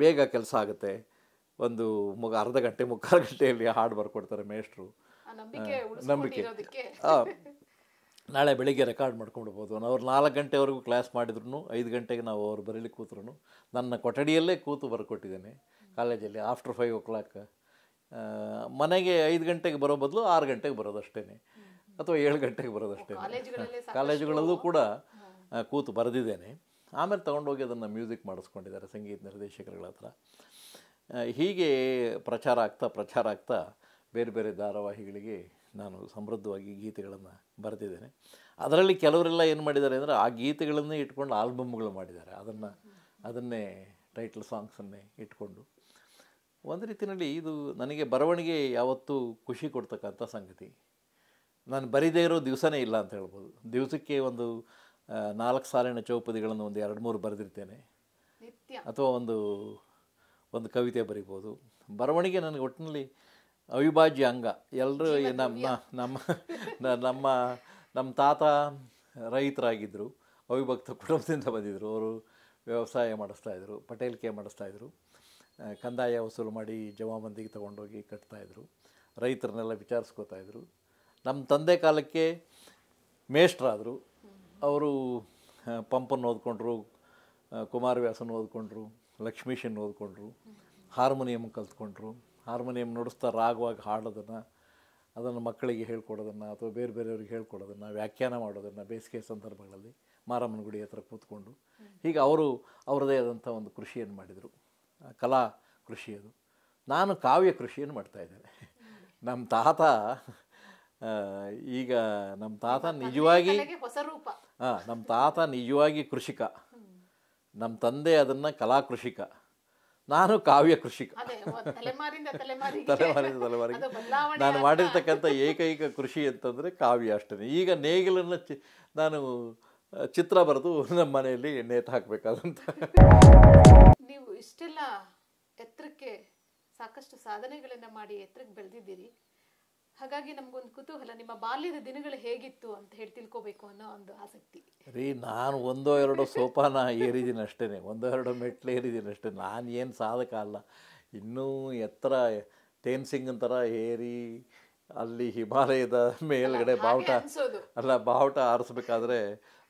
ಬೇಗ ಕೆಲಸ ಆಗುತ್ತೆ ಒಂದು ಮುಗ ಅರ್ಧ ಗಂಟೆ ಮುಕ್ಕಾಲು ಗಂಟೆಯಲ್ಲಿ ಹಾಡು ಬರ್ಕೊಡ್ತಾರೆ ಮೇಷ್ಟ್ರು ನಂಬಿಕೆ ನಾಳೆ ಬೆಳಿಗ್ಗೆ ರೆಕಾರ್ಡ್ ಮಾಡ್ಕೊಂಡ್ಬೋದು ಅವ್ರು ನಾಲ್ಕು ಗಂಟೆವರೆಗೂ ಕ್ಲಾಸ್ ಮಾಡಿದ್ರು ಐದು ಗಂಟೆಗೆ ನಾವು ಅವ್ರು ಬರೀಲಿ ಕೂತ್ರು ನನ್ನ ಕೊಠಡಿಯಲ್ಲೇ ಕೂತು ಬರ್ಕೊಟ್ಟಿದ್ದೇನೆ ಕಾಲೇಜಲ್ಲಿ ಆಫ್ಟರ್ ಫೈವ್ ಓ ಕ್ಲಾಕ್ ಮನೆಗೆ ಐದು ಗಂಟೆಗೆ ಬರೋ ಬದಲು ಆರು ಗಂಟೆಗೆ ಬರೋದಷ್ಟೇ ಅಥವಾ ಏಳು ಗಂಟೆಗೆ ಬರೋದಷ್ಟೇ ಕಾಲೇಜುಗಳಲ್ಲೂ ಕೂಡ ಕೂತು ಬರೆದಿದ್ದೇನೆ ಆಮೇಲೆ ತೊಗೊಂಡೋಗಿ ಅದನ್ನು ಮ್ಯೂಸಿಕ್ ಮಾಡಿಸ್ಕೊಂಡಿದ್ದಾರೆ ಸಂಗೀತ ನಿರ್ದೇಶಕರುಗಳ ಹತ್ರ ಹೀಗೆ ಪ್ರಚಾರ ಆಗ್ತಾ ಪ್ರಚಾರ ಆಗ್ತಾ ಬೇರೆ ಬೇರೆ ಧಾರಾವಾಹಿಗಳಿಗೆ ನಾನು ಸಮೃದ್ಧವಾಗಿ ಗೀತೆಗಳನ್ನು ಬರೆದಿದ್ದೇನೆ ಅದರಲ್ಲಿ ಕೆಲವರೆಲ್ಲ ಏನು ಮಾಡಿದ್ದಾರೆ ಅಂದರೆ ಆ ಗೀತೆಗಳನ್ನೇ ಇಟ್ಕೊಂಡು ಆಲ್ಬಮ್ಗಳು ಮಾಡಿದ್ದಾರೆ ಅದನ್ನು ಅದನ್ನೇ ಟೈಟ್ಲ್ ಸಾಂಗ್ಸನ್ನೇ ಇಟ್ಕೊಂಡು ಒಂದು ರೀತಿಯಲ್ಲಿ ಇದು ನನಗೆ ಬರವಣಿಗೆ ಯಾವತ್ತೂ ಖುಷಿ ಕೊಡ್ತಕ್ಕಂಥ ಸಂಗತಿ ನಾನು ಬರೀದೇ ಇರೋ ದಿವಸನೇ ಇಲ್ಲ ಅಂತ ಹೇಳ್ಬೋದು ದಿವಸಕ್ಕೆ ಒಂದು ನಾಲ್ಕು ಸಾಲಿನ ಚೌಪದಿಗಳನ್ನು ಒಂದು ಎರಡು ಮೂರು ಬರೆದಿರ್ತೇನೆ ಅಥವಾ ಒಂದು ಒಂದು ಕವಿತೆ ಬರಿಬೋದು ಬರವಣಿಗೆ ನನಗೆ ಒಟ್ಟಿನಲ್ಲಿ ಅವಿಭಾಜ್ಯ ಅಂಗ ಎಲ್ಲರೂ ನಮ್ಮ ನಮ್ಮ ನಮ್ಮ ನಮ್ಮ ತಾತ ರೈತರಾಗಿದ್ದರು ಅವಿಭಕ್ತ ಕುಟುಂಬದಿಂದ ಬಂದಿದ್ದರು ಅವರು ವ್ಯವಸಾಯ ಮಾಡಿಸ್ತಾಯಿದ್ರು ಪಟೇಲ್ಕೆ ಮಾಡಿಸ್ತಾಯಿದ್ರು ಕಂದಾಯ ವಸೂಲು ಮಾಡಿ ಜಮಾಬಂದಿಗೆ ತೊಗೊಂಡೋಗಿ ಕಟ್ತಾಯಿದ್ರು ರೈತರನ್ನೆಲ್ಲ ವಿಚಾರಿಸ್ಕೋತಾಯಿದ್ರು ನಮ್ಮ ತಂದೆ ಕಾಲಕ್ಕೆ ಮೇಷ್ಟ್ರಾದರು ಅವರು ಪಂಪನ್ನು ಓದ್ಕೊಂಡ್ರು ಕುಮಾರವ್ಯಾಸನ ಓದ್ಕೊಂಡ್ರು ಲಕ್ಷ್ಮೀಶನ್ ಓದ್ಕೊಂಡ್ರು ಹಾರ್ಮೋನಿಯಂ ಕಲ್ತ್ಕೊಂಡ್ರು ಹಾರ್ಮೋನಿಯಂ ನುಡಿಸ್ತಾ ರಾಗವಾಗಿ ಹಾಡೋದನ್ನು ಅದನ್ನು ಮಕ್ಕಳಿಗೆ ಹೇಳ್ಕೊಡೋದನ್ನು ಅಥವಾ ಬೇರೆ ಬೇರೆಯವ್ರಿಗೆ ಹೇಳ್ಕೊಡೋದನ್ನು ವ್ಯಾಖ್ಯಾನ ಮಾಡೋದನ್ನು ಬೇಸಿಗೆ ಸಂದರ್ಭಗಳಲ್ಲಿ ಮಾರಮ್ಮನ ಗುಡಿ ಹತ್ರ ಕೂತ್ಕೊಂಡು ಹೀಗೆ ಅವರು ಅವರದೇ ಆದಂಥ ಒಂದು ಕೃಷಿಯನ್ನು ಮಾಡಿದರು ಕಲಾ ಕೃಷಿ ಅದು ನಾನು ಕಾವ್ಯ ಕೃಷಿಯನ್ನು ಮಾಡ್ತಾಯಿದ್ದೇನೆ ನಮ್ಮ ತಾತ ಈಗ ನಮ್ಮ ತಾತ ನಿಜವಾಗಿ ಹೊಸ ರೂಪ ಹಾಂ ನಮ್ಮ ತಾತ ನಿಜವಾಗಿ ಕೃಷಿಕ ನಮ್ಮ ತಂದೆ ಅದನ್ನು ಕಲಾ ಕೃಷಿಕ ನಾನು ಕಾವ್ಯ ಕೃಷಿಕ ತಲೆಮಾರಿಂದ ತಲೆಮಾರಿ ನಾನು ಮಾಡಿರ್ತಕ್ಕಂಥ ಏಕೈಕ ಕೃಷಿ ಅಂತಂದರೆ ಕಾವ್ಯ ಅಷ್ಟೇ ಈಗ ನೇಗಿಲನ್ನು ಚಿ ನಾನು ಚಿತ್ರ ಬರೆದು ನಮ್ಮ ಮನೆಯಲ್ಲಿ ನೇತು ಹಾಕಬೇಕಾದಂತ ನೀವು ಇಷ್ಟೆಲ್ಲ ಎತ್ತರಕ್ಕೆ ಸಾಕಷ್ಟು ಸಾಧನೆಗಳನ್ನ ಮಾಡಿ ಎತ್ತರಕ್ಕೆ ಬೆಳೆದಿದ್ದೀರಿ ಹಾಗಾಗಿ ನಮಗೊಂದು ಕುತೂಹಲ ನಿಮ್ಮ ಬಾಲ್ಯದ ದಿನಗಳು ಹೇಗಿತ್ತು ಅಂತ ಹೇಳಿ ತಿಳ್ಕೋಬೇಕು ಅನ್ನೋ ಒಂದು ಆಸಕ್ತಿ ರೀ ನಾನು ಒಂದೋ ಎರಡೋ ಸೋಪಾನ ಏರಿದ್ದೀನಿ ಅಷ್ಟೇ ಒಂದೋ ಎರಡು ಮೆಟ್ಲು ಏರಿದ್ದೀನಿ ಅಷ್ಟೇ ನಾನು ಏನು ಸಾಧಕ ಅಲ್ಲ ಇನ್ನೂ ಎತ್ತರ ಸಿಂಗ್ ಅಂತರ ಏರಿ ಅಲ್ಲಿ ಹಿಮಾಲಯದ ಮೇಲ್ಗಡೆ ಬಾವುಟ ಅಲ್ಲ ಬಾವುಟ ಆರಿಸ್ಬೇಕಾದ್ರೆ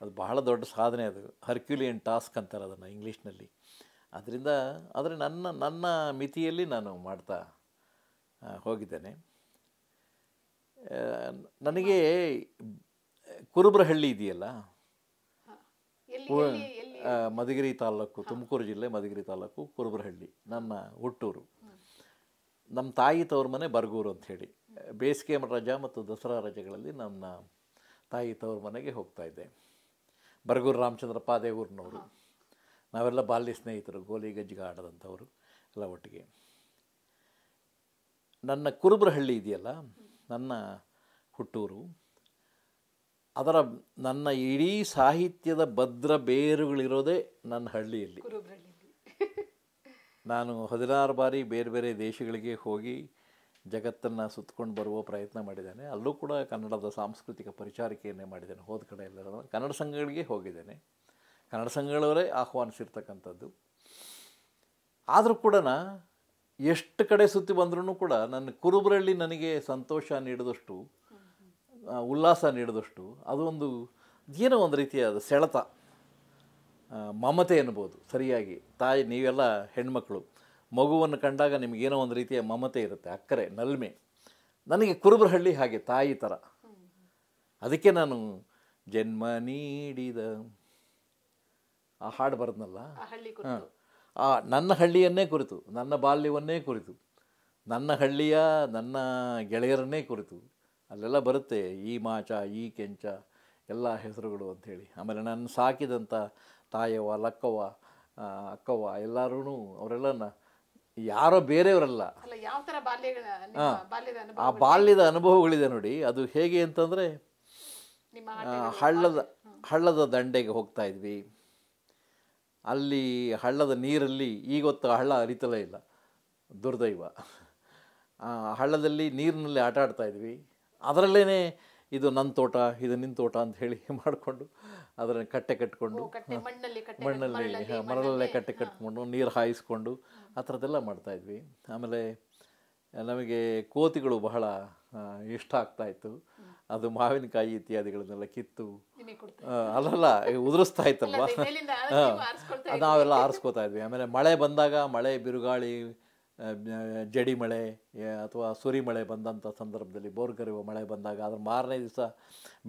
ಅದು ಬಹಳ ದೊಡ್ಡ ಸಾಧನೆ ಅದು ಹರ್ಕ್ಯುಲಿಯನ್ ಟಾಸ್ಕ್ ಅಂತಾರೆ ಅದನ್ನು ಇಂಗ್ಲೀಷ್ನಲ್ಲಿ ಅದರಿಂದ ಆದರೆ ನನ್ನ ನನ್ನ ಮಿತಿಯಲ್ಲಿ ನಾನು ಮಾಡ್ತಾ ಹೋಗಿದ್ದೇನೆ ನನಗೆ ಕುರುಬ್ರಹಳ್ಳಿ ಇದೆಯಲ್ಲ ಮಧುಗಿರಿ ತಾಲೂಕು ತುಮಕೂರು ಜಿಲ್ಲೆ ಮಧುಗಿರಿ ತಾಲೂಕು ಕುರುಬ್ರಹಳ್ಳಿ ನನ್ನ ಹುಟ್ಟೂರು ನಮ್ಮ ತಾಯಿ ತವ್ರ ಮನೆ ಬರ್ಗೂರು ಅಂಥೇಳಿ ಬೇಸಿಗೆ ರಜಾ ಮತ್ತು ದಸರಾ ರಜೆಗಳಲ್ಲಿ ನನ್ನ ತಾಯಿ ತವ್ರ ಮನೆಗೆ ಹೋಗ್ತಾ ಹೋಗ್ತಾಯಿದ್ದೆ ಬರ್ಗೂರು ರಾಮಚಂದ್ರ ಊರಿನವರು ನಾವೆಲ್ಲ ಬಾಲ್ಯ ಸ್ನೇಹಿತರು ಗೋಲಿ ಗಜ್ಜಿಗೆ ಆಡದಂಥವರು ಎಲ್ಲ ಒಟ್ಟಿಗೆ ನನ್ನ ಕುರುಬ್ರಹಳ್ಳಿ ಇದೆಯಲ್ಲ ನನ್ನ ಹುಟ್ಟೂರು ಅದರ ನನ್ನ ಇಡೀ ಸಾಹಿತ್ಯದ ಭದ್ರ ಬೇರುಗಳಿರೋದೇ ನನ್ನ ಹಳ್ಳಿಯಲ್ಲಿ ನಾನು ಹದಿನಾರು ಬಾರಿ ಬೇರೆ ಬೇರೆ ದೇಶಗಳಿಗೆ ಹೋಗಿ ಜಗತ್ತನ್ನು ಸುತ್ತಕೊಂಡು ಬರುವ ಪ್ರಯತ್ನ ಮಾಡಿದ್ದೇನೆ ಅಲ್ಲೂ ಕೂಡ ಕನ್ನಡದ ಸಾಂಸ್ಕೃತಿಕ ಪರಿಚಾರಿಕೆಯನ್ನೇ ಮಾಡಿದ್ದೇನೆ ಹೋದ ಕಡೆ ಎಲ್ಲ ಕನ್ನಡ ಸಂಘಗಳಿಗೆ ಹೋಗಿದ್ದೇನೆ ಕನ್ನಡ ಸಂಘಗಳವರೇ ಆಹ್ವಾನಿಸಿರ್ತಕ್ಕಂಥದ್ದು ಆದರೂ ಕೂಡ ಎಷ್ಟು ಕಡೆ ಸುತ್ತಿ ಬಂದ್ರೂ ಕೂಡ ನನ್ನ ಕುರುಬರಳ್ಳಿ ನನಗೆ ಸಂತೋಷ ನೀಡಿದಷ್ಟು ಉಲ್ಲಾಸ ನೀಡಿದಷ್ಟು ಅದೊಂದು ಏನೋ ಒಂದು ರೀತಿಯಾದ ಸೆಳೆತ ಮಮತೆ ಎನ್ಬೋದು ಸರಿಯಾಗಿ ತಾಯಿ ನೀವೆಲ್ಲ ಹೆಣ್ಮಕ್ಳು ಮಗುವನ್ನು ಕಂಡಾಗ ನಿಮಗೇನೋ ಒಂದು ರೀತಿಯ ಮಮತೆ ಇರುತ್ತೆ ಅಕ್ಕರೆ ನಲ್ಮೆ ನನಗೆ ಕುರುಬರಹಳ್ಳಿ ಹಾಗೆ ತಾಯಿ ಥರ ಅದಕ್ಕೆ ನಾನು ಜನ್ಮ ನೀಡಿದ ಆ ಹಾಡು ಬರೆದ್ನಲ್ಲ ಹಾಂ ಆ ನನ್ನ ಹಳ್ಳಿಯನ್ನೇ ಕುರಿತು ನನ್ನ ಬಾಲ್ಯವನ್ನೇ ಕುರಿತು ನನ್ನ ಹಳ್ಳಿಯ ನನ್ನ ಗೆಳೆಯರನ್ನೇ ಕುರಿತು ಅಲ್ಲೆಲ್ಲ ಬರುತ್ತೆ ಈ ಮಾಚ ಈ ಕೆಂಚ ಎಲ್ಲ ಹೆಸರುಗಳು ಅಂಥೇಳಿ ಆಮೇಲೆ ನನ್ನ ಸಾಕಿದಂಥ ತಾಯವ ಲಕ್ಕವ್ವ ಅಕ್ಕವ ಎಲ್ಲರೂ ಅವರೆಲ್ಲ ಯಾರೋ ಬೇರೆಯವರಲ್ಲ ಆ ಬಾಲ್ಯದ ಅನುಭವಗಳಿದೆ ನೋಡಿ ಅದು ಹೇಗೆ ಅಂತಂದರೆ ಹಳ್ಳದ ಹಳ್ಳದ ದಂಡೆಗೆ ಹೋಗ್ತಾ ಇದ್ವಿ ಅಲ್ಲಿ ಹಳ್ಳದ ನೀರಲ್ಲಿ ಈಗೊತ್ತು ಹಳ್ಳ ಅರಿತಲೇ ಇಲ್ಲ ದುರ್ದೈವ ಹಳ್ಳದಲ್ಲಿ ನೀರಿನಲ್ಲಿ ಆಟ ಆಡ್ತಾ ಇದ್ವಿ ಅದರಲ್ಲೇ ಇದು ನನ್ನ ತೋಟ ಇದು ನಿನ್ನ ತೋಟ ಅಂತ ಹೇಳಿ ಮಾಡಿಕೊಂಡು ಅದರ ಕಟ್ಟೆ ಕಟ್ಕೊಂಡು ಮಣ್ಣಲ್ಲಿ ಮರಳಲ್ಲೇ ಕಟ್ಟೆ ಕಟ್ಕೊಂಡು ನೀರು ಹಾಯಿಸ್ಕೊಂಡು ಆ ಥರದ್ದೆಲ್ಲ ಮಾಡ್ತಾಯಿದ್ವಿ ಆಮೇಲೆ ನಮಗೆ ಕೋತಿಗಳು ಬಹಳ ಇಷ್ಟ ಆಗ್ತಾಯಿತ್ತು ಅದು ಮಾವಿನಕಾಯಿ ಇತ್ಯಾದಿಗಳನ್ನೆಲ್ಲ ಕಿತ್ತು ಅಲ್ಲಲ್ಲ ಉದುರಿಸ್ತಾ ಅದು ನಾವೆಲ್ಲ ಆರಿಸ್ಕೋತಾ ಇದ್ವಿ ಆಮೇಲೆ ಮಳೆ ಬಂದಾಗ ಮಳೆ ಬಿರುಗಾಳಿ ಜಡಿ ಮಳೆ ಅಥವಾ ಮಳೆ ಬಂದಂಥ ಸಂದರ್ಭದಲ್ಲಿ ಬೋರ್ಗರಿವ ಮಳೆ ಬಂದಾಗ ಅದ್ರ ಮಾರನೇ ದಿವಸ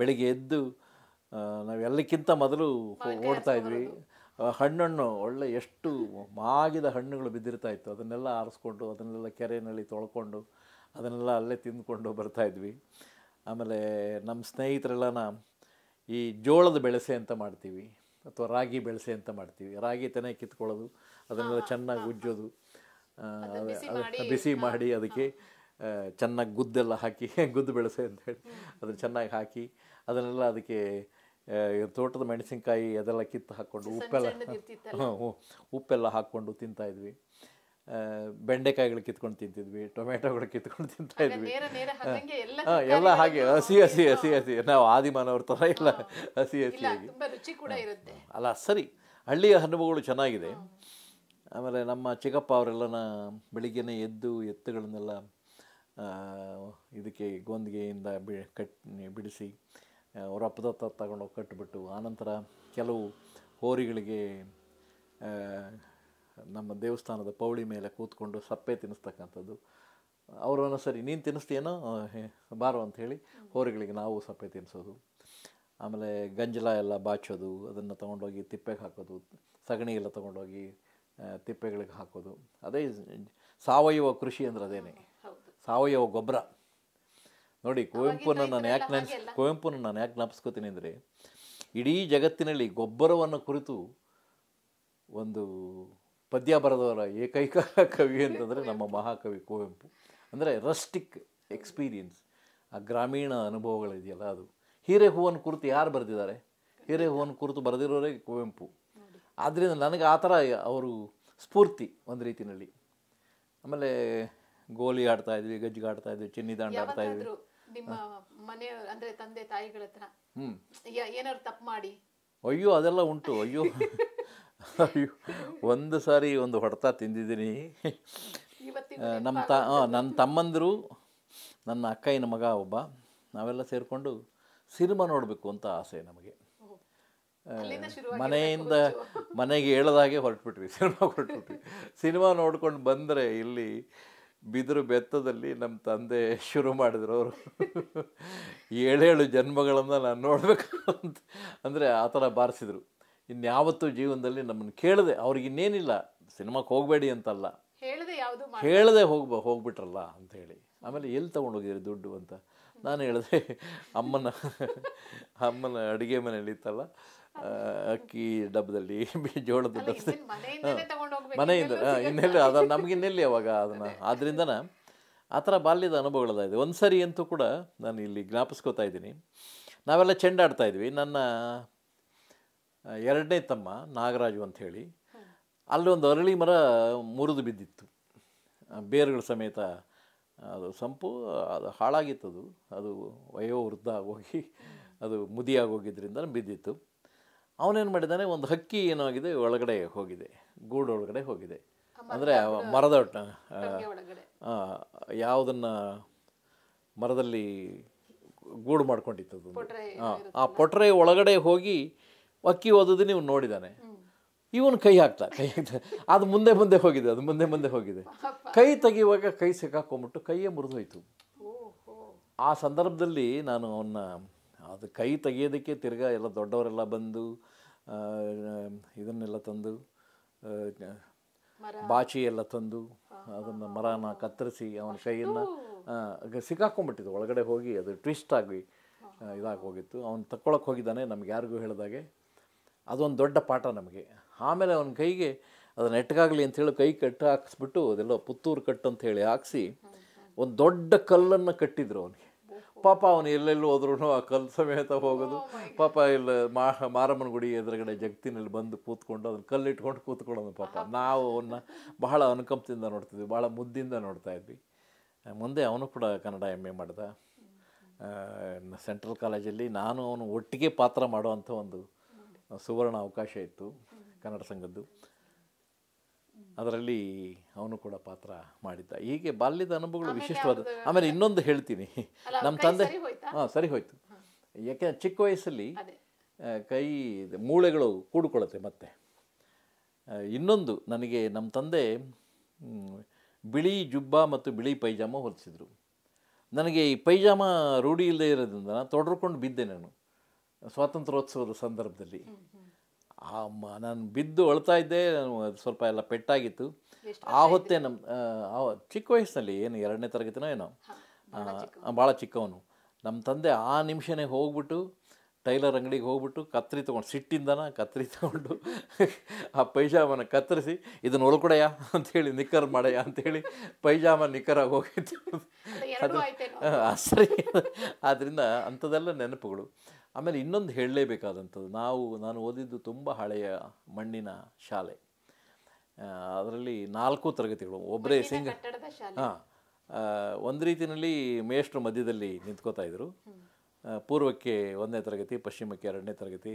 ಬೆಳಿಗ್ಗೆ ಎದ್ದು ನಾವು ಎಲ್ಲಕ್ಕಿಂತ ಮೊದಲು ಓಡ್ತಾ ಇದ್ವಿ ಹಣ್ಣನ್ನು ಒಳ್ಳೆ ಎಷ್ಟು ಮಾಗಿದ ಹಣ್ಣುಗಳು ಬಿದ್ದಿರ್ತಾ ಇತ್ತು ಅದನ್ನೆಲ್ಲ ಆರಿಸ್ಕೊಂಡು ಅದನ್ನೆಲ್ಲ ಕೆರೆಯಲ್ಲಿ ತೊಳ್ಕೊಂಡು ಅದನ್ನೆಲ್ಲ ಅಲ್ಲೇ ತಿಂದ್ಕೊಂಡು ಬರ್ತಾಯಿದ್ವಿ ಆಮೇಲೆ ನಮ್ಮ ಸ್ನೇಹಿತರೆಲ್ಲನ ಈ ಜೋಳದ ಬೆಳೆಸೆ ಅಂತ ಮಾಡ್ತೀವಿ ಅಥವಾ ರಾಗಿ ಬೆಳೆಸೆ ಅಂತ ಮಾಡ್ತೀವಿ ರಾಗಿ ತೆನೆ ಕಿತ್ಕೊಳ್ಳೋದು ಅದನ್ನೆಲ್ಲ ಚೆನ್ನಾಗಿ ಉಜ್ಜೋದು ಬಿಸಿ ಮಾಡಿ ಅದಕ್ಕೆ ಚೆನ್ನಾಗಿ ಗುದ್ದೆಲ್ಲ ಹಾಕಿ ಗುದ್ದು ಬೆಳೆಸೆ ಅಂತ ಹೇಳಿ ಅದನ್ನು ಚೆನ್ನಾಗಿ ಹಾಕಿ ಅದನ್ನೆಲ್ಲ ಅದಕ್ಕೆ ತೋಟದ ಮೆಣಸಿನ್ಕಾಯಿ ಅದೆಲ್ಲ ಕಿತ್ತು ಹಾಕ್ಕೊಂಡು ಉಪ್ಪೆಲ್ಲ ಉಪ್ಪೆಲ್ಲ ಹಾಕ್ಕೊಂಡು ತಿಂತಾಯಿದ್ವಿ ಬೆಂಡೆಕಾಯಿಗಳು ಕಿತ್ಕೊಂಡು ತಿಂತಿದ್ವಿ ಟೊಮೆಟೊಗಳು ಕಿತ್ಕೊಂಡು ತಿಂತಾ ಇದ್ವಿ ಎಲ್ಲ ಹಾಗೆ ಹಸಿ ಹಸಿ ಹಸಿ ಹಸಿ ನಾವು ಆದಿಮಾನವ್ರ ಥರ ಎಲ್ಲ ಹಸಿ ಹಸಿ ಅಲ್ಲ ಸರಿ ಹಳ್ಳಿಯ ಅನುಭವಗಳು ಚೆನ್ನಾಗಿದೆ ಆಮೇಲೆ ನಮ್ಮ ಚಿಕ್ಕಪ್ಪ ಅವರೆಲ್ಲನ ಬೆಳಿಗ್ಗೆನೇ ಎದ್ದು ಎತ್ತುಗಳನ್ನೆಲ್ಲ ಇದಕ್ಕೆ ಗೊಂದಿಗೆಯಿಂದ ಬಿ ಕಟ್ ಬಿಡಿಸಿ ಅವರ ತಗೊಂಡು ಹೋಗಿ ಕಟ್ಟಿಬಿಟ್ಟು ಆನಂತರ ಕೆಲವು ಹೋರಿಗಳಿಗೆ ನಮ್ಮ ದೇವಸ್ಥಾನದ ಪೌಳಿ ಮೇಲೆ ಕೂತ್ಕೊಂಡು ಸಪ್ಪೆ ತಿನ್ನಿಸ್ತಕ್ಕಂಥದ್ದು ಅವರನ್ನು ಸರಿ ನೀನು ತಿನ್ನಿಸ್ತೀಯನೋ ಬಾರೋ ಅಂಥೇಳಿ ಹೋರಿಗಳಿಗೆ ನಾವು ಸಪ್ಪೆ ತಿನ್ನಿಸೋದು ಆಮೇಲೆ ಗಂಜಲ ಎಲ್ಲ ಬಾಚೋದು ಅದನ್ನು ತೊಗೊಂಡೋಗಿ ತಿಪ್ಪೆಗೆ ಹಾಕೋದು ಸಗಣಿ ಎಲ್ಲ ತೊಗೊಂಡೋಗಿ ತಿಪ್ಪೆಗಳಿಗೆ ಹಾಕೋದು ಅದೇ ಸಾವಯವ ಕೃಷಿ ಅಂದ್ರೆ ಅದೇನೆ ಸಾವಯವ ಗೊಬ್ಬರ ನೋಡಿ ಕುವೆಂಪುನ ನಾನು ಯಾಕೆ ನೆನ್ಸ್ ಕುವೆಂಪುನ ನಾನು ಯಾಕೆ ನೆನಪಿಸ್ಕೋತೀನಿ ಅಂದರೆ ಇಡೀ ಜಗತ್ತಿನಲ್ಲಿ ಗೊಬ್ಬರವನ್ನು ಕುರಿತು ಒಂದು ಪದ್ಯ ಬರೆದವರ ಏಕೈಕ ಕವಿ ಅಂತಂದರೆ ನಮ್ಮ ಮಹಾಕವಿ ಕುವೆಂಪು ಅಂದರೆ ರಸ್ಟಿಕ್ ಎಕ್ಸ್ಪೀರಿಯನ್ಸ್ ಆ ಗ್ರಾಮೀಣ ಅನುಭವಗಳಿದೆಯಲ್ಲ ಅದು ಹೂವನ್ನು ಕುರಿತು ಯಾರು ಬರೆದಿದ್ದಾರೆ ಹೂವನ್ನು ಕುರಿತು ಬರೆದಿರೋರೇ ಕುವೆಂಪು ಆದ್ದರಿಂದ ನನಗೆ ಆ ಥರ ಅವರು ಸ್ಫೂರ್ತಿ ಒಂದು ರೀತಿಯಲ್ಲಿ ಆಮೇಲೆ ಗೋಲಿ ಆಡ್ತಾ ಇದ್ವಿ ಆಡ್ತಾ ಇದ್ವಿ ಚಿನ್ನಿ ಆಡ್ತಾ ಇದ್ವಿ ನಿಮ್ಮ ಮನೆ ತಂದೆ ಏನಾದ್ರು ತಪ್ಪು ಮಾಡಿ ಅಯ್ಯೋ ಅದೆಲ್ಲ ಉಂಟು ಅಯ್ಯೋ ಒಂದು ಸಾರಿ ಒಂದು ಹೊಡೆತ ತಿಂದಿದ್ದೀನಿ ನಮ್ಮ ತ ನನ್ನ ತಮ್ಮಂದರು ನನ್ನ ಅಕ್ಕಯ್ಯನ ಮಗ ಒಬ್ಬ ನಾವೆಲ್ಲ ಸೇರಿಕೊಂಡು ಸಿನಿಮಾ ನೋಡಬೇಕು ಅಂತ ಆಸೆ ನಮಗೆ ಮನೆಯಿಂದ ಮನೆಗೆ ಹೇಳದಾಗೆ ಹೊರಟುಬಿಟ್ವಿ ಸಿನಿಮಾ ಹೊರಟುಬಿಟ್ವಿ ಸಿನಿಮಾ ನೋಡ್ಕೊಂಡು ಬಂದರೆ ಇಲ್ಲಿ ಬಿದಿರು ಬೆತ್ತದಲ್ಲಿ ನಮ್ಮ ತಂದೆ ಶುರು ಮಾಡಿದ್ರು ಅವರು ಏಳೇಳು ಜನ್ಮಗಳನ್ನು ನಾನು ನೋಡಬೇಕು ಅಂತ ಅಂದರೆ ಆ ಥರ ಬಾರಿಸಿದರು ಇನ್ಯಾವತ್ತೂ ಜೀವನದಲ್ಲಿ ನಮ್ಮನ್ನು ಕೇಳಿದೆ ಅವ್ರಿಗೆ ಇನ್ನೇನಿಲ್ಲ ಸಿನಿಮಾಕ್ಕೆ ಹೋಗಬೇಡಿ ಅಂತಲ್ಲ ಹೇಳದೆ ಹೋಗ್ಬ ಹೋಗ್ಬಿಟ್ರಲ್ಲ ಅಂತ ಹೇಳಿ ಆಮೇಲೆ ಎಲ್ಲಿ ತೊಗೊಂಡೋಗಿದ್ರಿ ದುಡ್ಡು ಅಂತ ನಾನು ಹೇಳಿದೆ ಅಮ್ಮನ ಅಮ್ಮನ ಅಡುಗೆ ಮನೆಯಲ್ಲಿ ಇತ್ತಲ್ಲ ಅಕ್ಕಿ ಡಬ್ಬದಲ್ಲಿ ಜೋಳದ ಡಬ್ಬದಲ್ಲಿ ಮನೆಯಿಂದ ಇನ್ನೆಲ್ಲಿ ಅದ ನಮಗಿನ್ನೆಲ್ಲಿ ಅವಾಗ ಅದನ್ನು ಆದ್ರಿಂದನ ಆ ಥರ ಬಾಲ್ಯದ ಅನುಭವಗಳದಾಗಿದೆ ಒಂದು ಸರಿ ಅಂತೂ ಕೂಡ ನಾನು ಇಲ್ಲಿ ಜ್ಞಾಪಿಸ್ಕೋತಾ ಇದ್ದೀನಿ ನಾವೆಲ್ಲ ಚೆಂಡಾಡ್ತಾ ಇದ್ವಿ ನನ್ನ ಎರಡನೇ ತಮ್ಮ ನಾಗರಾಜು ಅಂಥೇಳಿ ಒಂದು ಅರಳಿ ಮರ ಮುರಿದು ಬಿದ್ದಿತ್ತು ಬೇರುಗಳ ಸಮೇತ ಅದು ಸಂಪು ಅದು ಹಾಳಾಗಿತ್ತದು ಅದು ವಯೋವೃದ್ಧ ಆಗೋಗಿ ಅದು ಮುದಿಯಾಗೋಗಿದ್ದರಿಂದ ಬಿದ್ದಿತ್ತು ಅವನೇನು ಮಾಡಿದ್ದಾನೆ ಒಂದು ಹಕ್ಕಿ ಏನಾಗಿದೆ ಒಳಗಡೆ ಹೋಗಿದೆ ಗೂಡೊಳಗಡೆ ಒಳಗಡೆ ಹೋಗಿದೆ ಅಂದರೆ ಮರದ ಯಾವುದನ್ನು ಮರದಲ್ಲಿ ಗೂಡು ಮಾಡ್ಕೊಂಡಿತ್ತು ಆ ಪೊಟ್ರೆ ಒಳಗಡೆ ಹೋಗಿ ಅಕ್ಕಿ ಓದೋದು ನೀವು ನೋಡಿದ್ದಾನೆ ಇವನು ಕೈ ಹಾಕ್ತಾ ಕೈ ಹಾಕ್ತಾ ಅದು ಮುಂದೆ ಮುಂದೆ ಹೋಗಿದೆ ಅದು ಮುಂದೆ ಮುಂದೆ ಹೋಗಿದೆ ಕೈ ತೆಗೆಯುವಾಗ ಕೈ ಸಿಕ್ಕಾಕೊಂಬಿಟ್ಟು ಕೈಯೇ ಮುರಿದೋಯ್ತು ಆ ಸಂದರ್ಭದಲ್ಲಿ ನಾನು ಅವನ್ನ ಅದು ಕೈ ತೆಗೆಯೋದಕ್ಕೆ ತಿರ್ಗಾ ಎಲ್ಲ ದೊಡ್ಡವರೆಲ್ಲ ಬಂದು ಇದನ್ನೆಲ್ಲ ತಂದು ಬಾಚಿ ಎಲ್ಲ ತಂದು ಅದನ್ನು ಮರನ ಕತ್ತರಿಸಿ ಅವನ ಕೈಯನ್ನು ಸಿಕ್ಕಾಕೊಂಬಿಟ್ಟಿದ್ದು ಒಳಗಡೆ ಹೋಗಿ ಅದು ಟ್ವಿಸ್ಟ್ ಆಗಿ ಇದಾಗಿ ಹೋಗಿತ್ತು ಅವ್ನು ತಕ್ಕೊಳಕ್ಕೆ ಹೋಗಿದ್ದಾನೆ ನಮ್ಗೆ ಯಾರಿಗೂ ಹೇಳಿದಾಗೆ ಅದೊಂದು ದೊಡ್ಡ ಪಾಠ ನಮಗೆ ಆಮೇಲೆ ಅವನ ಕೈಗೆ ಅದನ್ನು ಎಟ್ಟಗಾಗಲಿ ಅಂಥೇಳಿ ಕೈ ಕಟ್ಟು ಹಾಕ್ಸ್ಬಿಟ್ಟು ಅದೆಲ್ಲ ಪುತ್ತೂರು ಕಟ್ಟು ಅಂತ ಹೇಳಿ ಹಾಕಿಸಿ ಒಂದು ದೊಡ್ಡ ಕಲ್ಲನ್ನು ಕಟ್ಟಿದ್ರು ಅವನಿಗೆ ಪಾಪ ಅವನು ಎಲ್ಲೆಲ್ಲೂ ಹೋದ್ರೂ ಆ ಕಲ್ಲು ಸಮೇತ ಹೋಗೋದು oh ಪಾಪ ಇಲ್ಲ ಮಾ ಮಾರಮ್ಮನ ಗುಡಿ ಎದುರುಗಡೆ ಜಗತ್ತಿನಲ್ಲಿ ಬಂದು ಕೂತ್ಕೊಂಡು ಅದನ್ನು ಕಲ್ಲಿಟ್ಕೊಂಡು ಕೂತ್ಕೊಳ್ಳೋದು ಪಾಪ ನಾವು ಅವನ್ನ ಬಹಳ ಅನುಕಂಪದಿಂದ ನೋಡ್ತಿದ್ವಿ ಭಾಳ ಮುದ್ದಿಂದ ನೋಡ್ತಾ ಇದ್ವಿ ಮುಂದೆ ಅವನು ಕೂಡ ಕನ್ನಡ ಎಮ್ ಎ ಮಾಡಿದ ಸೆಂಟ್ರಲ್ ಕಾಲೇಜಲ್ಲಿ ನಾನು ಅವನು ಒಟ್ಟಿಗೆ ಪಾತ್ರ ಮಾಡುವಂಥ ಒಂದು ಸುವರ್ಣ ಅವಕಾಶ ಇತ್ತು ಕನ್ನಡ ಸಂಘದ್ದು ಅದರಲ್ಲಿ ಅವನು ಕೂಡ ಪಾತ್ರ ಮಾಡಿದ್ದ ಹೀಗೆ ಬಾಲ್ಯದ ಅನುಭವಗಳು ವಿಶಿಷ್ಟವಾದ ಆಮೇಲೆ ಇನ್ನೊಂದು ಹೇಳ್ತೀನಿ ನಮ್ಮ ತಂದೆ ಹಾಂ ಸರಿ ಹೋಯ್ತು ಯಾಕೆ ಚಿಕ್ಕ ವಯಸ್ಸಲ್ಲಿ ಕೈ ಮೂಳೆಗಳು ಕೂಡಿಕೊಳ್ಳುತ್ತೆ ಮತ್ತೆ ಇನ್ನೊಂದು ನನಗೆ ನಮ್ಮ ತಂದೆ ಬಿಳಿ ಜುಬ್ಬ ಮತ್ತು ಬಿಳಿ ಪೈಜಾಮ ಹೊಲಿಸಿದ್ರು ನನಗೆ ಈ ಪೈಜಾಮ ರೂಢಿ ಇಲ್ಲದೆ ಇರೋದ್ರಿಂದ ತೊಡರ್ಕೊಂಡು ಬಿದ್ದೆ ನಾನು ಸ್ವಾತಂತ್ರ್ಯೋತ್ಸವದ ಸಂದರ್ಭದಲ್ಲಿ ಆ ನಾನು ಬಿದ್ದು ಅಳ್ತಾ ಇದ್ದೆ ಸ್ವಲ್ಪ ಎಲ್ಲ ಪೆಟ್ಟಾಗಿತ್ತು ಆ ಹೊತ್ತೇ ನಮ್ಮ ಚಿಕ್ಕ ವಯಸ್ಸಿನಲ್ಲಿ ಏನು ಎರಡನೇ ತರಗತಿನೋ ಏನೋ ಭಾಳ ಚಿಕ್ಕವನು ನಮ್ಮ ತಂದೆ ಆ ನಿಮಿಷನೇ ಹೋಗ್ಬಿಟ್ಟು ಟೈಲರ್ ಅಂಗಡಿಗೆ ಹೋಗ್ಬಿಟ್ಟು ಕತ್ರಿ ತೊಗೊಂಡು ಸಿಟ್ಟಿಂದನ ಕತ್ರಿ ತೊಗೊಂಡು ಆ ಪೈಜಾಮನ ಕತ್ತರಿಸಿ ಇದನ್ನು ಅಂತ ಅಂಥೇಳಿ ನಿಖರ್ ಮಾಡಯ್ಯ ಅಂಥೇಳಿ ಪೈಜಾಮ ನಿಖರಾಗಿ ಹೋಗಿತ್ತು ಅದು ಸರಿ ಆದ್ದರಿಂದ ಅಂಥದ್ದೆಲ್ಲ ನೆನಪುಗಳು ಆಮೇಲೆ ಇನ್ನೊಂದು ಹೇಳಲೇಬೇಕಾದಂಥದ್ದು ನಾವು ನಾನು ಓದಿದ್ದು ತುಂಬ ಹಳೆಯ ಮಣ್ಣಿನ ಶಾಲೆ ಅದರಲ್ಲಿ ನಾಲ್ಕು ತರಗತಿಗಳು ಒಬ್ಬರೇ ಸಿಂಗ್ ಹಾಂ ಒಂದು ರೀತಿಯಲ್ಲಿ ಮೇಷ್ಟ್ರು ಮಧ್ಯದಲ್ಲಿ ನಿಂತ್ಕೋತಾ ಇದ್ದರು ಪೂರ್ವಕ್ಕೆ ಒಂದನೇ ತರಗತಿ ಪಶ್ಚಿಮಕ್ಕೆ ಎರಡನೇ ತರಗತಿ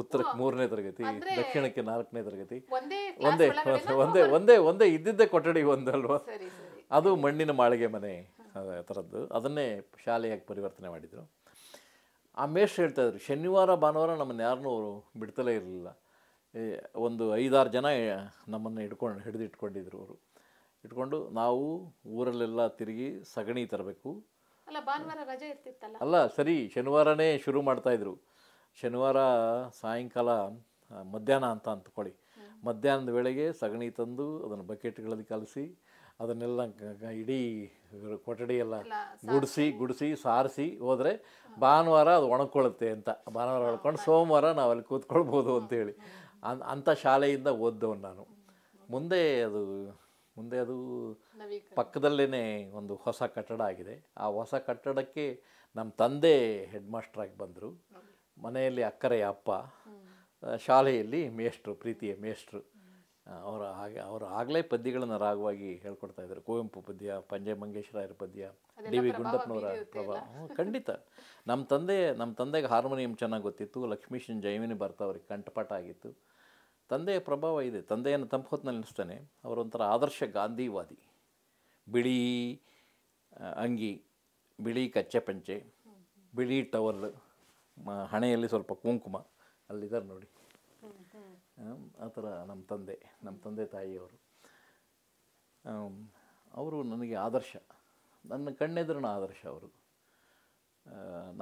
ಉತ್ತರಕ್ಕೆ ಮೂರನೇ ತರಗತಿ ದಕ್ಷಿಣಕ್ಕೆ ನಾಲ್ಕನೇ ತರಗತಿ ಒಂದೇ ಒಂದೇ ಒಂದೇ ಒಂದೇ ಇದ್ದಿದ್ದೇ ಕೊಠಡಿ ಒಂದಲ್ವ ಅದು ಮಣ್ಣಿನ ಮಾಳಿಗೆ ಮನೆ ಥರದ್ದು ಅದನ್ನೇ ಶಾಲೆಯಾಗಿ ಪರಿವರ್ತನೆ ಮಾಡಿದರು ಆ ಮೇಷ್ಟ್ರು ಹೇಳ್ತಾಯಿದ್ರು ಶನಿವಾರ ಭಾನುವಾರ ನಮ್ಮನ್ನು ಯಾರನ್ನೂ ಅವರು ಬಿಡ್ತಲೇ ಇರಲಿಲ್ಲ ಒಂದು ಐದಾರು ಜನ ನಮ್ಮನ್ನು ಇಟ್ಕೊಂಡು ಹಿಡಿದು ಇಟ್ಕೊಂಡಿದ್ರು ಅವರು ಇಟ್ಕೊಂಡು ನಾವು ಊರಲ್ಲೆಲ್ಲ ತಿರುಗಿ ಸಗಣಿ ತರಬೇಕು ಅಲ್ಲ ಭಾನುವಾರ ರಜೆ ಇರ್ತಿತ್ತಲ್ಲ ಅಲ್ಲ ಸರಿ ಶನಿವಾರನೇ ಶುರು ಮಾಡ್ತಾಯಿದ್ರು ಶನಿವಾರ ಸಾಯಂಕಾಲ ಮಧ್ಯಾಹ್ನ ಅಂತ ಅಂದ್ಕೊಳ್ಳಿ ಮಧ್ಯಾಹ್ನದ ವೇಳೆಗೆ ಸಗಣಿ ತಂದು ಅದನ್ನು ಬಕೆಟ್ಗಳಲ್ಲಿ ಕಲಸಿ ಅದನ್ನೆಲ್ಲ ಇಡೀ ಕೊಠಡಿಯೆಲ್ಲ ಗುಡಿಸಿ ಗುಡಿಸಿ ಸಾರಿಸಿ ಹೋದರೆ ಭಾನುವಾರ ಅದು ಒಣಕೊಳ್ಳುತ್ತೆ ಅಂತ ಭಾನುವಾರ ಒಳ್ಕೊಂಡು ಸೋಮವಾರ ನಾವಲ್ಲಿ ಕೂತ್ಕೊಳ್ಬೋದು ಅಂತೇಳಿ ಅನ್ ಅಂಥ ಶಾಲೆಯಿಂದ ಓದ್ದವನು ನಾನು ಮುಂದೆ ಅದು ಮುಂದೆ ಅದು ಪಕ್ಕದಲ್ಲೇ ಒಂದು ಹೊಸ ಕಟ್ಟಡ ಆಗಿದೆ ಆ ಹೊಸ ಕಟ್ಟಡಕ್ಕೆ ನಮ್ಮ ತಂದೆ ಹೆಡ್ ಮಾಸ್ಟ್ರಾಗಿ ಬಂದರು ಮನೆಯಲ್ಲಿ ಅಕ್ಕರೆಯ ಅಪ್ಪ ಶಾಲೆಯಲ್ಲಿ ಮೇಷ್ಟ್ರು ಪ್ರೀತಿಯ ಮೇಷ್ಟ್ರು ಅವರ ಹಾಗೆ ಅವರು ಆಗಲೇ ಪದ್ಯಗಳನ್ನು ರಾಗವಾಗಿ ಹೇಳ್ಕೊಡ್ತಾ ಇದ್ದಾರೆ ಕುವೆಂಪು ಪದ್ಯ ಪಂಜೆ ಮಂಗೇಶ್ವರಾಯರ ಪದ್ಯ ಡಿ ವಿ ಗುಂಡಪ್ಪನವರ ಪ್ರಭಾವ ಖಂಡಿತ ನಮ್ಮ ತಂದೆ ನಮ್ಮ ತಂದೆಗೆ ಹಾರ್ಮೋನಿಯಂ ಚೆನ್ನಾಗಿ ಗೊತ್ತಿತ್ತು ಲಕ್ಷ್ಮೀಶನ್ ಜೈಮಿನಿ ಬರ್ತಾ ಅವ್ರಿಗೆ ಕಂಠಪಾಠ ಆಗಿತ್ತು ತಂದೆಯ ಪ್ರಭಾವ ಇದೆ ತಂದೆಯನ್ನು ತಂಪು ಹೊತ್ತಿನಲ್ಲಿ ನಿಲ್ಲಿಸ್ತಾನೆ ಅವರೊಂಥರ ಆದರ್ಶ ಗಾಂಧಿವಾದಿ ಬಿಳಿ ಅಂಗಿ ಬಿಳಿ ಕಚ್ಚೆ ಪಂಚೆ ಬಿಳಿ ಟವಲ್ ಹಣೆಯಲ್ಲಿ ಸ್ವಲ್ಪ ಕುಂಕುಮ ಅಲ್ಲಿದ್ದಾರೆ ನೋಡಿ ಆ ಥರ ನಮ್ಮ ತಂದೆ ನಮ್ಮ ತಂದೆ ತಾಯಿಯವರು ಅವರು ನನಗೆ ಆದರ್ಶ ನನ್ನ ಕಣ್ಣೆದುರಿನ ಆದರ್ಶ ಅವರು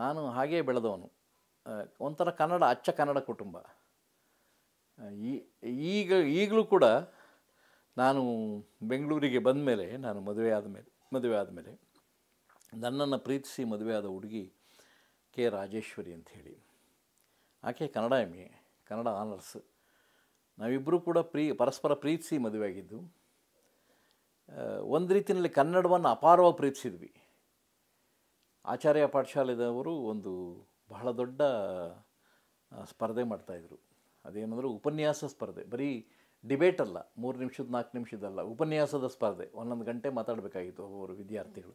ನಾನು ಹಾಗೇ ಬೆಳೆದವನು ಒಂಥರ ಕನ್ನಡ ಅಚ್ಚ ಕನ್ನಡ ಕುಟುಂಬ ಈ ಈಗ ಈಗಲೂ ಕೂಡ ನಾನು ಬೆಂಗಳೂರಿಗೆ ಬಂದ ಮೇಲೆ ನಾನು ಮದುವೆ ಆದಮೇಲೆ ಮದುವೆ ಆದಮೇಲೆ ನನ್ನನ್ನು ಪ್ರೀತಿಸಿ ಮದುವೆ ಆದ ಹುಡುಗಿ ಕೆ ರಾಜೇಶ್ವರಿ ಅಂಥೇಳಿ ಆಕೆ ಕನ್ನಡ ಎಮ್ಮೆ ಕನ್ನಡ ಆನರ್ಸ್ ನಾವಿಬ್ಬರೂ ಕೂಡ ಪ್ರೀ ಪರಸ್ಪರ ಪ್ರೀತಿಸಿ ಮದುವೆಯಾಗಿದ್ದು ಒಂದು ರೀತಿಯಲ್ಲಿ ಕನ್ನಡವನ್ನು ಅಪಾರವಾಗಿ ಪ್ರೀತಿಸಿದ್ವಿ ಆಚಾರ್ಯ ಪಾಠಶಾಲೆದವರು ಒಂದು ಬಹಳ ದೊಡ್ಡ ಸ್ಪರ್ಧೆ ಮಾಡ್ತಾಯಿದ್ರು ಅದೇನಂದ್ರೆ ಉಪನ್ಯಾಸ ಸ್ಪರ್ಧೆ ಬರೀ ಡಿಬೇಟ್ ಅಲ್ಲ ಮೂರು ನಿಮಿಷದ ನಾಲ್ಕು ನಿಮಿಷದಲ್ಲ ಉಪನ್ಯಾಸದ ಸ್ಪರ್ಧೆ ಒಂದೊಂದು ಗಂಟೆ ಮಾತಾಡಬೇಕಾಗಿತ್ತು ಅವರು ವಿದ್ಯಾರ್ಥಿಗಳು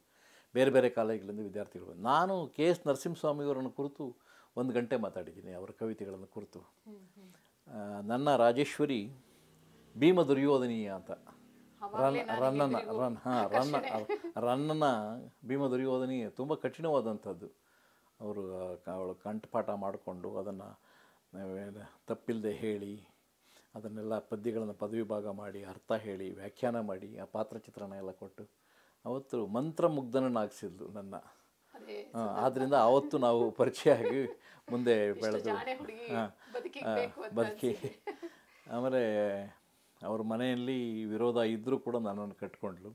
ಬೇರೆ ಬೇರೆ ಕಾಲೇಜ್ಗಳಿಂದ ವಿದ್ಯಾರ್ಥಿಗಳು ನಾನು ಕೆ ಎಸ್ ನರಸಿಂಹಸ್ವಾಮಿಯವರನ್ನು ಕುರಿತು ಒಂದು ಗಂಟೆ ಮಾತಾಡಿದ್ದೀನಿ ಅವರ ಕವಿತೆಗಳನ್ನು ಕುರಿತು ನನ್ನ ರಾಜೇಶ್ವರಿ ಭೀಮ ದುರ್ಯೋಧನೀಯ ಅಂತ ರನ್ ರನ್ನನ ರನ್ ಹಾಂ ರನ್ನ ರನ್ನನ ಭೀಮ ದುರ್ಯೋಧನೀಯ ತುಂಬ ಕಠಿಣವಾದಂಥದ್ದು ಅವರು ಅವಳು ಕಂಠಪಾಠ ಮಾಡಿಕೊಂಡು ಅದನ್ನು ತಪ್ಪಿಲ್ಲದೆ ಹೇಳಿ ಅದನ್ನೆಲ್ಲ ಪದ್ಯಗಳನ್ನು ಪದವಿ ಭಾಗ ಮಾಡಿ ಅರ್ಥ ಹೇಳಿ ವ್ಯಾಖ್ಯಾನ ಮಾಡಿ ಆ ಪಾತ್ರ ಚಿತ್ರಣ ಎಲ್ಲ ಕೊಟ್ಟು ಅವತ್ತು ಮಂತ್ರಮುಗ್ಧನನ್ನಾಗಿಸಿದ್ಲು ನನ್ನ ಆದ್ರಿಂದ ಅವತ್ತು ನಾವು ಪರಿಚಯ ಆಗಿ ಮುಂದೆ ಬೆಳೆದು ಬದುಕಿ ಆಮೇಲೆ ಅವ್ರ ಮನೆಯಲ್ಲಿ ವಿರೋಧ ಇದ್ದರೂ ಕೂಡ ನನ್ನನ್ನು ಕಟ್ಕೊಂಡ್ಲು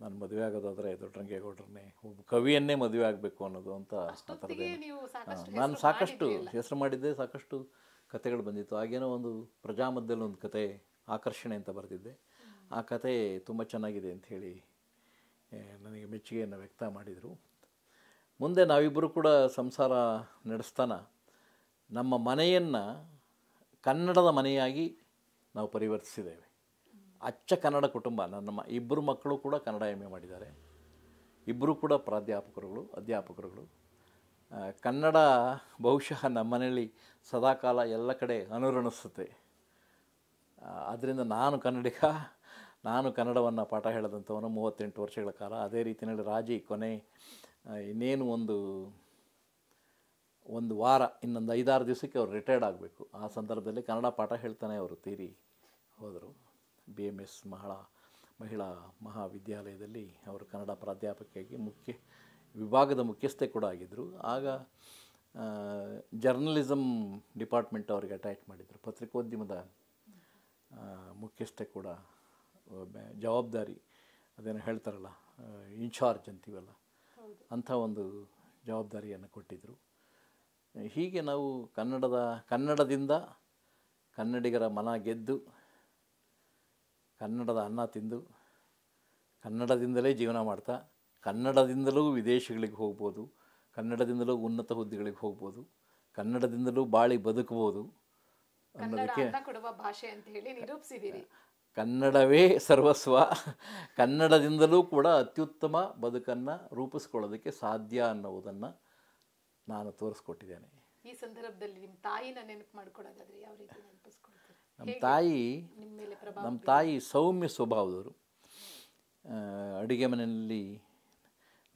ನಾನು ಮದುವೆ ಆಗೋದಾದರೆ ದೊಡ್ಡರಂಗೇಗೌಡರನ್ನೇ ಒಬ್ಬ ಕವಿಯನ್ನೇ ಮದುವೆ ಆಗಬೇಕು ಅನ್ನೋದು ಅಂತ ನಾನು ಸಾಕಷ್ಟು ಹೆಸರು ಮಾಡಿದ್ದೆ ಸಾಕಷ್ಟು ಕತೆಗಳು ಬಂದಿತ್ತು ಆಗೇನೋ ಒಂದು ಪ್ರಜಾಮಧ್ಯದಲ್ಲಿ ಒಂದು ಕತೆ ಆಕರ್ಷಣೆ ಅಂತ ಬರೆದಿದ್ದೆ ಆ ಕತೆ ತುಂಬ ಚೆನ್ನಾಗಿದೆ ಅಂಥೇಳಿ ನನಗೆ ಮೆಚ್ಚುಗೆಯನ್ನು ವ್ಯಕ್ತ ಮಾಡಿದರು ಮುಂದೆ ನಾವಿಬ್ಬರು ಕೂಡ ಸಂಸಾರ ನಡೆಸ್ತಾನ ನಮ್ಮ ಮನೆಯನ್ನು ಕನ್ನಡದ ಮನೆಯಾಗಿ ನಾವು ಪರಿವರ್ತಿಸಿದ್ದೇವೆ ಅಚ್ಚ ಕನ್ನಡ ಕುಟುಂಬ ನನ್ನ ಇಬ್ಬರು ಮಕ್ಕಳು ಕೂಡ ಕನ್ನಡ ಎಮ್ ಮಾಡಿದ್ದಾರೆ ಇಬ್ಬರು ಕೂಡ ಪ್ರಾಧ್ಯಾಪಕರುಗಳು ಅಧ್ಯಾಪಕರುಗಳು ಕನ್ನಡ ಬಹುಶಃ ನಮ್ಮನೆಯಲ್ಲಿ ಸದಾಕಾಲ ಎಲ್ಲ ಕಡೆ ಅನುರಣಿಸುತ್ತೆ ಆದ್ದರಿಂದ ನಾನು ಕನ್ನಡಿಗ ನಾನು ಕನ್ನಡವನ್ನು ಪಾಠ ಹೇಳಿದಂಥವನು ಮೂವತ್ತೆಂಟು ವರ್ಷಗಳ ಕಾಲ ಅದೇ ರೀತಿಯಲ್ಲಿ ರಾಜಿ ಕೊನೆ ಇನ್ನೇನು ಒಂದು ಒಂದು ವಾರ ಇನ್ನೊಂದು ಐದಾರು ದಿವಸಕ್ಕೆ ಅವ್ರು ರಿಟೈರ್ಡ್ ಆಗಬೇಕು ಆ ಸಂದರ್ಭದಲ್ಲಿ ಕನ್ನಡ ಪಾಠ ಹೇಳ್ತಾನೆ ಅವರು ತೀರಿ ಹೋದರು ಬಿ ಎಮ್ ಎಸ್ ಮಹಳ ಮಹಿಳಾ ಮಹಾವಿದ್ಯಾಲಯದಲ್ಲಿ ಅವರು ಕನ್ನಡ ಪ್ರಾಧ್ಯಾಪಕಿಯಾಗಿ ಮುಖ್ಯ ವಿಭಾಗದ ಮುಖ್ಯಸ್ಥೆ ಕೂಡ ಆಗಿದ್ದರು ಆಗ ಜರ್ನಲಿಸಮ್ ಡಿಪಾರ್ಟ್ಮೆಂಟ್ ಅವರಿಗೆ ಅಟ್ಯಾಚ್ ಮಾಡಿದರು ಪತ್ರಿಕೋದ್ಯಮದ ಮುಖ್ಯಸ್ಥೆ ಕೂಡ ಜವಾಬ್ದಾರಿ ಅದೇನೋ ಹೇಳ್ತಾರಲ್ಲ ಇನ್ಚಾರ್ಜ್ ಅಂತೀವಲ್ಲ ಅಂಥ ಒಂದು ಜವಾಬ್ದಾರಿಯನ್ನು ಕೊಟ್ಟಿದ್ದರು ಹೀಗೆ ನಾವು ಕನ್ನಡದ ಕನ್ನಡದಿಂದ ಕನ್ನಡಿಗರ ಮನ ಗೆದ್ದು ಕನ್ನಡದ ಅನ್ನ ತಿಂದು ಕನ್ನಡದಿಂದಲೇ ಜೀವನ ಮಾಡ್ತಾ ಕನ್ನಡದಿಂದಲೂ ವಿದೇಶಗಳಿಗೆ ಹೋಗ್ಬೋದು ಕನ್ನಡದಿಂದಲೂ ಉನ್ನತ ಹುದ್ದೆಗಳಿಗೆ ಹೋಗ್ಬೋದು ಕನ್ನಡದಿಂದಲೂ ಬಾಳಿ ಬದುಕಬಹುದು ಅನ್ನೋದಕ್ಕೆ ಭಾಷೆ ಅಂತ ಹೇಳಿ ನಿರೂಪಿಸಿದ್ದೀರಿ ಕನ್ನಡವೇ ಸರ್ವಸ್ವ ಕನ್ನಡದಿಂದಲೂ ಕೂಡ ಅತ್ಯುತ್ತಮ ಬದುಕನ್ನು ರೂಪಿಸ್ಕೊಳ್ಳೋದಕ್ಕೆ ಸಾಧ್ಯ ಅನ್ನೋದನ್ನು ನಾನು ತೋರಿಸ್ಕೊಟ್ಟಿದ್ದೇನೆ ಈ ಸಂದರ್ಭದಲ್ಲಿ ನಿಮ್ಮ ತಾಯಿನ ನೆನಪು ಮಾಡ್ಕೊಳ್ಳೋದಾದ್ರೆ ಯಾವ ರೀತಿ ನೆನಪಿಸ್ಕೊಳ್ತೀರಿ ನಮ್ಮ ತಾಯಿ ನಮ್ಮ ತಾಯಿ ಸೌಮ್ಯ ಸ್ವಭಾವದವರು ಅಡುಗೆ ಮನೆಯಲ್ಲಿ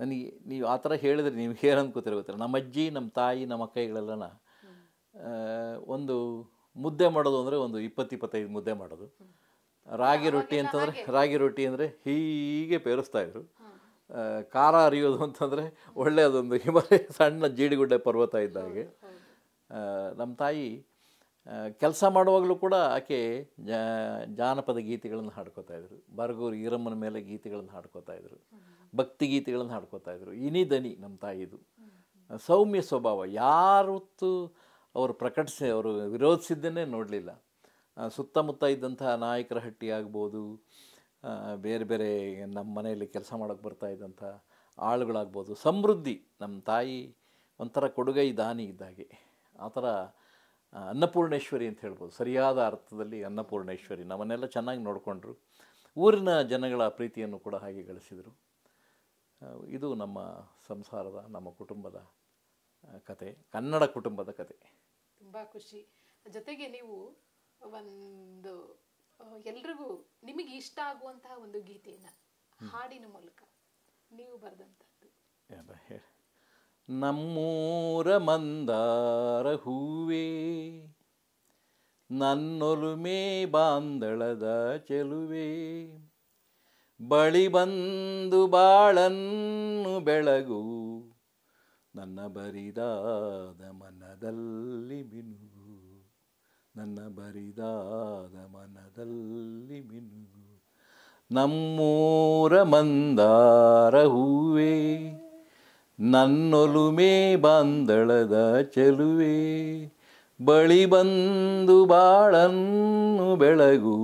ನನಗೆ ನೀವು ಆ ಥರ ಹೇಳಿದ್ರೆ ನೀವು ಏನು ಅನ್ಕೋತೀರಿ ಗೊತ್ತಿಲ್ಲ ನಮ್ಮ ಅಜ್ಜಿ ನಮ್ಮ ತಾಯಿ ನಮ್ಮ ಅಕ್ಕೈಗಳೆಲ್ಲನ ಒಂದು ಮುದ್ದೆ ಮಾಡೋದು ಅಂದರೆ ಒಂದು ಇಪ್ಪತ್ತಿಪ್ಪತ್ತೈದು ಮುದ್ದೆ ಮಾಡೋದು ರಾಗಿ ರೊಟ್ಟಿ ಅಂತಂದರೆ ರಾಗಿ ರೊಟ್ಟಿ ಅಂದರೆ ಹೀಗೆ ಇದ್ರು ಖಾರ ಅರಿಯೋದು ಅಂತಂದರೆ ಒಳ್ಳೆಯದೊಂದು ಹಿಮಾಲಯ ಸಣ್ಣ ಜೀಡಿಗುಡ್ಡೆ ಪರ್ವತ ಇದ್ದ ಹಾಗೆ ನಮ್ಮ ತಾಯಿ ಕೆಲಸ ಮಾಡುವಾಗಲೂ ಕೂಡ ಆಕೆ ಜಾನಪದ ಗೀತೆಗಳನ್ನು ಹಾಡ್ಕೋತಾ ಇದ್ರು ಬರ್ಗೂರು ಈರಮ್ಮನ ಮೇಲೆ ಗೀತೆಗಳನ್ನು ಹಾಡ್ಕೋತಾ ಇದ್ರು ಭಕ್ತಿ ಗೀತೆಗಳನ್ನು ಹಾಡ್ಕೋತಾ ಇದ್ರು ಇನಿ ದನಿ ನಮ್ಮ ತಾಯಿದು ಸೌಮ್ಯ ಸ್ವಭಾವ ಯಾರತ್ತು ಅವರು ಪ್ರಕಟಿಸಿ ಅವರು ವಿರೋಧಿಸಿದ್ದನ್ನೇ ನೋಡಲಿಲ್ಲ ಸುತ್ತಮುತ್ತ ಇದ್ದಂಥ ನಾಯಕರ ಹಟ್ಟಿ ಆಗ್ಬೋದು ಬೇರೆ ಬೇರೆ ನಮ್ಮ ಮನೆಯಲ್ಲಿ ಕೆಲಸ ಮಾಡೋಕ್ಕೆ ಬರ್ತಾ ಇದ್ದಂಥ ಆಳುಗಳಾಗ್ಬೋದು ಸಮೃದ್ಧಿ ನಮ್ಮ ತಾಯಿ ಒಂಥರ ಕೊಡುಗೈ ದಾನಿ ಇದ್ದಾಗೆ ಆ ಥರ ಅನ್ನಪೂರ್ಣೇಶ್ವರಿ ಅಂತ ಹೇಳ್ಬೋದು ಸರಿಯಾದ ಅರ್ಥದಲ್ಲಿ ಅನ್ನಪೂರ್ಣೇಶ್ವರಿ ನಮ್ಮನ್ನೆಲ್ಲ ಚೆನ್ನಾಗಿ ನೋಡಿಕೊಂಡ್ರು ಊರಿನ ಜನಗಳ ಪ್ರೀತಿಯನ್ನು ಕೂಡ ಹಾಗೆ ಗಳಿಸಿದರು ಇದು ನಮ್ಮ ಸಂಸಾರದ ನಮ್ಮ ಕುಟುಂಬದ ಕತೆ ಕನ್ನಡ ಕುಟುಂಬದ ಕತೆ ತುಂಬ ಖುಷಿ ಜೊತೆಗೆ ನೀವು ಒಂದು ಎಲ್ರಿಗೂ ನಿಮಗೆ ಇಷ್ಟ ಆಗುವಂತಹ ಒಂದು ಗೀತೆಯನ್ನು ಹಾಡಿನ ಮೂಲಕ ನೀವು ಬರೆದಂಥದ್ದು ನಮ್ಮೂರ ಮಂದಾರ ಹೂವೇ ನನ್ನೊಲುಮೆ ಬಾಂದಳದ ಚೆಲುವೆ ಬಳಿ ಬಂದು ಬಾಳನ್ನು ಬೆಳಗು ನನ್ನ ಬರಿದಾದ ಮನದಲ್ಲಿ ಬಿನು ನನ್ನ ಬರಿದಾದ ಮನದಲ್ಲಿ ಮಿನುಗು ನಮ್ಮೂರ ಮಂದಾರ ಹೂವೇ ನನ್ನೊಲುಮೆ ಬಂದಳದ ಚೆಲುವೆ ಬಳಿ ಬಂದು ಬಾಳನ್ನು ಬೆಳಗು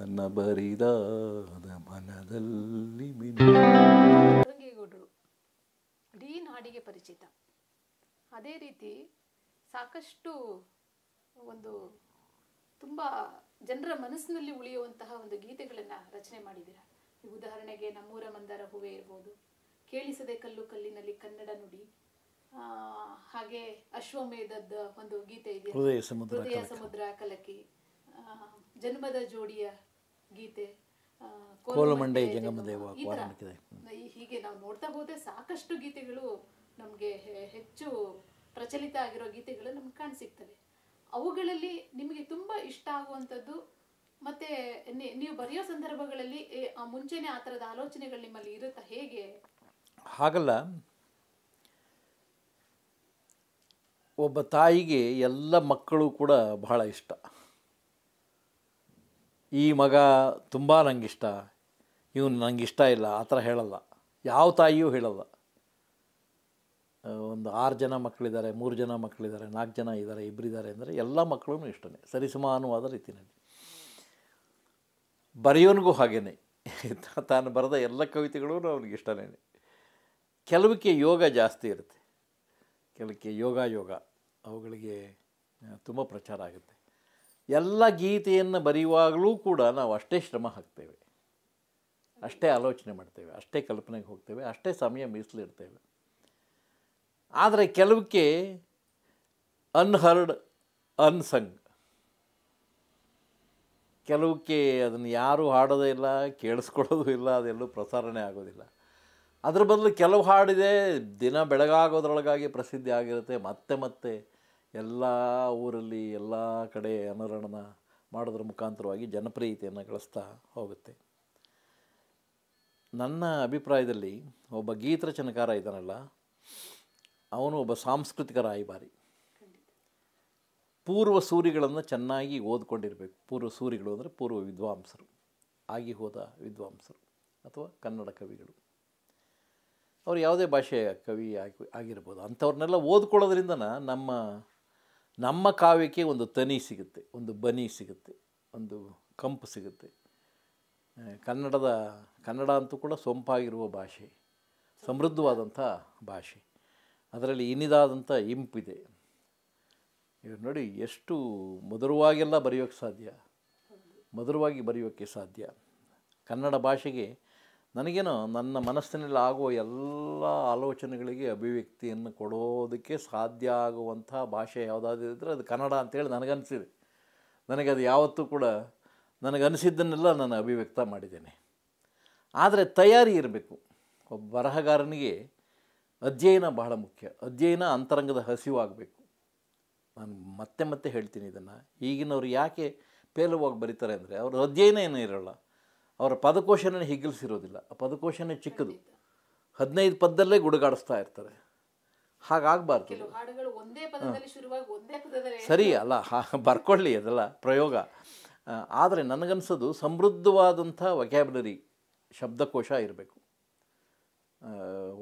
ನನ್ನ ಬರಿದಾದ ಮನದಲ್ಲಿ ಪರಿಚಿತ ಅದೇ ರೀತಿ ಸಾಕಷ್ಟು ಒಂದು ತುಂಬಾ ಜನರ ಮನಸ್ಸಿನಲ್ಲಿ ಉಳಿಯುವಂತಹ ಒಂದು ಗೀತೆಗಳನ್ನ ರಚನೆ ಮಾಡಿದ್ದೀರಾ ಉದಾಹರಣೆಗೆ ನಮ್ಮೂರ ಮಂದಾರ ಹೂವೆ ಇರ್ಬೋದು ಕೇಳಿಸದೆ ಕಲ್ಲು ಕಲ್ಲಿನಲ್ಲಿ ಕನ್ನಡ ನುಡಿ ಹಾಗೆ ಅಶ್ವಮೇಧದ ಒಂದು ಗೀತೆ ಇದೆ ಹೃದಯ ಸಮುದ್ರ ಕಲಕಿ ಜನ್ಮದ ಜೋಡಿಯ ಗೀತೆ ಕೋಲಮಂಡೈ ಜಂಗಮದೇವ ಹೀಗೆ ನಾವು ನೋಡ್ತಾ ಹೋದ್ರೆ ಸಾಕಷ್ಟು ಗೀತೆಗಳು ನಮ್ಗೆ ಹೆಚ್ಚು ಪ್ರಚಲಿತ ಆಗಿರೋ ಗೀತೆಗಳು ನಮ್ಗೆ ಸಿಕ್ತವೆ ಅವುಗಳಲ್ಲಿ ನಿಮಗೆ ತುಂಬ ಇಷ್ಟ ಆಗುವಂಥದ್ದು ಮತ್ತೆ ನೀವು ಬರೆಯೋ ಸಂದರ್ಭಗಳಲ್ಲಿ ಮುಂಚೆನೆ ಆ ಥರದ ಆಲೋಚನೆಗಳು ನಿಮ್ಮಲ್ಲಿ ಇರುತ್ತಾ ಹೇಗೆ ಹಾಗಲ್ಲ ಒಬ್ಬ ತಾಯಿಗೆ ಎಲ್ಲ ಮಕ್ಕಳು ಕೂಡ ಬಹಳ ಇಷ್ಟ ಈ ಮಗ ತುಂಬ ನನಗಿಷ್ಟ ಇವನು ಇಷ್ಟ ಇಲ್ಲ ಆ ಥರ ಹೇಳಲ್ಲ ಯಾವ ತಾಯಿಯೂ ಹೇಳಲ್ಲ ಒಂದು ಆರು ಜನ ಮಕ್ಕಳಿದ್ದಾರೆ ಮೂರು ಜನ ಮಕ್ಕಳಿದ್ದಾರೆ ನಾಲ್ಕು ಜನ ಇದ್ದಾರೆ ಇಬ್ಬರಿದ್ದಾರೆ ಅಂದರೆ ಎಲ್ಲ ಮಕ್ಕಳು ಇಷ್ಟನೇ ಸರಿಸಮಾನವಾದ ರೀತಿಯಲ್ಲಿ ಬರೆಯೋನಿಗೂ ಹಾಗೇ ತಾನು ಬರೆದ ಎಲ್ಲ ಕವಿತೆಗಳೂ ಅವ್ನಿಗೆ ಇಷ್ಟನೇ ಕೆಲವಕ್ಕೆ ಯೋಗ ಜಾಸ್ತಿ ಇರುತ್ತೆ ಕೆಲವಕ್ಕೆ ಯೋಗ ಯೋಗ ಅವುಗಳಿಗೆ ತುಂಬ ಪ್ರಚಾರ ಆಗುತ್ತೆ ಎಲ್ಲ ಗೀತೆಯನ್ನು ಬರೆಯುವಾಗಲೂ ಕೂಡ ನಾವು ಅಷ್ಟೇ ಶ್ರಮ ಹಾಕ್ತೇವೆ ಅಷ್ಟೇ ಆಲೋಚನೆ ಮಾಡ್ತೇವೆ ಅಷ್ಟೇ ಕಲ್ಪನೆಗೆ ಹೋಗ್ತೇವೆ ಅಷ್ಟೇ ಸಮಯ ಮೀಸಲಿರ್ತೇವೆ ಆದರೆ ಕೆಲವಕ್ಕೆ ಅನ್ಹರ್ಡ್ ಅನ್ಸಂಗ್ ಕೆಲವಕ್ಕೆ ಅದನ್ನು ಯಾರೂ ಹಾಡೋದೇ ಇಲ್ಲ ಕೇಳಿಸ್ಕೊಡೋದು ಇಲ್ಲ ಅದೆಲ್ಲೂ ಪ್ರಸಾರಣೆ ಆಗೋದಿಲ್ಲ ಅದ್ರ ಬದಲು ಕೆಲವು ಹಾಡಿದೆ ದಿನ ಬೆಳಗಾಗೋದ್ರೊಳಗಾಗಿ ಪ್ರಸಿದ್ಧಿ ಆಗಿರುತ್ತೆ ಮತ್ತೆ ಮತ್ತೆ ಎಲ್ಲ ಊರಲ್ಲಿ ಎಲ್ಲ ಕಡೆ ಅನುರಣನ ಮಾಡೋದ್ರ ಮುಖಾಂತರವಾಗಿ ಜನಪ್ರಿಯತೆಯನ್ನು ಗಳಿಸ್ತಾ ಹೋಗುತ್ತೆ ನನ್ನ ಅಭಿಪ್ರಾಯದಲ್ಲಿ ಒಬ್ಬ ರಚನಕಾರ ಇದ್ದಾನಲ್ಲ ಅವನು ಒಬ್ಬ ಸಾಂಸ್ಕೃತಿಕ ರಾಯಭಾರಿ ಪೂರ್ವ ಸೂರಿಗಳನ್ನು ಚೆನ್ನಾಗಿ ಓದ್ಕೊಂಡಿರಬೇಕು ಪೂರ್ವ ಸೂರಿಗಳು ಅಂದರೆ ಪೂರ್ವ ವಿದ್ವಾಂಸರು ಆಗಿ ಹೋದ ವಿದ್ವಾಂಸರು ಅಥವಾ ಕನ್ನಡ ಕವಿಗಳು ಅವರು ಯಾವುದೇ ಭಾಷೆಯ ಕವಿ ಆಗಿ ಆಗಿರ್ಬೋದು ಅಂಥವ್ರನ್ನೆಲ್ಲ ಓದ್ಕೊಳ್ಳೋದ್ರಿಂದ ನಮ್ಮ ನಮ್ಮ ಕಾವ್ಯಕ್ಕೆ ಒಂದು ತನಿ ಸಿಗುತ್ತೆ ಒಂದು ಬನಿ ಸಿಗುತ್ತೆ ಒಂದು ಕಂಪು ಸಿಗುತ್ತೆ ಕನ್ನಡದ ಕನ್ನಡ ಅಂತೂ ಕೂಡ ಸೊಂಪಾಗಿರುವ ಭಾಷೆ ಸಮೃದ್ಧವಾದಂಥ ಭಾಷೆ ಅದರಲ್ಲಿ ಇನಿದಾದಂಥ ಇಂಪಿದೆ ಇವ್ರು ನೋಡಿ ಎಷ್ಟು ಮಧುರವಾಗೆಲ್ಲ ಬರೆಯೋಕ್ಕೆ ಸಾಧ್ಯ ಮಧುರವಾಗಿ ಬರೆಯೋಕ್ಕೆ ಸಾಧ್ಯ ಕನ್ನಡ ಭಾಷೆಗೆ ನನಗೇನೋ ನನ್ನ ಮನಸ್ಸಿನಲ್ಲಿ ಆಗುವ ಎಲ್ಲ ಆಲೋಚನೆಗಳಿಗೆ ಅಭಿವ್ಯಕ್ತಿಯನ್ನು ಕೊಡೋದಕ್ಕೆ ಸಾಧ್ಯ ಆಗುವಂಥ ಭಾಷೆ ಇದ್ದರೆ ಅದು ಕನ್ನಡ ಅಂತೇಳಿ ನನಗೆ ನನಗದು ಯಾವತ್ತೂ ಕೂಡ ನನಗನ್ನಿಸಿದ್ದನ್ನೆಲ್ಲ ನಾನು ಅಭಿವ್ಯಕ್ತ ಮಾಡಿದ್ದೇನೆ ಆದರೆ ತಯಾರಿ ಇರಬೇಕು ಒಬ್ಬ ಬರಹಗಾರನಿಗೆ ಅಧ್ಯಯನ ಬಹಳ ಮುಖ್ಯ ಅಧ್ಯಯನ ಅಂತರಂಗದ ಹಸಿವಾಗಬೇಕು ನಾನು ಮತ್ತೆ ಮತ್ತೆ ಹೇಳ್ತೀನಿ ಇದನ್ನು ಈಗಿನವರು ಯಾಕೆ ಪೇಲವಾಗಿ ಬರೀತಾರೆ ಅಂದರೆ ಅವ್ರ ಅಧ್ಯಯನ ಏನೂ ಇರೋಲ್ಲ ಅವರ ಪದಕೋಶನೇ ಹಿಗ್ಗಿಲ್ಸಿರೋದಿಲ್ಲ ಆ ಪದಕೋಶನೇ ಚಿಕ್ಕದು ಹದಿನೈದು ಪದದಲ್ಲೇ ಗುಡುಗಾಡಿಸ್ತಾ ಇರ್ತಾರೆ ಹಾಗಾಗಬಾರ್ದು ಸರಿ ಅಲ್ಲ ಹಾ ಬರ್ಕೊಳ್ಳಿ ಅದೆಲ್ಲ ಪ್ರಯೋಗ ಆದರೆ ನನಗನ್ಸೋದು ಸಮೃದ್ಧವಾದಂಥ ವಕ್ಯಾಬ್ಲರಿ ಶಬ್ದಕೋಶ ಇರಬೇಕು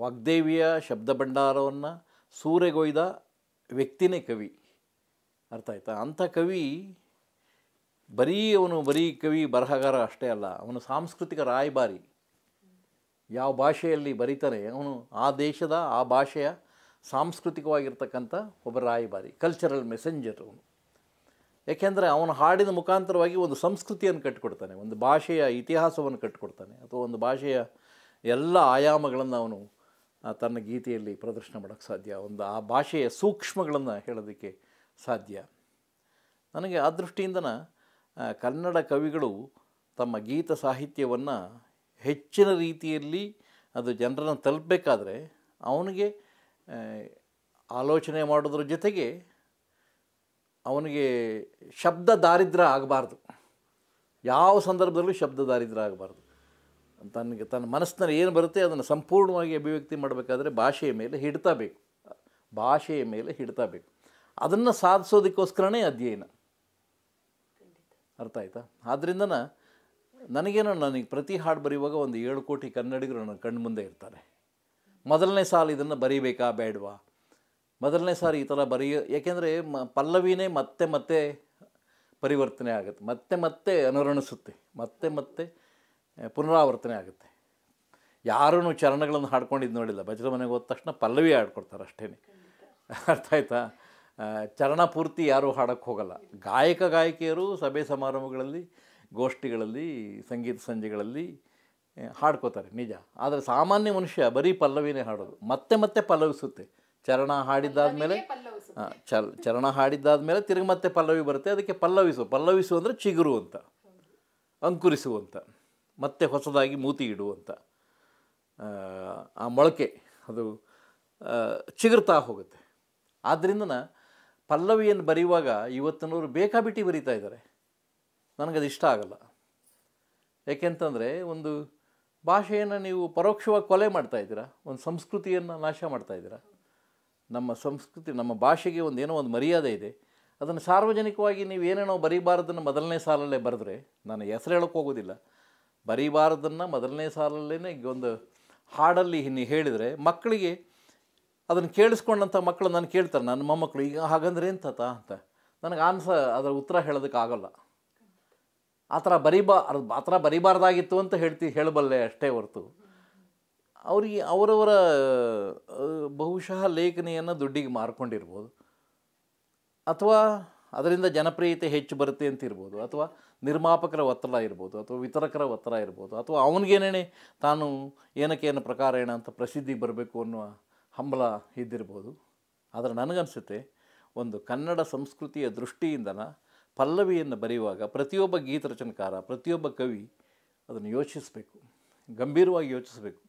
ವಾಗ್ದೇವಿಯ ಶಬ್ದ ಭಂಡಾರವನ್ನು ಸೂರೆಗೊಯ್ದ ವ್ಯಕ್ತಿನೇ ಕವಿ ಅರ್ಥ ಆಯ್ತಾ ಅಂಥ ಕವಿ ಬರೀ ಅವನು ಬರೀ ಕವಿ ಬರಹಗಾರ ಅಷ್ಟೇ ಅಲ್ಲ ಅವನು ಸಾಂಸ್ಕೃತಿಕ ರಾಯಭಾರಿ ಯಾವ ಭಾಷೆಯಲ್ಲಿ ಬರೀತಾರೆ ಅವನು ಆ ದೇಶದ ಆ ಭಾಷೆಯ ಸಾಂಸ್ಕೃತಿಕವಾಗಿರ್ತಕ್ಕಂಥ ಒಬ್ಬ ರಾಯಭಾರಿ ಕಲ್ಚರಲ್ ಮೆಸೆಂಜರ್ ಅವನು ಯಾಕೆಂದರೆ ಅವನು ಹಾಡಿನ ಮುಖಾಂತರವಾಗಿ ಒಂದು ಸಂಸ್ಕೃತಿಯನ್ನು ಕಟ್ಟಿಕೊಡ್ತಾನೆ ಒಂದು ಭಾಷೆಯ ಇತಿಹಾಸವನ್ನು ಕಟ್ಟಿಕೊಡ್ತಾನೆ ಅಥವಾ ಒಂದು ಭಾಷೆಯ ಎಲ್ಲ ಆಯಾಮಗಳನ್ನು ಅವನು ತನ್ನ ಗೀತೆಯಲ್ಲಿ ಪ್ರದರ್ಶನ ಮಾಡೋಕ್ಕೆ ಸಾಧ್ಯ ಒಂದು ಆ ಭಾಷೆಯ ಸೂಕ್ಷ್ಮಗಳನ್ನು ಹೇಳೋದಕ್ಕೆ ಸಾಧ್ಯ ನನಗೆ ಆ ದೃಷ್ಟಿಯಿಂದನ ಕನ್ನಡ ಕವಿಗಳು ತಮ್ಮ ಗೀತ ಸಾಹಿತ್ಯವನ್ನು ಹೆಚ್ಚಿನ ರೀತಿಯಲ್ಲಿ ಅದು ಜನರನ್ನು ತಲುಪಬೇಕಾದ್ರೆ ಅವನಿಗೆ ಆಲೋಚನೆ ಮಾಡೋದ್ರ ಜೊತೆಗೆ ಅವನಿಗೆ ಶಬ್ದ ದಾರಿದ್ರ್ಯ ಆಗಬಾರ್ದು ಯಾವ ಸಂದರ್ಭದಲ್ಲೂ ಶಬ್ದ ದಾರಿದ್ರ್ಯ ಆಗಬಾರ್ದು ತನಗೆ ತನ್ನ ಮನಸ್ಸಿನಲ್ಲಿ ಏನು ಬರುತ್ತೆ ಅದನ್ನು ಸಂಪೂರ್ಣವಾಗಿ ಅಭಿವ್ಯಕ್ತಿ ಮಾಡಬೇಕಾದ್ರೆ ಭಾಷೆಯ ಮೇಲೆ ಹಿಡ್ತಾ ಬೇಕು ಭಾಷೆಯ ಮೇಲೆ ಹಿಡ್ತಾ ಬೇಕು ಅದನ್ನು ಸಾಧಿಸೋದಕ್ಕೋಸ್ಕರನೇ ಅಧ್ಯಯನ ಅರ್ಥ ಆಯಿತಾ ಆದ್ದರಿಂದ ನನಗೇನೋ ನನಗೆ ಪ್ರತಿ ಹಾಡು ಬರೆಯುವಾಗ ಒಂದು ಏಳು ಕೋಟಿ ಕನ್ನಡಿಗರು ನನ್ನ ಕಣ್ಣು ಮುಂದೆ ಇರ್ತಾರೆ ಮೊದಲನೇ ಸಾಲು ಇದನ್ನು ಬರೀಬೇಕಾ ಬೇಡವಾ ಮೊದಲನೇ ಸಾರಿ ಈ ಥರ ಬರೆಯ ಏಕೆಂದರೆ ಮ ಪಲ್ಲವಿನೇ ಮತ್ತೆ ಮತ್ತೆ ಪರಿವರ್ತನೆ ಆಗುತ್ತೆ ಮತ್ತೆ ಮತ್ತೆ ಅನುರಣಿಸುತ್ತೆ ಮತ್ತೆ ಮತ್ತೆ ಪುನರಾವರ್ತನೆ ಆಗುತ್ತೆ ಯಾರೂ ಚರಣಗಳನ್ನು ಹಾಡ್ಕೊಂಡಿದ್ದು ನೋಡಿಲ್ಲ ಭಜದ ಮನೆಗೆ ಹೋದ ತಕ್ಷಣ ಪಲ್ಲವಿ ಹಾಡ್ಕೊಡ್ತಾರೆ ಅಷ್ಟೇ ಅರ್ಥ ಆಯ್ತಾ ಚರಣ ಪೂರ್ತಿ ಯಾರೂ ಹಾಡೋಕ್ಕೆ ಹೋಗಲ್ಲ ಗಾಯಕ ಗಾಯಕಿಯರು ಸಭೆ ಸಮಾರಂಭಗಳಲ್ಲಿ ಗೋಷ್ಠಿಗಳಲ್ಲಿ ಸಂಗೀತ ಸಂಜೆಗಳಲ್ಲಿ ಹಾಡ್ಕೋತಾರೆ ನಿಜ ಆದರೆ ಸಾಮಾನ್ಯ ಮನುಷ್ಯ ಬರೀ ಪಲ್ಲವಿನೇ ಹಾಡೋದು ಮತ್ತೆ ಮತ್ತೆ ಪಲ್ಲವಿಸುತ್ತೆ ಚರಣ ಹಾಡಿದ್ದಾದಮೇಲೆ ಚಲ್ ಚರಣ ಹಾಡಿದ್ದಾದಮೇಲೆ ತಿರುಗಿ ಮತ್ತೆ ಪಲ್ಲವಿ ಬರುತ್ತೆ ಅದಕ್ಕೆ ಪಲ್ಲವಿಸು ಪಲ್ಲವಿಸು ಅಂದರೆ ಚಿಗುರು ಅಂತ ಅಂತ ಮತ್ತೆ ಹೊಸದಾಗಿ ಮೂತಿ ಇಡು ಅಂತ ಆ ಮೊಳಕೆ ಅದು ಚಿಗುರ್ತಾ ಹೋಗುತ್ತೆ ಆದ್ದರಿಂದ ಪಲ್ಲವಿಯನ್ನು ಬರೆಯುವಾಗ ಇವತ್ತಿನವರು ಬೇಕಾಬಿಟ್ಟಿ ಬರೀತಾ ಇದ್ದಾರೆ ನನಗದು ಇಷ್ಟ ಆಗಲ್ಲ ಏಕೆಂತಂದರೆ ಒಂದು ಭಾಷೆಯನ್ನು ನೀವು ಪರೋಕ್ಷವಾಗಿ ಕೊಲೆ ಮಾಡ್ತಾ ಇದ್ದೀರಾ ಒಂದು ಸಂಸ್ಕೃತಿಯನ್ನು ನಾಶ ಮಾಡ್ತಾ ಇದ್ದೀರಾ ನಮ್ಮ ಸಂಸ್ಕೃತಿ ನಮ್ಮ ಭಾಷೆಗೆ ಒಂದು ಏನೋ ಒಂದು ಮರ್ಯಾದೆ ಇದೆ ಅದನ್ನು ಸಾರ್ವಜನಿಕವಾಗಿ ನೀವು ಏನೇನೋ ಬರೀಬಾರದನ್ನು ಮೊದಲನೇ ಸಾಲಲ್ಲೇ ಬರೆದ್ರೆ ನಾನು ಹೆಸರು ಹೇಳೋಕ್ಕೋಗೋದಿಲ್ಲ ಬರೀಬಾರದನ್ನು ಮೊದಲನೇ ಸಾಲಲ್ಲೇ ಒಂದು ಹಾಡಲ್ಲಿ ಇನ್ನು ಹೇಳಿದರೆ ಮಕ್ಕಳಿಗೆ ಅದನ್ನು ಕೇಳಿಸ್ಕೊಂಡಂಥ ಮಕ್ಕಳು ನಾನು ಕೇಳ್ತಾರೆ ನನ್ನ ಮೊಮ್ಮಕ್ಕಳು ಈಗ ಹಾಗಂದ್ರೆ ಏನು ತಾತ ಅಂತ ನನಗೆ ಆನ್ಸ ಅದರ ಉತ್ತರ ಹೇಳೋದಕ್ಕಾಗಲ್ಲ ಆ ಥರ ಬರಿಬಾ ಆ ಥರ ಬರೀಬಾರ್ದಾಗಿತ್ತು ಅಂತ ಹೇಳ್ತಿ ಹೇಳಬಲ್ಲೆ ಅಷ್ಟೇ ಹೊರತು ಅವರಿಗೆ ಅವರವರ ಬಹುಶಃ ಲೇಖನಿಯನ್ನು ದುಡ್ಡಿಗೆ ಮಾರ್ಕೊಂಡಿರ್ಬೋದು ಅಥವಾ ಅದರಿಂದ ಜನಪ್ರಿಯತೆ ಹೆಚ್ಚು ಬರುತ್ತೆ ಅಂತ ಇರ್ಬೋದು ಅಥವಾ ನಿರ್ಮಾಪಕರ ಒತ್ತಡ ಇರ್ಬೋದು ಅಥವಾ ವಿತರಕರ ಒತ್ತಡ ಇರ್ಬೋದು ಅಥವಾ ಅವನಿಗೇನೇ ತಾನು ಏನಕ್ಕೆ ಏನು ಪ್ರಕಾರ ಏನ ಅಂತ ಪ್ರಸಿದ್ಧಿ ಬರಬೇಕು ಅನ್ನುವ ಹಂಬಲ ಇದ್ದಿರ್ಬೋದು ಆದರೆ ನನಗನ್ಸುತ್ತೆ ಒಂದು ಕನ್ನಡ ಸಂಸ್ಕೃತಿಯ ದೃಷ್ಟಿಯಿಂದನ ಪಲ್ಲವಿಯನ್ನು ಬರೆಯುವಾಗ ಪ್ರತಿಯೊಬ್ಬ ಗೀತ ರಚನಕಾರ ಪ್ರತಿಯೊಬ್ಬ ಕವಿ ಅದನ್ನು ಯೋಚಿಸಬೇಕು ಗಂಭೀರವಾಗಿ ಯೋಚಿಸಬೇಕು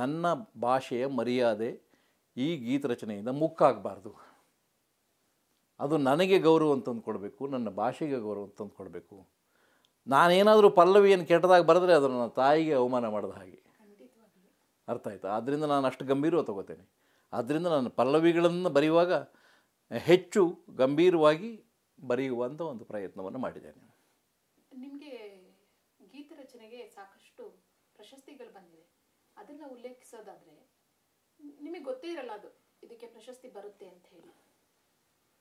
ನನ್ನ ಭಾಷೆಯ ಮರ್ಯಾದೆ ಈ ಗೀತ ರಚನೆಯಿಂದ ಮುಕ್ಕಾಗಬಾರ್ದು ಅದು ನನಗೆ ಗೌರವ ಅಂತಂದು ಕೊಡಬೇಕು ನನ್ನ ಭಾಷೆಗೆ ಗೌರವ ಅಂತಂದು ಕೊಡಬೇಕು ನಾನೇನಾದರೂ ಪಲ್ಲವಿಯನ್ನು ಕೆಟ್ಟದಾಗಿ ಬರೆದ್ರೆ ಅದನ್ನು ನನ್ನ ತಾಯಿಗೆ ಅವಮಾನ ಮಾಡಿದ ಹಾಗೆ ಅರ್ಥ ಆಯ್ತಾ ಆದ್ದರಿಂದ ನಾನು ಅಷ್ಟು ಗಂಭೀರ ತಗೋತೇನೆ ಆದ್ದರಿಂದ ನಾನು ಪಲ್ಲವಿಗಳನ್ನು ಬರೆಯುವಾಗ ಹೆಚ್ಚು ಗಂಭೀರವಾಗಿ ಬರೆಯುವಂಥ ಒಂದು ಪ್ರಯತ್ನವನ್ನು ಮಾಡಿದ್ದೇನೆ ನಿಮಗೆ ಗೀತ ರಚನೆಗೆ ಸಾಕಷ್ಟು ಪ್ರಶಸ್ತಿಗಳು ಬಂದಿದೆ ಅದನ್ನು ಉಲ್ಲೇಖಿಸೋದಾದರೆ ನಿಮಗೆ ಗೊತ್ತೇ ಇರಲ್ಲ ಅದು ಇದಕ್ಕೆ ಪ್ರಶಸ್ತಿ ಬರುತ್ತೆ ಅಂತ ಹೇಳಿ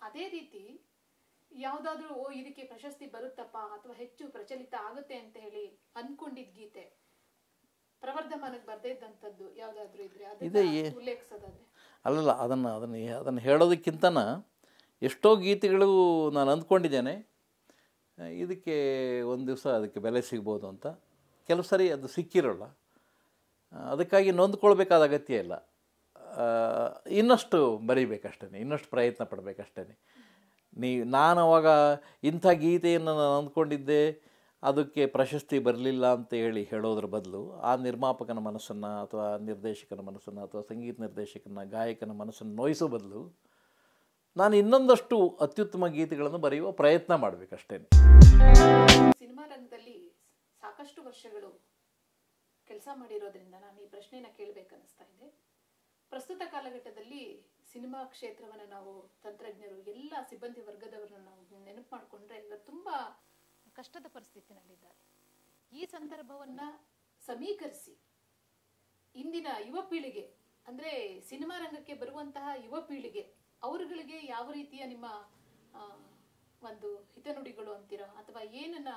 ಅದೇ ರೀತಿ ಯಾವುದಾದ್ರೂ ಓ ಇದಕ್ಕೆ ಪ್ರಶಸ್ತಿ ಬರುತ್ತಪ್ಪ ಅಥವಾ ಹೆಚ್ಚು ಪ್ರಚಲಿತ ಆಗುತ್ತೆ ಅಂತ ಹೇಳಿ ಅನ್ಕೊಂಡಿದ್ ಗೀತೆ ಪ್ರವರ್ಧಮಾನಕ್ಕೆ ಬರ್ದೇ ಇದ್ದಂಥದ್ದು ಯಾವುದಾದ್ರೂ ಇದ್ರೆ ಉಲ್ಲೇಖಿಸೋದಾದ್ರೆ ಅಲ್ಲಲ್ಲ ಅದನ್ನ ಅದನ್ನ ಅದನ್ನ ಹೇಳೋದಕ್ಕಿಂತನ ಎಷ್ಟೋ ಗೀತೆಗಳು ನಾನು ಅಂದ್ಕೊಂಡಿದ್ದೇನೆ ಇದಕ್ಕೆ ಒಂದು ದಿವಸ ಅದಕ್ಕೆ ಬೆಲೆ ಸಿಗ್ಬೋದು ಅಂತ ಕೆಲವು ಸರಿ ಅದು ಸಿಕ್ಕಿರೋಲ್ಲ ಅದಕ್ಕಾಗಿ ನೊಂದ್ಕೊಳ್ಬೇಕಾದ ಅಗತ್ಯ ಇಲ್ಲ ಇನ್ನಷ್ಟು ಬರೀಬೇಕಷ್ಟೇ ಇನ್ನಷ್ಟು ಪ್ರಯತ್ನ ಪಡಬೇಕಷ್ಟೇ ನೀ ನಾನು ಅವಾಗ ಇಂಥ ಗೀತೆಯನ್ನು ನಾನು ಅಂದ್ಕೊಂಡಿದ್ದೆ ಅದಕ್ಕೆ ಪ್ರಶಸ್ತಿ ಬರಲಿಲ್ಲ ಅಂತ ಹೇಳಿ ಹೇಳೋದ್ರ ಬದಲು ಆ ನಿರ್ಮಾಪಕನ ಮನಸ್ಸನ್ನು ಅಥವಾ ನಿರ್ದೇಶಕನ ಮನಸ್ಸನ್ನು ಅಥವಾ ಸಂಗೀತ ನಿರ್ದೇಶಕನ ಗಾಯಕನ ಮನಸ್ಸನ್ನು ನೋಯಿಸೋ ಬದಲು ನಾನು ಇನ್ನೊಂದಷ್ಟು ಅತ್ಯುತ್ತಮ ಗೀತೆಗಳನ್ನು ಬರೆಯುವ ಪ್ರಯತ್ನ ಮಾಡಬೇಕಷ್ಟೇ ಸಿನಿಮಾ ರಂಗದಲ್ಲಿ ಸಾಕಷ್ಟು ವರ್ಷಗಳು ಕೆಲಸ ಮಾಡಿರೋದ್ರಿಂದ ನಾನು ಈ ಪ್ರಶ್ನೆಯನ್ನು ಕೇಳಬೇಕನ್ನಿಸ್ತಾ ಇದೆ ಪ್ರಸ್ತುತ ಕಾಲಘಟ್ಟದಲ್ಲಿ ಸಿನಿಮಾ ಕ್ಷೇತ್ರವನ್ನು ನಾವು ತಂತ್ರಜ್ಞರು ಎಲ್ಲ ಸಿಬ್ಬಂದಿ ವರ್ಗದವರನ್ನು ನಾವು ನೆನಪು ಮಾಡಿಕೊಂಡ್ರೆ ಎಲ್ಲ ತುಂಬ ಕಷ್ಟದ ಪರಿಸ್ಥಿತಿನಲ್ಲಿದ್ದಾರೆ ಈ ಸಂದರ್ಭವನ್ನ ಸಮೀಕರಿಸಿ ಇಂದಿನ ಯುವ ಪೀಳಿಗೆ ಅಂದ್ರೆ ಸಿನಿಮಾ ರಂಗಕ್ಕೆ ಬರುವಂತಹ ಯುವ ಪೀಳಿಗೆ ಅವರುಗಳಿಗೆ ಯಾವ ರೀತಿಯ ನಿಮ್ಮ ಒಂದು ಹಿತನುಡಿಗಳು ಅಂತೀರಾ ಅಥವಾ ಏನನ್ನ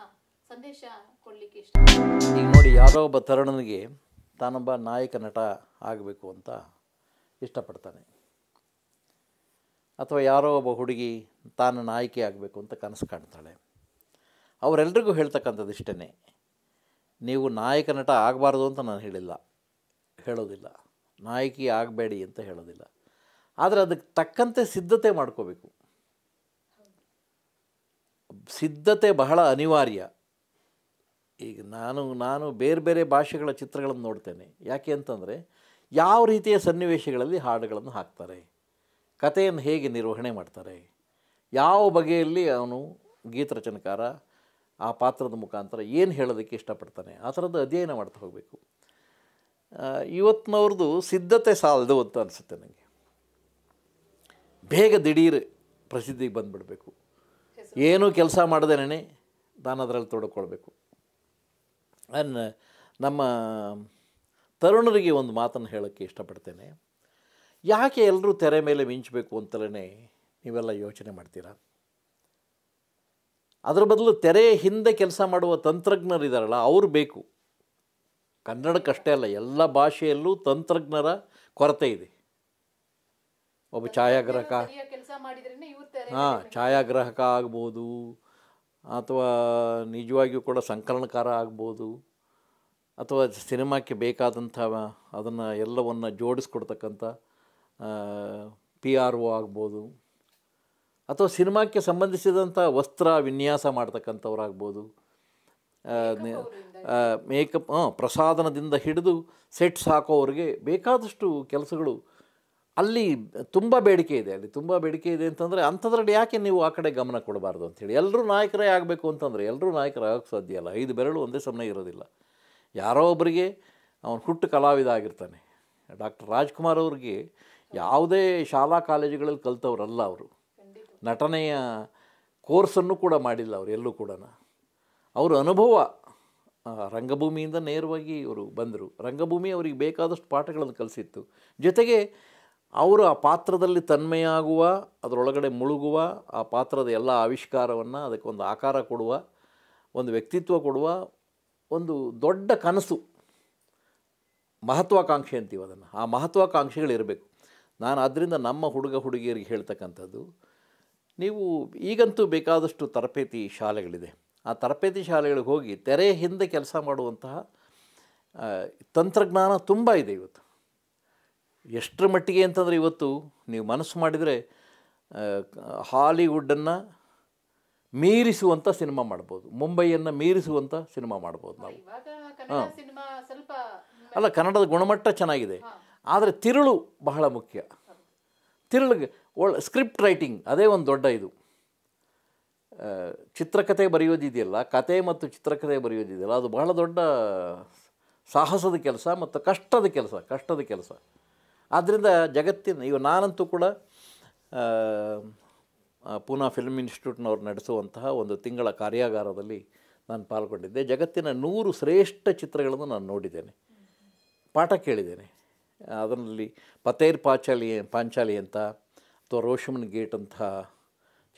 ಸಂದೇಶ ಕೊಡ್ಲಿಕ್ಕೆ ಇಷ್ಟ ನೋಡಿ ಯಾರೋ ಒಬ್ಬ ತರುಣನಿಗೆ ತಾನೊಬ್ಬ ನಾಯಕ ನಟ ಆಗಬೇಕು ಅಂತ ಇಷ್ಟಪಡ್ತಾನೆ ಅಥವಾ ಯಾರೋ ಒಬ್ಬ ಹುಡುಗಿ ತಾನು ನಾಯಕಿ ಆಗಬೇಕು ಅಂತ ಕನಸು ಕಾಣ್ತಾಳೆ ಅವರೆಲ್ರಿಗೂ ಹೇಳ್ತಕ್ಕಂಥದ್ದು ಇಷ್ಟೇ ನೀವು ನಾಯಕ ನಟ ಆಗಬಾರ್ದು ಅಂತ ನಾನು ಹೇಳಿಲ್ಲ ಹೇಳೋದಿಲ್ಲ ನಾಯಕಿ ಆಗಬೇಡಿ ಅಂತ ಹೇಳೋದಿಲ್ಲ ಆದರೆ ಅದಕ್ಕೆ ತಕ್ಕಂತೆ ಸಿದ್ಧತೆ ಮಾಡ್ಕೋಬೇಕು ಸಿದ್ಧತೆ ಬಹಳ ಅನಿವಾರ್ಯ ಈಗ ನಾನು ನಾನು ಬೇರೆ ಬೇರೆ ಭಾಷೆಗಳ ಚಿತ್ರಗಳನ್ನು ನೋಡ್ತೇನೆ ಯಾಕೆ ಅಂತಂದರೆ ಯಾವ ರೀತಿಯ ಸನ್ನಿವೇಶಗಳಲ್ಲಿ ಹಾಡುಗಳನ್ನು ಹಾಕ್ತಾರೆ ಕಥೆಯನ್ನು ಹೇಗೆ ನಿರ್ವಹಣೆ ಮಾಡ್ತಾರೆ ಯಾವ ಬಗೆಯಲ್ಲಿ ಅವನು ಗೀತರಚನಕಾರ ಆ ಪಾತ್ರದ ಮುಖಾಂತರ ಏನು ಹೇಳೋದಕ್ಕೆ ಇಷ್ಟಪಡ್ತಾನೆ ಆ ಥರದ್ದು ಅಧ್ಯಯನ ಮಾಡ್ತಾ ಹೋಗಬೇಕು ಇವತ್ತಿನವ್ರದ್ದು ಸಿದ್ಧತೆ ಸಾಲದು ಅಂತ ಅನಿಸುತ್ತೆ ನನಗೆ ಬೇಗ ದಿಢೀರ್ ಪ್ರಸಿದ್ಧಿಗೆ ಬಂದುಬಿಡಬೇಕು ಏನೂ ಕೆಲಸ ಮಾಡದೇನೆ ನಾನು ಅದರಲ್ಲಿ ತೊಡಕೊಳ್ಬೇಕು ನಮ್ಮ ತರುಣರಿಗೆ ಒಂದು ಮಾತನ್ನು ಹೇಳೋಕ್ಕೆ ಇಷ್ಟಪಡ್ತೇನೆ ಯಾಕೆ ಎಲ್ಲರೂ ತೆರೆ ಮೇಲೆ ಮಿಂಚಬೇಕು ಅಂತಲೇ ನೀವೆಲ್ಲ ಯೋಚನೆ ಮಾಡ್ತೀರಾ ಅದರ ಬದಲು ತೆರೆ ಹಿಂದೆ ಕೆಲಸ ಮಾಡುವ ತಂತ್ರಜ್ಞರಿದ್ದಾರಲ್ಲ ಅವರು ಬೇಕು ಕನ್ನಡಕ್ಕಷ್ಟೇ ಅಲ್ಲ ಎಲ್ಲ ಭಾಷೆಯಲ್ಲೂ ತಂತ್ರಜ್ಞರ ಕೊರತೆ ಇದೆ ಒಬ್ಬ ಛಾಯಾಗ್ರಾಹಕ ಹಾಂ ಛಾಯಾಗ್ರಾಹಕ ಆಗ್ಬೋದು ಅಥವಾ ನಿಜವಾಗಿಯೂ ಕೂಡ ಸಂಕಲನಕಾರ ಆಗ್ಬೋದು ಅಥವಾ ಸಿನಿಮಾಕ್ಕೆ ಬೇಕಾದಂಥ ಅದನ್ನು ಎಲ್ಲವನ್ನು ಜೋಡಿಸ್ಕೊಡ್ತಕ್ಕಂಥ ಪಿ ಆರ್ ಒ ಆಗ್ಬೋದು ಅಥವಾ ಸಿನಿಮಾಕ್ಕೆ ಸಂಬಂಧಿಸಿದಂಥ ವಸ್ತ್ರ ವಿನ್ಯಾಸ ಮಾಡ್ತಕ್ಕಂಥವ್ರಾಗ್ಬೋದು ಮೇಕಪ್ ಪ್ರಸಾದನದಿಂದ ಹಿಡಿದು ಸೆಟ್ಸ್ ಹಾಕೋವ್ರಿಗೆ ಬೇಕಾದಷ್ಟು ಕೆಲಸಗಳು ಅಲ್ಲಿ ತುಂಬ ಬೇಡಿಕೆ ಇದೆ ಅಲ್ಲಿ ತುಂಬ ಬೇಡಿಕೆ ಇದೆ ಅಂತಂದರೆ ಅಂಥದ್ರಲ್ಲಿ ಯಾಕೆ ನೀವು ಆ ಕಡೆ ಗಮನ ಕೊಡಬಾರ್ದು ಹೇಳಿ ಎಲ್ಲರೂ ನಾಯಕರೇ ಆಗಬೇಕು ಅಂತಂದರೆ ಎಲ್ಲರೂ ನಾಯಕರಾಗೋಕ್ಕೆ ಸಾಧ್ಯ ಅಲ್ಲ ಐದು ಬೆರಳು ಒಂದೇ ಸಮಯ ಇರೋದಿಲ್ಲ ಯಾರೋ ಒಬ್ಬರಿಗೆ ಅವನು ಹುಟ್ಟು ಕಲಾವಿದ ಆಗಿರ್ತಾನೆ ಡಾಕ್ಟರ್ ರಾಜ್ಕುಮಾರ್ ಅವ್ರಿಗೆ ಯಾವುದೇ ಶಾಲಾ ಕಾಲೇಜುಗಳಲ್ಲಿ ಕಲಿತವ್ರಲ್ಲ ಅವರು ನಟನೆಯ ಕೋರ್ಸನ್ನು ಕೂಡ ಮಾಡಿಲ್ಲ ಅವರು ಎಲ್ಲೂ ಕೂಡ ಅವರ ಅನುಭವ ರಂಗಭೂಮಿಯಿಂದ ನೇರವಾಗಿ ಇವರು ಬಂದರು ರಂಗಭೂಮಿ ಅವರಿಗೆ ಬೇಕಾದಷ್ಟು ಪಾಠಗಳನ್ನು ಕಲಿಸಿತ್ತು ಜೊತೆಗೆ ಅವರು ಆ ಪಾತ್ರದಲ್ಲಿ ತನ್ಮೆಯಾಗುವ ಅದರೊಳಗಡೆ ಮುಳುಗುವ ಆ ಪಾತ್ರದ ಎಲ್ಲ ಆವಿಷ್ಕಾರವನ್ನು ಅದಕ್ಕೊಂದು ಆಕಾರ ಕೊಡುವ ಒಂದು ವ್ಯಕ್ತಿತ್ವ ಕೊಡುವ ಒಂದು ದೊಡ್ಡ ಕನಸು ಮಹತ್ವಾಕಾಂಕ್ಷೆ ಅಂತೀವಿ ಅದನ್ನು ಆ ಮಹತ್ವಾಕಾಂಕ್ಷೆಗಳಿರಬೇಕು ನಾನು ಅದರಿಂದ ನಮ್ಮ ಹುಡುಗ ಹುಡುಗಿಯರಿಗೆ ಹೇಳ್ತಕ್ಕಂಥದ್ದು ನೀವು ಈಗಂತೂ ಬೇಕಾದಷ್ಟು ತರಬೇತಿ ಶಾಲೆಗಳಿದೆ ಆ ತರಬೇತಿ ಶಾಲೆಗಳಿಗೆ ಹೋಗಿ ತೆರೆ ಹಿಂದೆ ಕೆಲಸ ಮಾಡುವಂತಹ ತಂತ್ರಜ್ಞಾನ ತುಂಬ ಇದೆ ಇವತ್ತು ಎಷ್ಟರ ಮಟ್ಟಿಗೆ ಅಂತಂದರೆ ಇವತ್ತು ನೀವು ಮನಸ್ಸು ಮಾಡಿದರೆ ಹಾಲಿವುಡ್ಡನ್ನು ಮೀರಿಸುವಂಥ ಸಿನಿಮಾ ಮಾಡ್ಬೋದು ಮುಂಬೈಯನ್ನು ಮೀರಿಸುವಂಥ ಸಿನಿಮಾ ಮಾಡ್ಬೋದು ನಾವು ಹಾಂ ಅಲ್ಲ ಕನ್ನಡದ ಗುಣಮಟ್ಟ ಚೆನ್ನಾಗಿದೆ ಆದರೆ ತಿರುಳು ಬಹಳ ಮುಖ್ಯ ತಿರುಳಿಗೆ ಒಳ್ಳೆ ಸ್ಕ್ರಿಪ್ಟ್ ರೈಟಿಂಗ್ ಅದೇ ಒಂದು ದೊಡ್ಡ ಇದು ಚಿತ್ರಕಥೆ ಬರೆಯೋದಿದೆಯಲ್ಲ ಕತೆ ಮತ್ತು ಚಿತ್ರಕಥೆ ಬರೆಯೋದಿದೆಯಲ್ಲ ಅದು ಬಹಳ ದೊಡ್ಡ ಸಾಹಸದ ಕೆಲಸ ಮತ್ತು ಕಷ್ಟದ ಕೆಲಸ ಕಷ್ಟದ ಕೆಲಸ ಆದ್ದರಿಂದ ಜಗತ್ತಿನ ಇವು ನಾನಂತೂ ಕೂಡ ಪೂನಾ ಫಿಲ್ಮ್ ಇನ್ಸ್ಟಿಟ್ಯೂಟ್ನವ್ರು ನಡೆಸುವಂತಹ ಒಂದು ತಿಂಗಳ ಕಾರ್ಯಾಗಾರದಲ್ಲಿ ನಾನು ಪಾಲ್ಗೊಂಡಿದ್ದೆ ಜಗತ್ತಿನ ನೂರು ಶ್ರೇಷ್ಠ ಚಿತ್ರಗಳನ್ನು ನಾನು ನೋಡಿದ್ದೇನೆ ಪಾಠ ಕೇಳಿದ್ದೇನೆ ಅದರಲ್ಲಿ ಪತೇರ್ ಪಾಚಾಲಿ ಪಾಂಚಾಲಿ ಅಂತ ಅಥವಾ ರೋಷಮನ್ ಗೇಟ್ ಅಂತಹ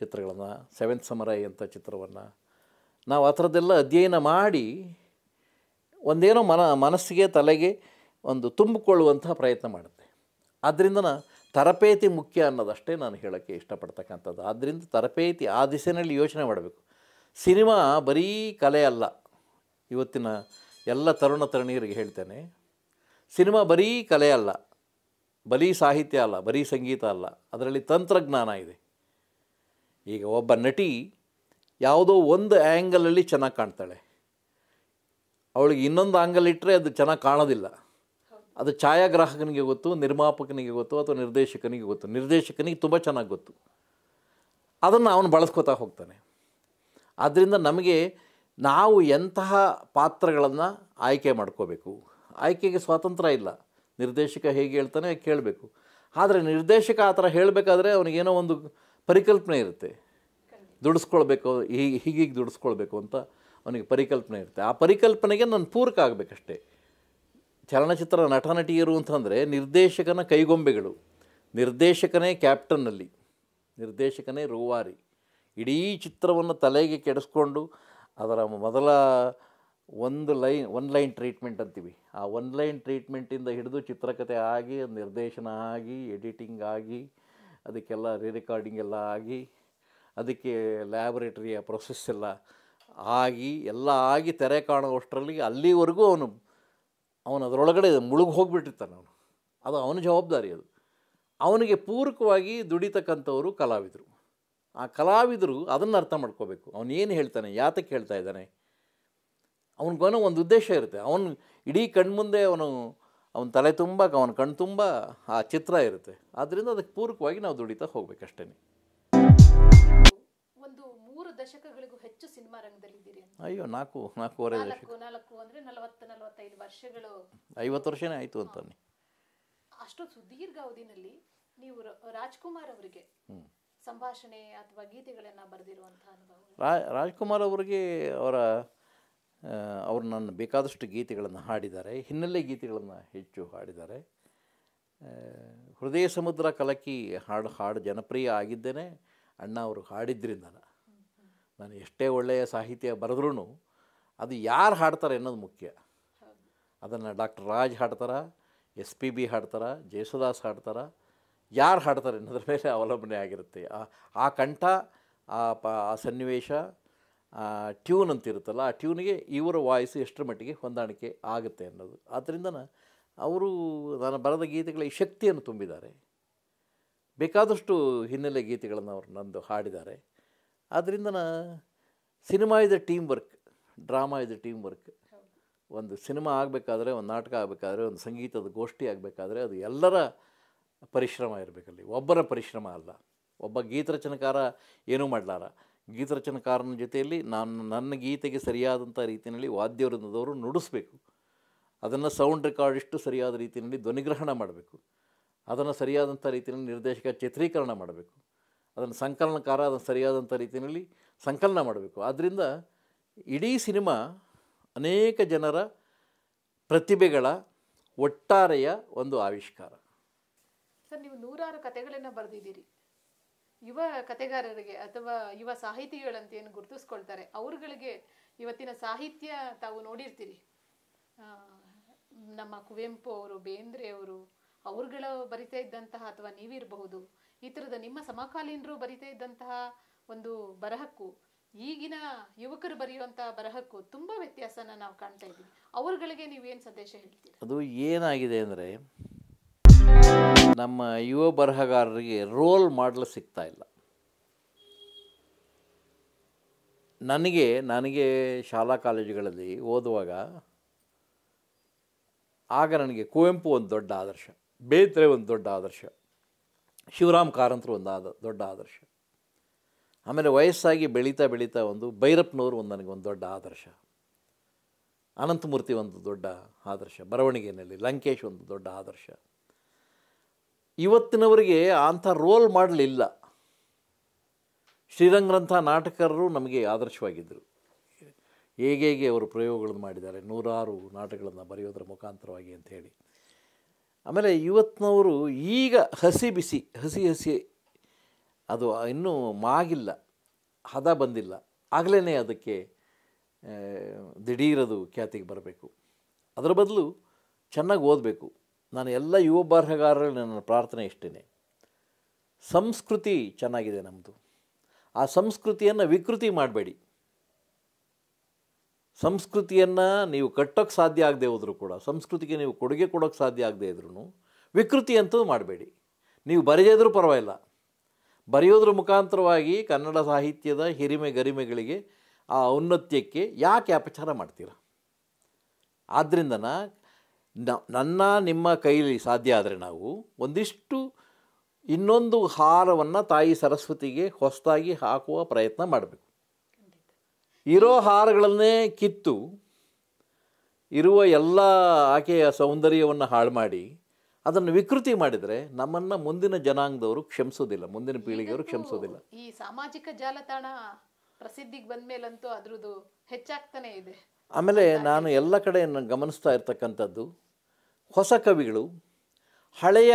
ಚಿತ್ರಗಳನ್ನು ಸೆವೆಂತ್ ಸಮರಾಯಿ ಅಂತ ಚಿತ್ರವನ್ನು ನಾವು ಆ ಥರದ್ದೆಲ್ಲ ಅಧ್ಯಯನ ಮಾಡಿ ಒಂದೇನೋ ಮನ ಮನಸ್ಸಿಗೆ ತಲೆಗೆ ಒಂದು ತುಂಬಿಕೊಳ್ಳುವಂತಹ ಪ್ರಯತ್ನ ಮಾಡುತ್ತೆ ಆದ್ದರಿಂದ ತರಬೇತಿ ಮುಖ್ಯ ಅನ್ನೋದಷ್ಟೇ ನಾನು ಹೇಳೋಕ್ಕೆ ಇಷ್ಟಪಡ್ತಕ್ಕಂಥದ್ದು ಆದ್ದರಿಂದ ತರಬೇತಿ ಆ ದಿಸೆಯಲ್ಲಿ ಯೋಚನೆ ಮಾಡಬೇಕು ಸಿನಿಮಾ ಬರೀ ಕಲೆ ಅಲ್ಲ ಇವತ್ತಿನ ಎಲ್ಲ ತರುಣ ತರುಣಿಯರಿಗೆ ಹೇಳ್ತೇನೆ ಸಿನಿಮಾ ಬರೀ ಕಲೆ ಅಲ್ಲ ಬರೀ ಸಾಹಿತ್ಯ ಅಲ್ಲ ಬರೀ ಸಂಗೀತ ಅಲ್ಲ ಅದರಲ್ಲಿ ತಂತ್ರಜ್ಞಾನ ಇದೆ ಈಗ ಒಬ್ಬ ನಟಿ ಯಾವುದೋ ಒಂದು ಆ್ಯಂಗಲಲ್ಲಿ ಚೆನ್ನಾಗಿ ಕಾಣ್ತಾಳೆ ಅವಳಿಗೆ ಇನ್ನೊಂದು ಆ್ಯಂಗಲ್ ಇಟ್ಟರೆ ಅದು ಚೆನ್ನಾಗಿ ಕಾಣೋದಿಲ್ಲ ಅದು ಛಾಯಾಗ್ರಾಹಕನಿಗೆ ಗೊತ್ತು ನಿರ್ಮಾಪಕನಿಗೆ ಗೊತ್ತು ಅಥವಾ ನಿರ್ದೇಶಕನಿಗೆ ಗೊತ್ತು ನಿರ್ದೇಶಕನಿಗೆ ತುಂಬ ಚೆನ್ನಾಗಿ ಗೊತ್ತು ಅದನ್ನು ಅವನು ಬಳಸ್ಕೊತಾ ಹೋಗ್ತಾನೆ ಆದ್ದರಿಂದ ನಮಗೆ ನಾವು ಎಂತಹ ಪಾತ್ರಗಳನ್ನು ಆಯ್ಕೆ ಮಾಡ್ಕೋಬೇಕು ಆಯ್ಕೆಗೆ ಸ್ವಾತಂತ್ರ್ಯ ಇಲ್ಲ ನಿರ್ದೇಶಕ ಹೇಗೆ ಹೇಳ್ತಾನೆ ಕೇಳಬೇಕು ಆದರೆ ನಿರ್ದೇಶಕ ಆ ಥರ ಹೇಳಬೇಕಾದ್ರೆ ಅವನಿಗೇನೋ ಒಂದು ಪರಿಕಲ್ಪನೆ ಇರುತ್ತೆ ದುಡಿಸ್ಕೊಳ್ಬೇಕು ಹೀಗೆ ಹೀಗೀಗೆ ದುಡಿಸ್ಕೊಳ್ಬೇಕು ಅಂತ ಅವನಿಗೆ ಪರಿಕಲ್ಪನೆ ಇರುತ್ತೆ ಆ ಪರಿಕಲ್ಪನೆಗೆ ನಾನು ಪೂರಕ ಆಗಬೇಕಷ್ಟೇ ಚಲನಚಿತ್ರ ನಟ ನಟಿಯರು ಅಂತಂದರೆ ನಿರ್ದೇಶಕನ ಕೈಗೊಂಬೆಗಳು ನಿರ್ದೇಶಕನೇ ಕ್ಯಾಪ್ಟನ್ನಲ್ಲಿ ನಿರ್ದೇಶಕನೇ ರೂವಾರಿ ಇಡೀ ಚಿತ್ರವನ್ನು ತಲೆಗೆ ಕೆಡಿಸ್ಕೊಂಡು ಅದರ ಮೊದಲ ಒಂದು ಲೈನ್ ಒನ್ ಲೈನ್ ಟ್ರೀಟ್ಮೆಂಟ್ ಅಂತೀವಿ ಆ ಒನ್ ಲೈನ್ ಟ್ರೀಟ್ಮೆಂಟಿಂದ ಹಿಡಿದು ಚಿತ್ರಕಥೆ ಆಗಿ ನಿರ್ದೇಶನ ಆಗಿ ಎಡಿಟಿಂಗ್ ಆಗಿ ಅದಕ್ಕೆಲ್ಲ ರೆಕಾರ್ಡಿಂಗ್ ಎಲ್ಲ ಆಗಿ ಅದಕ್ಕೆ ಲ್ಯಾಬೊರೇಟ್ರಿಯ ಪ್ರೊಸೆಸ್ ಎಲ್ಲ ಆಗಿ ಎಲ್ಲ ಆಗಿ ತೆರೆ ಕಾಣುವಷ್ಟರಲ್ಲಿ ಅಲ್ಲಿವರೆಗೂ ಅವನು ಅವನು ಅದರೊಳಗಡೆ ಮುಳುಗು ಹೋಗಿಬಿಟ್ಟಿರ್ತಾನೆ ಅವನು ಅದು ಅವನ ಜವಾಬ್ದಾರಿ ಅದು ಅವನಿಗೆ ಪೂರಕವಾಗಿ ದುಡಿತಕ್ಕಂಥವರು ಕಲಾವಿದರು ಆ ಕಲಾವಿದರು ಅದನ್ನು ಅರ್ಥ ಮಾಡ್ಕೋಬೇಕು ಅವನು ಏನು ಹೇಳ್ತಾನೆ ಯಾತಕ್ಕೆ ಹೇಳ್ತಾ ಇದ್ದಾನೆ ಅವನಿಗೊನೋ ಒಂದು ಉದ್ದೇಶ ಇರುತ್ತೆ ಅವನು ಇಡೀ ಕಣ್ಮುಂದೆ ಅವನು ಅವನ ತಲೆ ತುಂಬ ಅವನ ಕಣ್ಣು ತುಂಬ ಆ ಚಿತ್ರ ಇರುತ್ತೆ ಆದ್ದರಿಂದ ಅದಕ್ಕೆ ಪೂರಕವಾಗಿ ನಾವು ದುಡಿತಾ ಹೋಗ್ಬೇಕಷ್ಟೇ ದಶಕಗಳಿಗೂ ಹೆಚ್ಚು ಸಿನಿಮಾ ರಂಗದಲ್ಲಿ ರಂಗದಲ್ಲಿದ್ದೀರಿ ಅಯ್ಯೋ ನಾಲ್ಕು ನಾಲ್ಕೂವರೆ ನಾಲ್ಕು ನಾಲ್ಕು ಅಂದರೆ ನಲವತ್ತು ನಲವತ್ತೈದು ವರ್ಷಗಳು ಐವತ್ತು ವರ್ಷನೇ ಆಯ್ತು ಅಂತ ಅಷ್ಟು ಸುದೀರ್ಘ ಅವಧಿನಲ್ಲಿ ನೀವು ರಾಜ್ಕುಮಾರ್ ಅವರಿಗೆ ಸಂಭಾಷಣೆ ಅಥವಾ ಗೀತೆಗಳನ್ನು ಬರೆದಿರುವಂಥ ಅನುಭವ ರಾಜ್ಕುಮಾರ್ ಅವರಿಗೆ ಅವರ ಅವರು ನನ್ನ ಬೇಕಾದಷ್ಟು ಗೀತೆಗಳನ್ನು ಹಾಡಿದ್ದಾರೆ ಹಿನ್ನೆಲೆ ಗೀತೆಗಳನ್ನು ಹೆಚ್ಚು ಹಾಡಿದ್ದಾರೆ ಹೃದಯ ಸಮುದ್ರ ಕಲಕಿ ಹಾಡು ಹಾಡು ಜನಪ್ರಿಯ ಆಗಿದ್ದೇನೆ ಅಣ್ಣ ಅವರು ಹಾಡಿದ್ದರಿಂದ ನಾನು ಎಷ್ಟೇ ಒಳ್ಳೆಯ ಸಾಹಿತ್ಯ ಬರೆದ್ರೂ ಅದು ಯಾರು ಹಾಡ್ತಾರೆ ಅನ್ನೋದು ಮುಖ್ಯ ಅದನ್ನು ಡಾಕ್ಟರ್ ರಾಜ್ ಹಾಡ್ತಾರ ಎಸ್ ಪಿ ಬಿ ಹಾಡ್ತಾರ ಜಯಸುದಾಸ್ ಹಾಡ್ತಾರ ಯಾರು ಹಾಡ್ತಾರೆ ಅನ್ನೋದ್ರ ಮೇಲೆ ಅವಲಂಬನೆ ಆಗಿರುತ್ತೆ ಆ ಕಂಠ ಆ ಪ ಆ ಸನ್ನಿವೇಶ ಟ್ಯೂನ್ ಅಂತಿರುತ್ತಲ್ಲ ಆ ಟ್ಯೂನಿಗೆ ಇವರ ವಾಯ್ಸ್ ಎಷ್ಟರ ಮಟ್ಟಿಗೆ ಹೊಂದಾಣಿಕೆ ಆಗುತ್ತೆ ಅನ್ನೋದು ಆದ್ದರಿಂದ ಅವರು ನಾನು ಬರೆದ ಗೀತೆಗಳ ಶಕ್ತಿಯನ್ನು ತುಂಬಿದ್ದಾರೆ ಬೇಕಾದಷ್ಟು ಹಿನ್ನೆಲೆ ಗೀತೆಗಳನ್ನು ಅವರು ನಂದು ಹಾಡಿದ್ದಾರೆ ಆದ್ದರಿಂದ cinema is team work drama is team work ಒಂದು ಸಿನಿಮಾ ಆಗಬೇಕಾದ್ರೆ ಒಂದು ನಾಟಕ ಆಗಬೇಕಾದ್ರೆ ಒಂದು ಸಂಗೀತದ ಗೋಷ್ಠಿ ಆಗಬೇಕಾದ್ರೆ ಅದು ಎಲ್ಲರ ಪರಿಶ್ರಮ ಇರಬೇಕಲ್ಲಿ ಒಬ್ಬರ ಪರಿಶ್ರಮ ಅಲ್ಲ ಒಬ್ಬ ಗೀತರಚನಕಾರ ಏನೂ ಮಾಡಲಾರ ಗೀತರಚನಕಾರನ ಜೊತೆಯಲ್ಲಿ ನಾನು ನನ್ನ ಗೀತೆಗೆ ಸರಿಯಾದಂಥ ರೀತಿಯಲ್ಲಿ ವಾದ್ಯವೃಂದದವರು ನುಡಿಸ್ಬೇಕು ಅದನ್ನು ಸೌಂಡ್ ರೆಕಾರ್ಡಿಷ್ಟು ಸರಿಯಾದ ರೀತಿಯಲ್ಲಿ ಧ್ವನಿಗ್ರಹಣ ಮಾಡಬೇಕು ಅದನ್ನು ಸರಿಯಾದಂಥ ರೀತಿಯಲ್ಲಿ ನಿರ್ದೇಶಕ ಚಿತ್ರೀಕರಣ ಮಾಡಬೇಕು ಅದನ್ನು ಸಂಕಲನಕಾರ ಅದನ್ನು ಸರಿಯಾದಂಥ ರೀತಿಯಲ್ಲಿ ಸಂಕಲನ ಮಾಡಬೇಕು ಆದ್ದರಿಂದ ಇಡೀ ಸಿನಿಮಾ ಅನೇಕ ಜನರ ಪ್ರತಿಭೆಗಳ ಒಟ್ಟಾರೆಯ ಒಂದು ಆವಿಷ್ಕಾರ ಸರ್ ನೀವು ನೂರಾರು ಕಥೆಗಳನ್ನು ಬರೆದಿದ್ದೀರಿ ಯುವ ಕತೆಗಾರರಿಗೆ ಅಥವಾ ಯುವ ಸಾಹಿತಿಗಳಂತ ಏನು ಗುರುತಿಸ್ಕೊಳ್ತಾರೆ ಅವರುಗಳಿಗೆ ಇವತ್ತಿನ ಸಾಹಿತ್ಯ ತಾವು ನೋಡಿರ್ತೀರಿ ನಮ್ಮ ಕುವೆಂಪು ಅವರು ಬೇಂದ್ರೆ ಅವರು ಅವ್ರುಗಳು ಬರಿತಾ ಇದ್ದಂತಹ ಅಥವಾ ನೀವಿರಬಹುದು ಈ ಥರದ ನಿಮ್ಮ ಸಮಕಾಲೀನರು ಬರಿತಾ ಇದ್ದಂತಹ ಒಂದು ಬರಹಕ್ಕೂ ಈಗಿನ ಯುವಕರು ಬರೆಯುವಂತಹ ಬರಹಕ್ಕೂ ತುಂಬ ವ್ಯತ್ಯಾಸನ ನಾವು ಕಾಣ್ತಾ ಇದ್ದೀವಿ ಅವರುಗಳಿಗೆ ನೀವೇನು ಸಂದೇಶ ಹೇಳ್ತೀರಿ ಅದು ಏನಾಗಿದೆ ಅಂದರೆ ನಮ್ಮ ಯುವ ಬರಹಗಾರರಿಗೆ ರೋಲ್ ಮಾಡಲು ಸಿಗ್ತಾ ಇಲ್ಲ ನನಗೆ ನನಗೆ ಶಾಲಾ ಕಾಲೇಜುಗಳಲ್ಲಿ ಓದುವಾಗ ಆಗ ನನಗೆ ಕುವೆಂಪು ಒಂದು ದೊಡ್ಡ ಆದರ್ಶ ಬೇತ್ರೆ ಒಂದು ದೊಡ್ಡ ಆದರ್ಶ ಶಿವರಾಮ್ ಕಾರಂತರು ಒಂದು ಆದ ದೊಡ್ಡ ಆದರ್ಶ ಆಮೇಲೆ ವಯಸ್ಸಾಗಿ ಬೆಳೀತಾ ಬೆಳೀತಾ ಒಂದು ಭೈರಪ್ಪನವರು ಒಂದು ನನಗೆ ಒಂದು ದೊಡ್ಡ ಆದರ್ಶ ಅನಂತಮೂರ್ತಿ ಒಂದು ದೊಡ್ಡ ಆದರ್ಶ ಬರವಣಿಗೆಯಲ್ಲಿ ಲಂಕೇಶ್ ಒಂದು ದೊಡ್ಡ ಆದರ್ಶ ಇವತ್ತಿನವರಿಗೆ ಅಂಥ ರೋಲ್ ಮಾಡಲಿಲ್ಲ ಶ್ರೀರಂಗರಂಥ ನಾಟಕರು ನಮಗೆ ಆದರ್ಶವಾಗಿದ್ದರು ಹೇಗೆ ಹೇಗೆ ಅವರು ಪ್ರಯೋಗಗಳನ್ನು ಮಾಡಿದ್ದಾರೆ ನೂರಾರು ನಾಟಕಗಳನ್ನು ಬರೆಯೋದ್ರ ಮುಖಾಂತರವಾಗಿ ಅಂಥೇಳಿ ಆಮೇಲೆ ಇವತ್ತಿನವರು ಈಗ ಹಸಿ ಬಿಸಿ ಹಸಿ ಹಸಿ ಅದು ಇನ್ನೂ ಮಾಗಿಲ್ಲ ಹದ ಬಂದಿಲ್ಲ ಆಗಲೇ ಅದಕ್ಕೆ ದಿಢೀರದು ಖ್ಯಾತಿಗೆ ಬರಬೇಕು ಅದರ ಬದಲು ಚೆನ್ನಾಗಿ ಓದಬೇಕು ನಾನು ಎಲ್ಲ ಯುವ ಬರಹಗಾರರಲ್ಲಿ ನನ್ನ ಪ್ರಾರ್ಥನೆ ಇಷ್ಟೇ ಸಂಸ್ಕೃತಿ ಚೆನ್ನಾಗಿದೆ ನಮ್ಮದು ಆ ಸಂಸ್ಕೃತಿಯನ್ನು ವಿಕೃತಿ ಮಾಡಬೇಡಿ ಸಂಸ್ಕೃತಿಯನ್ನು ನೀವು ಕಟ್ಟೋಕ್ಕೆ ಸಾಧ್ಯ ಆಗದೆ ಹೋದರೂ ಕೂಡ ಸಂಸ್ಕೃತಿಗೆ ನೀವು ಕೊಡುಗೆ ಕೊಡೋಕ್ಕೆ ಸಾಧ್ಯ ಆಗದೆ ಇದ್ರೂ ವಿಕೃತಿ ಅಂತೂ ಮಾಡಬೇಡಿ ನೀವು ಬರೆಯೋದ್ರೂ ಪರವಾಗಿಲ್ಲ ಬರೆಯೋದ್ರ ಮುಖಾಂತರವಾಗಿ ಕನ್ನಡ ಸಾಹಿತ್ಯದ ಹಿರಿಮೆ ಗರಿಮೆಗಳಿಗೆ ಆ ಔನ್ನತ್ಯಕ್ಕೆ ಯಾಕೆ ಅಪಚಾರ ಮಾಡ್ತೀರ ಆದ್ದರಿಂದ ನನ್ನ ನಿಮ್ಮ ಕೈಲಿ ಸಾಧ್ಯ ಆದರೆ ನಾವು ಒಂದಿಷ್ಟು ಇನ್ನೊಂದು ಹಾರವನ್ನು ತಾಯಿ ಸರಸ್ವತಿಗೆ ಹೊಸದಾಗಿ ಹಾಕುವ ಪ್ರಯತ್ನ ಮಾಡಬೇಕು ಇರೋ ಹಾರಗಳನ್ನೇ ಕಿತ್ತು ಇರುವ ಎಲ್ಲ ಆಕೆಯ ಸೌಂದರ್ಯವನ್ನು ಹಾಳು ಮಾಡಿ ಅದನ್ನು ವಿಕೃತಿ ಮಾಡಿದರೆ ನಮ್ಮನ್ನು ಮುಂದಿನ ಜನಾಂಗದವರು ಕ್ಷಮಿಸೋದಿಲ್ಲ ಮುಂದಿನ ಪೀಳಿಗೆಯವರು ಕ್ಷಮಿಸೋದಿಲ್ಲ ಈ ಸಾಮಾಜಿಕ ಜಾಲತಾಣ ಪ್ರಸಿದ್ಧಿಗೆ ಬಂದ್ಮೇಲಂತೂ ಅದ್ರದ್ದು ಹೆಚ್ಚಾಗ್ತಾನೆ ಇದೆ ಆಮೇಲೆ ನಾನು ಎಲ್ಲ ಕಡೆಯನ್ನು ಗಮನಿಸ್ತಾ ಇರ್ತಕ್ಕಂಥದ್ದು ಹೊಸ ಕವಿಗಳು ಹಳೆಯ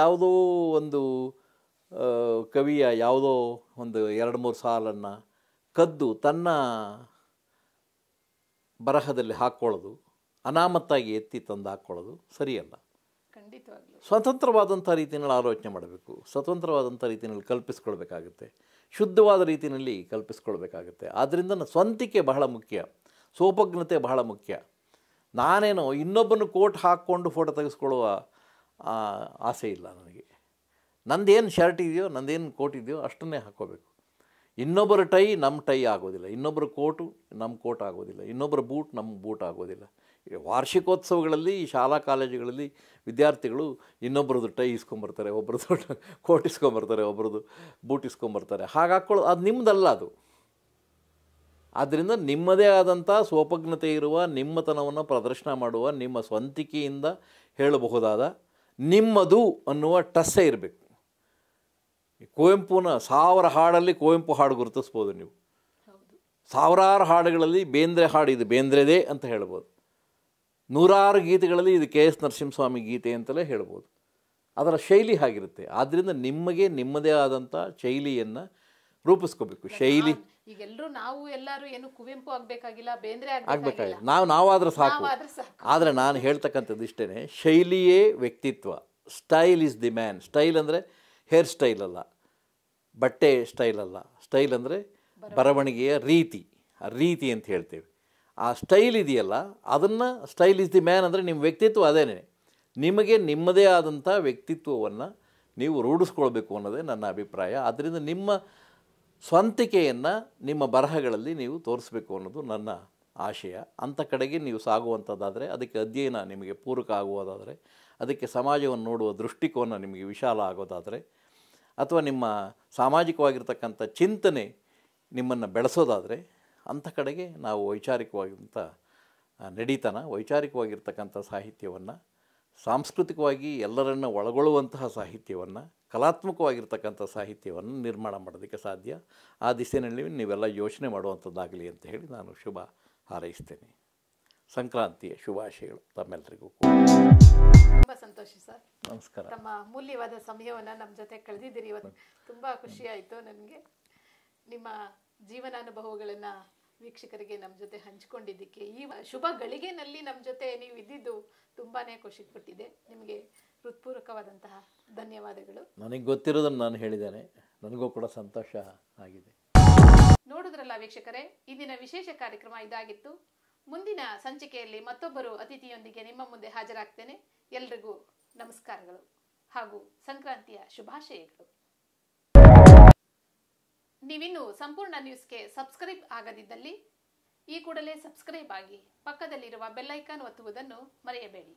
ಯಾವುದೋ ಒಂದು ಕವಿಯ ಯಾವುದೋ ಒಂದು ಎರಡು ಮೂರು ಸಾಲನ್ನು ಕದ್ದು ತನ್ನ ಬರಹದಲ್ಲಿ ಹಾಕ್ಕೊಳ್ಳೋದು ಅನಾಮತ್ತಾಗಿ ಎತ್ತಿ ತಂದು ಹಾಕ್ಕೊಳ್ಳೋದು ಸರಿಯಲ್ಲ ಖಂಡಿತವಾಗ್ಲೂ ಸ್ವತಂತ್ರವಾದಂಥ ರೀತಿಯಲ್ಲಿ ಆಲೋಚನೆ ಮಾಡಬೇಕು ಸ್ವತಂತ್ರವಾದಂಥ ರೀತಿಯಲ್ಲಿ ಕಲ್ಪಿಸ್ಕೊಳ್ಬೇಕಾಗುತ್ತೆ ಶುದ್ಧವಾದ ರೀತಿಯಲ್ಲಿ ಕಲ್ಪಿಸ್ಕೊಳ್ಬೇಕಾಗುತ್ತೆ ಆದ್ದರಿಂದ ಸ್ವಂತಿಕೆ ಬಹಳ ಮುಖ್ಯ ಸೋಪಜ್ಞತೆ ಬಹಳ ಮುಖ್ಯ ನಾನೇನೋ ಇನ್ನೊಬ್ಬನ ಕೋಟ್ ಹಾಕ್ಕೊಂಡು ಫೋಟೋ ತೆಗೆಸ್ಕೊಳ್ಳುವ ಆಸೆ ಇಲ್ಲ ನನಗೆ ನಂದೇನು ಶರ್ಟ್ ಇದೆಯೋ ನಂದೇನು ಕೋಟ್ ಇದೆಯೋ ಅಷ್ಟನ್ನೇ ಹಾಕ್ಕೋಬೇಕು ಇನ್ನೊಬ್ಬರ ಟೈ ನಮ್ಮ ಟೈ ಆಗೋದಿಲ್ಲ ಇನ್ನೊಬ್ಬರ ಕೋಟು ನಮ್ಮ ಕೋಟ್ ಆಗೋದಿಲ್ಲ ಇನ್ನೊಬ್ಬರ ಬೂಟ್ ನಮ್ಮ ಬೂಟ್ ಆಗೋದಿಲ್ಲ ವಾರ್ಷಿಕೋತ್ಸವಗಳಲ್ಲಿ ಈ ಶಾಲಾ ಕಾಲೇಜುಗಳಲ್ಲಿ ವಿದ್ಯಾರ್ಥಿಗಳು ಇನ್ನೊಬ್ರದ್ದು ಟೈ ಇಸ್ಕೊಂಬರ್ತಾರೆ ಒಬ್ರದ್ದು ಕೋಟ್ ಇಸ್ಕೊಂಬರ್ತಾರೆ ಒಬ್ರದ್ದು ಬೂಟ್ ಇಸ್ಕೊಂಬರ್ತಾರೆ ಹಾಗೆ ಅದು ನಿಮ್ಮದಲ್ಲ ಅದು ಆದ್ದರಿಂದ ನಿಮ್ಮದೇ ಆದಂಥ ಸ್ವಪಜ್ಞತೆ ಇರುವ ನಿಮ್ಮತನವನ್ನು ಪ್ರದರ್ಶನ ಮಾಡುವ ನಿಮ್ಮ ಸ್ವಂತಿಕೆಯಿಂದ ಹೇಳಬಹುದಾದ ನಿಮ್ಮದು ಅನ್ನುವ ಟಸ್ಸೇ ಇರಬೇಕು ಕುವೆಂಪುನ ಸಾವಿರ ಹಾಡಲ್ಲಿ ಕುವೆಂಪು ಹಾಡು ಗುರುತಿಸ್ಬೋದು ನೀವು ಸಾವಿರಾರು ಹಾಡುಗಳಲ್ಲಿ ಬೇಂದ್ರೆ ಹಾಡು ಇದು ಬೇಂದ್ರೆದೇ ಅಂತ ಹೇಳ್ಬೋದು ನೂರಾರು ಗೀತೆಗಳಲ್ಲಿ ಇದು ಕೆ ಎಸ್ ನರಸಿಂಹಸ್ವಾಮಿ ಗೀತೆ ಅಂತಲೇ ಹೇಳ್ಬೋದು ಅದರ ಶೈಲಿ ಹಾಗಿರುತ್ತೆ ಆದ್ದರಿಂದ ನಿಮಗೆ ನಿಮ್ಮದೇ ಆದಂಥ ಶೈಲಿಯನ್ನು ರೂಪಿಸ್ಕೋಬೇಕು ಶೈಲಿ ಈಗೆಲ್ಲರೂ ನಾವು ಎಲ್ಲರೂ ಏನು ಕುವೆಂಪು ಆಗಬೇಕಾಗಿಲ್ಲ ಬೇಂದ್ರೆ ಆಗಬೇಕಾಗಿಲ್ಲ ನಾವು ನಾವಾದರೂ ಸಾಕು ಆದರೆ ನಾನು ಹೇಳ್ತಕ್ಕಂಥದ್ದು ಇಷ್ಟೇ ಶೈಲಿಯೇ ವ್ಯಕ್ತಿತ್ವ style is the man style ಅಂದರೆ ಹೇರ್ ಸ್ಟೈಲ್ ಅಲ್ಲ ಬಟ್ಟೆ ಸ್ಟೈಲ್ ಅಲ್ಲ ಸ್ಟೈಲ್ ಅಂದರೆ ಬರವಣಿಗೆಯ ರೀತಿ ಆ ರೀತಿ ಅಂತ ಹೇಳ್ತೇವೆ ಆ ಸ್ಟೈಲ್ ಇದೆಯಲ್ಲ ಅದನ್ನು ಸ್ಟೈಲ್ ಇಸ್ ದಿ ಮ್ಯಾನ್ ಅಂದರೆ ನಿಮ್ಮ ವ್ಯಕ್ತಿತ್ವ ಅದೇನೇ ನಿಮಗೆ ನಿಮ್ಮದೇ ಆದಂಥ ವ್ಯಕ್ತಿತ್ವವನ್ನು ನೀವು ರೂಢಿಸ್ಕೊಳ್ಬೇಕು ಅನ್ನೋದೇ ನನ್ನ ಅಭಿಪ್ರಾಯ ಆದ್ದರಿಂದ ನಿಮ್ಮ ಸ್ವಂತಿಕೆಯನ್ನು ನಿಮ್ಮ ಬರಹಗಳಲ್ಲಿ ನೀವು ತೋರಿಸ್ಬೇಕು ಅನ್ನೋದು ನನ್ನ ಆಶಯ ಅಂಥ ಕಡೆಗೆ ನೀವು ಸಾಗುವಂಥದ್ದಾದರೆ ಅದಕ್ಕೆ ಅಧ್ಯಯನ ನಿಮಗೆ ಪೂರಕ ಆಗುವುದಾದರೆ ಅದಕ್ಕೆ ಸಮಾಜವನ್ನು ನೋಡುವ ದೃಷ್ಟಿಕೋನ ನಿಮಗೆ ವಿಶಾಲ ಆಗೋದಾದರೆ ಅಥವಾ ನಿಮ್ಮ ಸಾಮಾಜಿಕವಾಗಿರ್ತಕ್ಕಂಥ ಚಿಂತನೆ ನಿಮ್ಮನ್ನು ಬೆಳೆಸೋದಾದರೆ ಅಂಥ ಕಡೆಗೆ ನಾವು ವೈಚಾರಿಕವಾಗಿರುವಂಥ ನಡೀತನ ವೈಚಾರಿಕವಾಗಿರ್ತಕ್ಕಂಥ ಸಾಹಿತ್ಯವನ್ನು ಸಾಂಸ್ಕೃತಿಕವಾಗಿ ಎಲ್ಲರನ್ನು ಒಳಗೊಳ್ಳುವಂತಹ ಸಾಹಿತ್ಯವನ್ನು ಕಲಾತ್ಮಕವಾಗಿರ್ತಕ್ಕಂಥ ಸಾಹಿತ್ಯವನ್ನು ನಿರ್ಮಾಣ ಮಾಡೋದಕ್ಕೆ ಸಾಧ್ಯ ಆ ದಿಸೆಯಲ್ಲಿ ನೀವೆಲ್ಲ ಯೋಚನೆ ಮಾಡುವಂಥದ್ದಾಗಲಿ ಅಂತ ಹೇಳಿ ನಾನು ಶುಭ ಹಾರೈಸ್ತೇನೆ ಸಂಕ್ರಾಂತಿಯ ಶುಭಾಶಯಗಳು ತಮ್ಮೆಲ್ಲರಿಗೂ ತುಂಬ ಸಂತೋಷ ಸರ್ ನಮಸ್ಕಾರ ತಮ್ಮ ಅಮೂಲ್ಯವಾದ ಸಮಯವನ್ನು ನಮ್ಮ ಜೊತೆ ಕಳೆದಿದ್ದೀರಿ ಇವತ್ತು ತುಂಬ ಖುಷಿ ಆಯಿತು ನನಗೆ ನಿಮ್ಮ ಜೀವನಾನುಭವಗಳನ್ನು ವೀಕ್ಷಕರಿಗೆ ನಮ್ಮ ಜೊತೆ ಹಂಚಿಕೊಂಡಿದ್ದಕ್ಕೆ ಈ ಶುಭ ಗಳಿಗೆನಲ್ಲಿ ನಮ್ಮ ಜೊತೆ ನೀವು ಇದ್ದಿದ್ದು ತುಂಬಾ ಖುಷಿ ಕೊಟ್ಟಿದೆ ನಿಮಗೆ ಹೃತ್ಪೂರ್ವಕವಾದಂತಹ ಧನ್ಯವಾದಗಳು ನನಗೆ ಗೊತ್ತಿರೋದನ್ನು ನಾನು ಹೇಳಿದ್ದೇನೆ ನನಗೂ ಕೂಡ ಸಂತೋಷ ಆಗಿದೆ ನೋಡಿದ್ರಲ್ಲ ವೀಕ್ಷಕರೇ ಇಂದಿನ ವಿಶೇಷ ಕಾರ್ಯಕ್ರಮ ಇದಾಗಿತ್ತು ಮುಂದಿನ ಸಂಚಿಕೆಯಲ್ಲಿ ಮತ್ತೊಬ್ಬರು ಅತಿಥಿಯೊಂದಿಗೆ ನಿಮ್ಮ ಮುಂದೆ ಹಾಜರಾಗ್ತೇನೆ ಎಲ್ರಿಗೂ ನಮಸ್ಕಾರಗಳು ಹಾಗೂ ಸಂಕ್ರಾಂತಿಯ ಶುಭಾಶಯಗಳು ನೀವಿನ್ನು ಸಂಪೂರ್ಣ ನ್ಯೂಸ್ಗೆ ಸಬ್ಸ್ಕ್ರೈಬ್ ಆಗದಿದ್ದಲ್ಲಿ ಈ ಕೂಡಲೇ ಸಬ್ಸ್ಕ್ರೈಬ್ ಆಗಿ ಪಕ್ಕದಲ್ಲಿರುವ ಬೆಲ್ಲೈಕಾನ್ ಒತ್ತುವುದನ್ನು ಮರೆಯಬೇಡಿ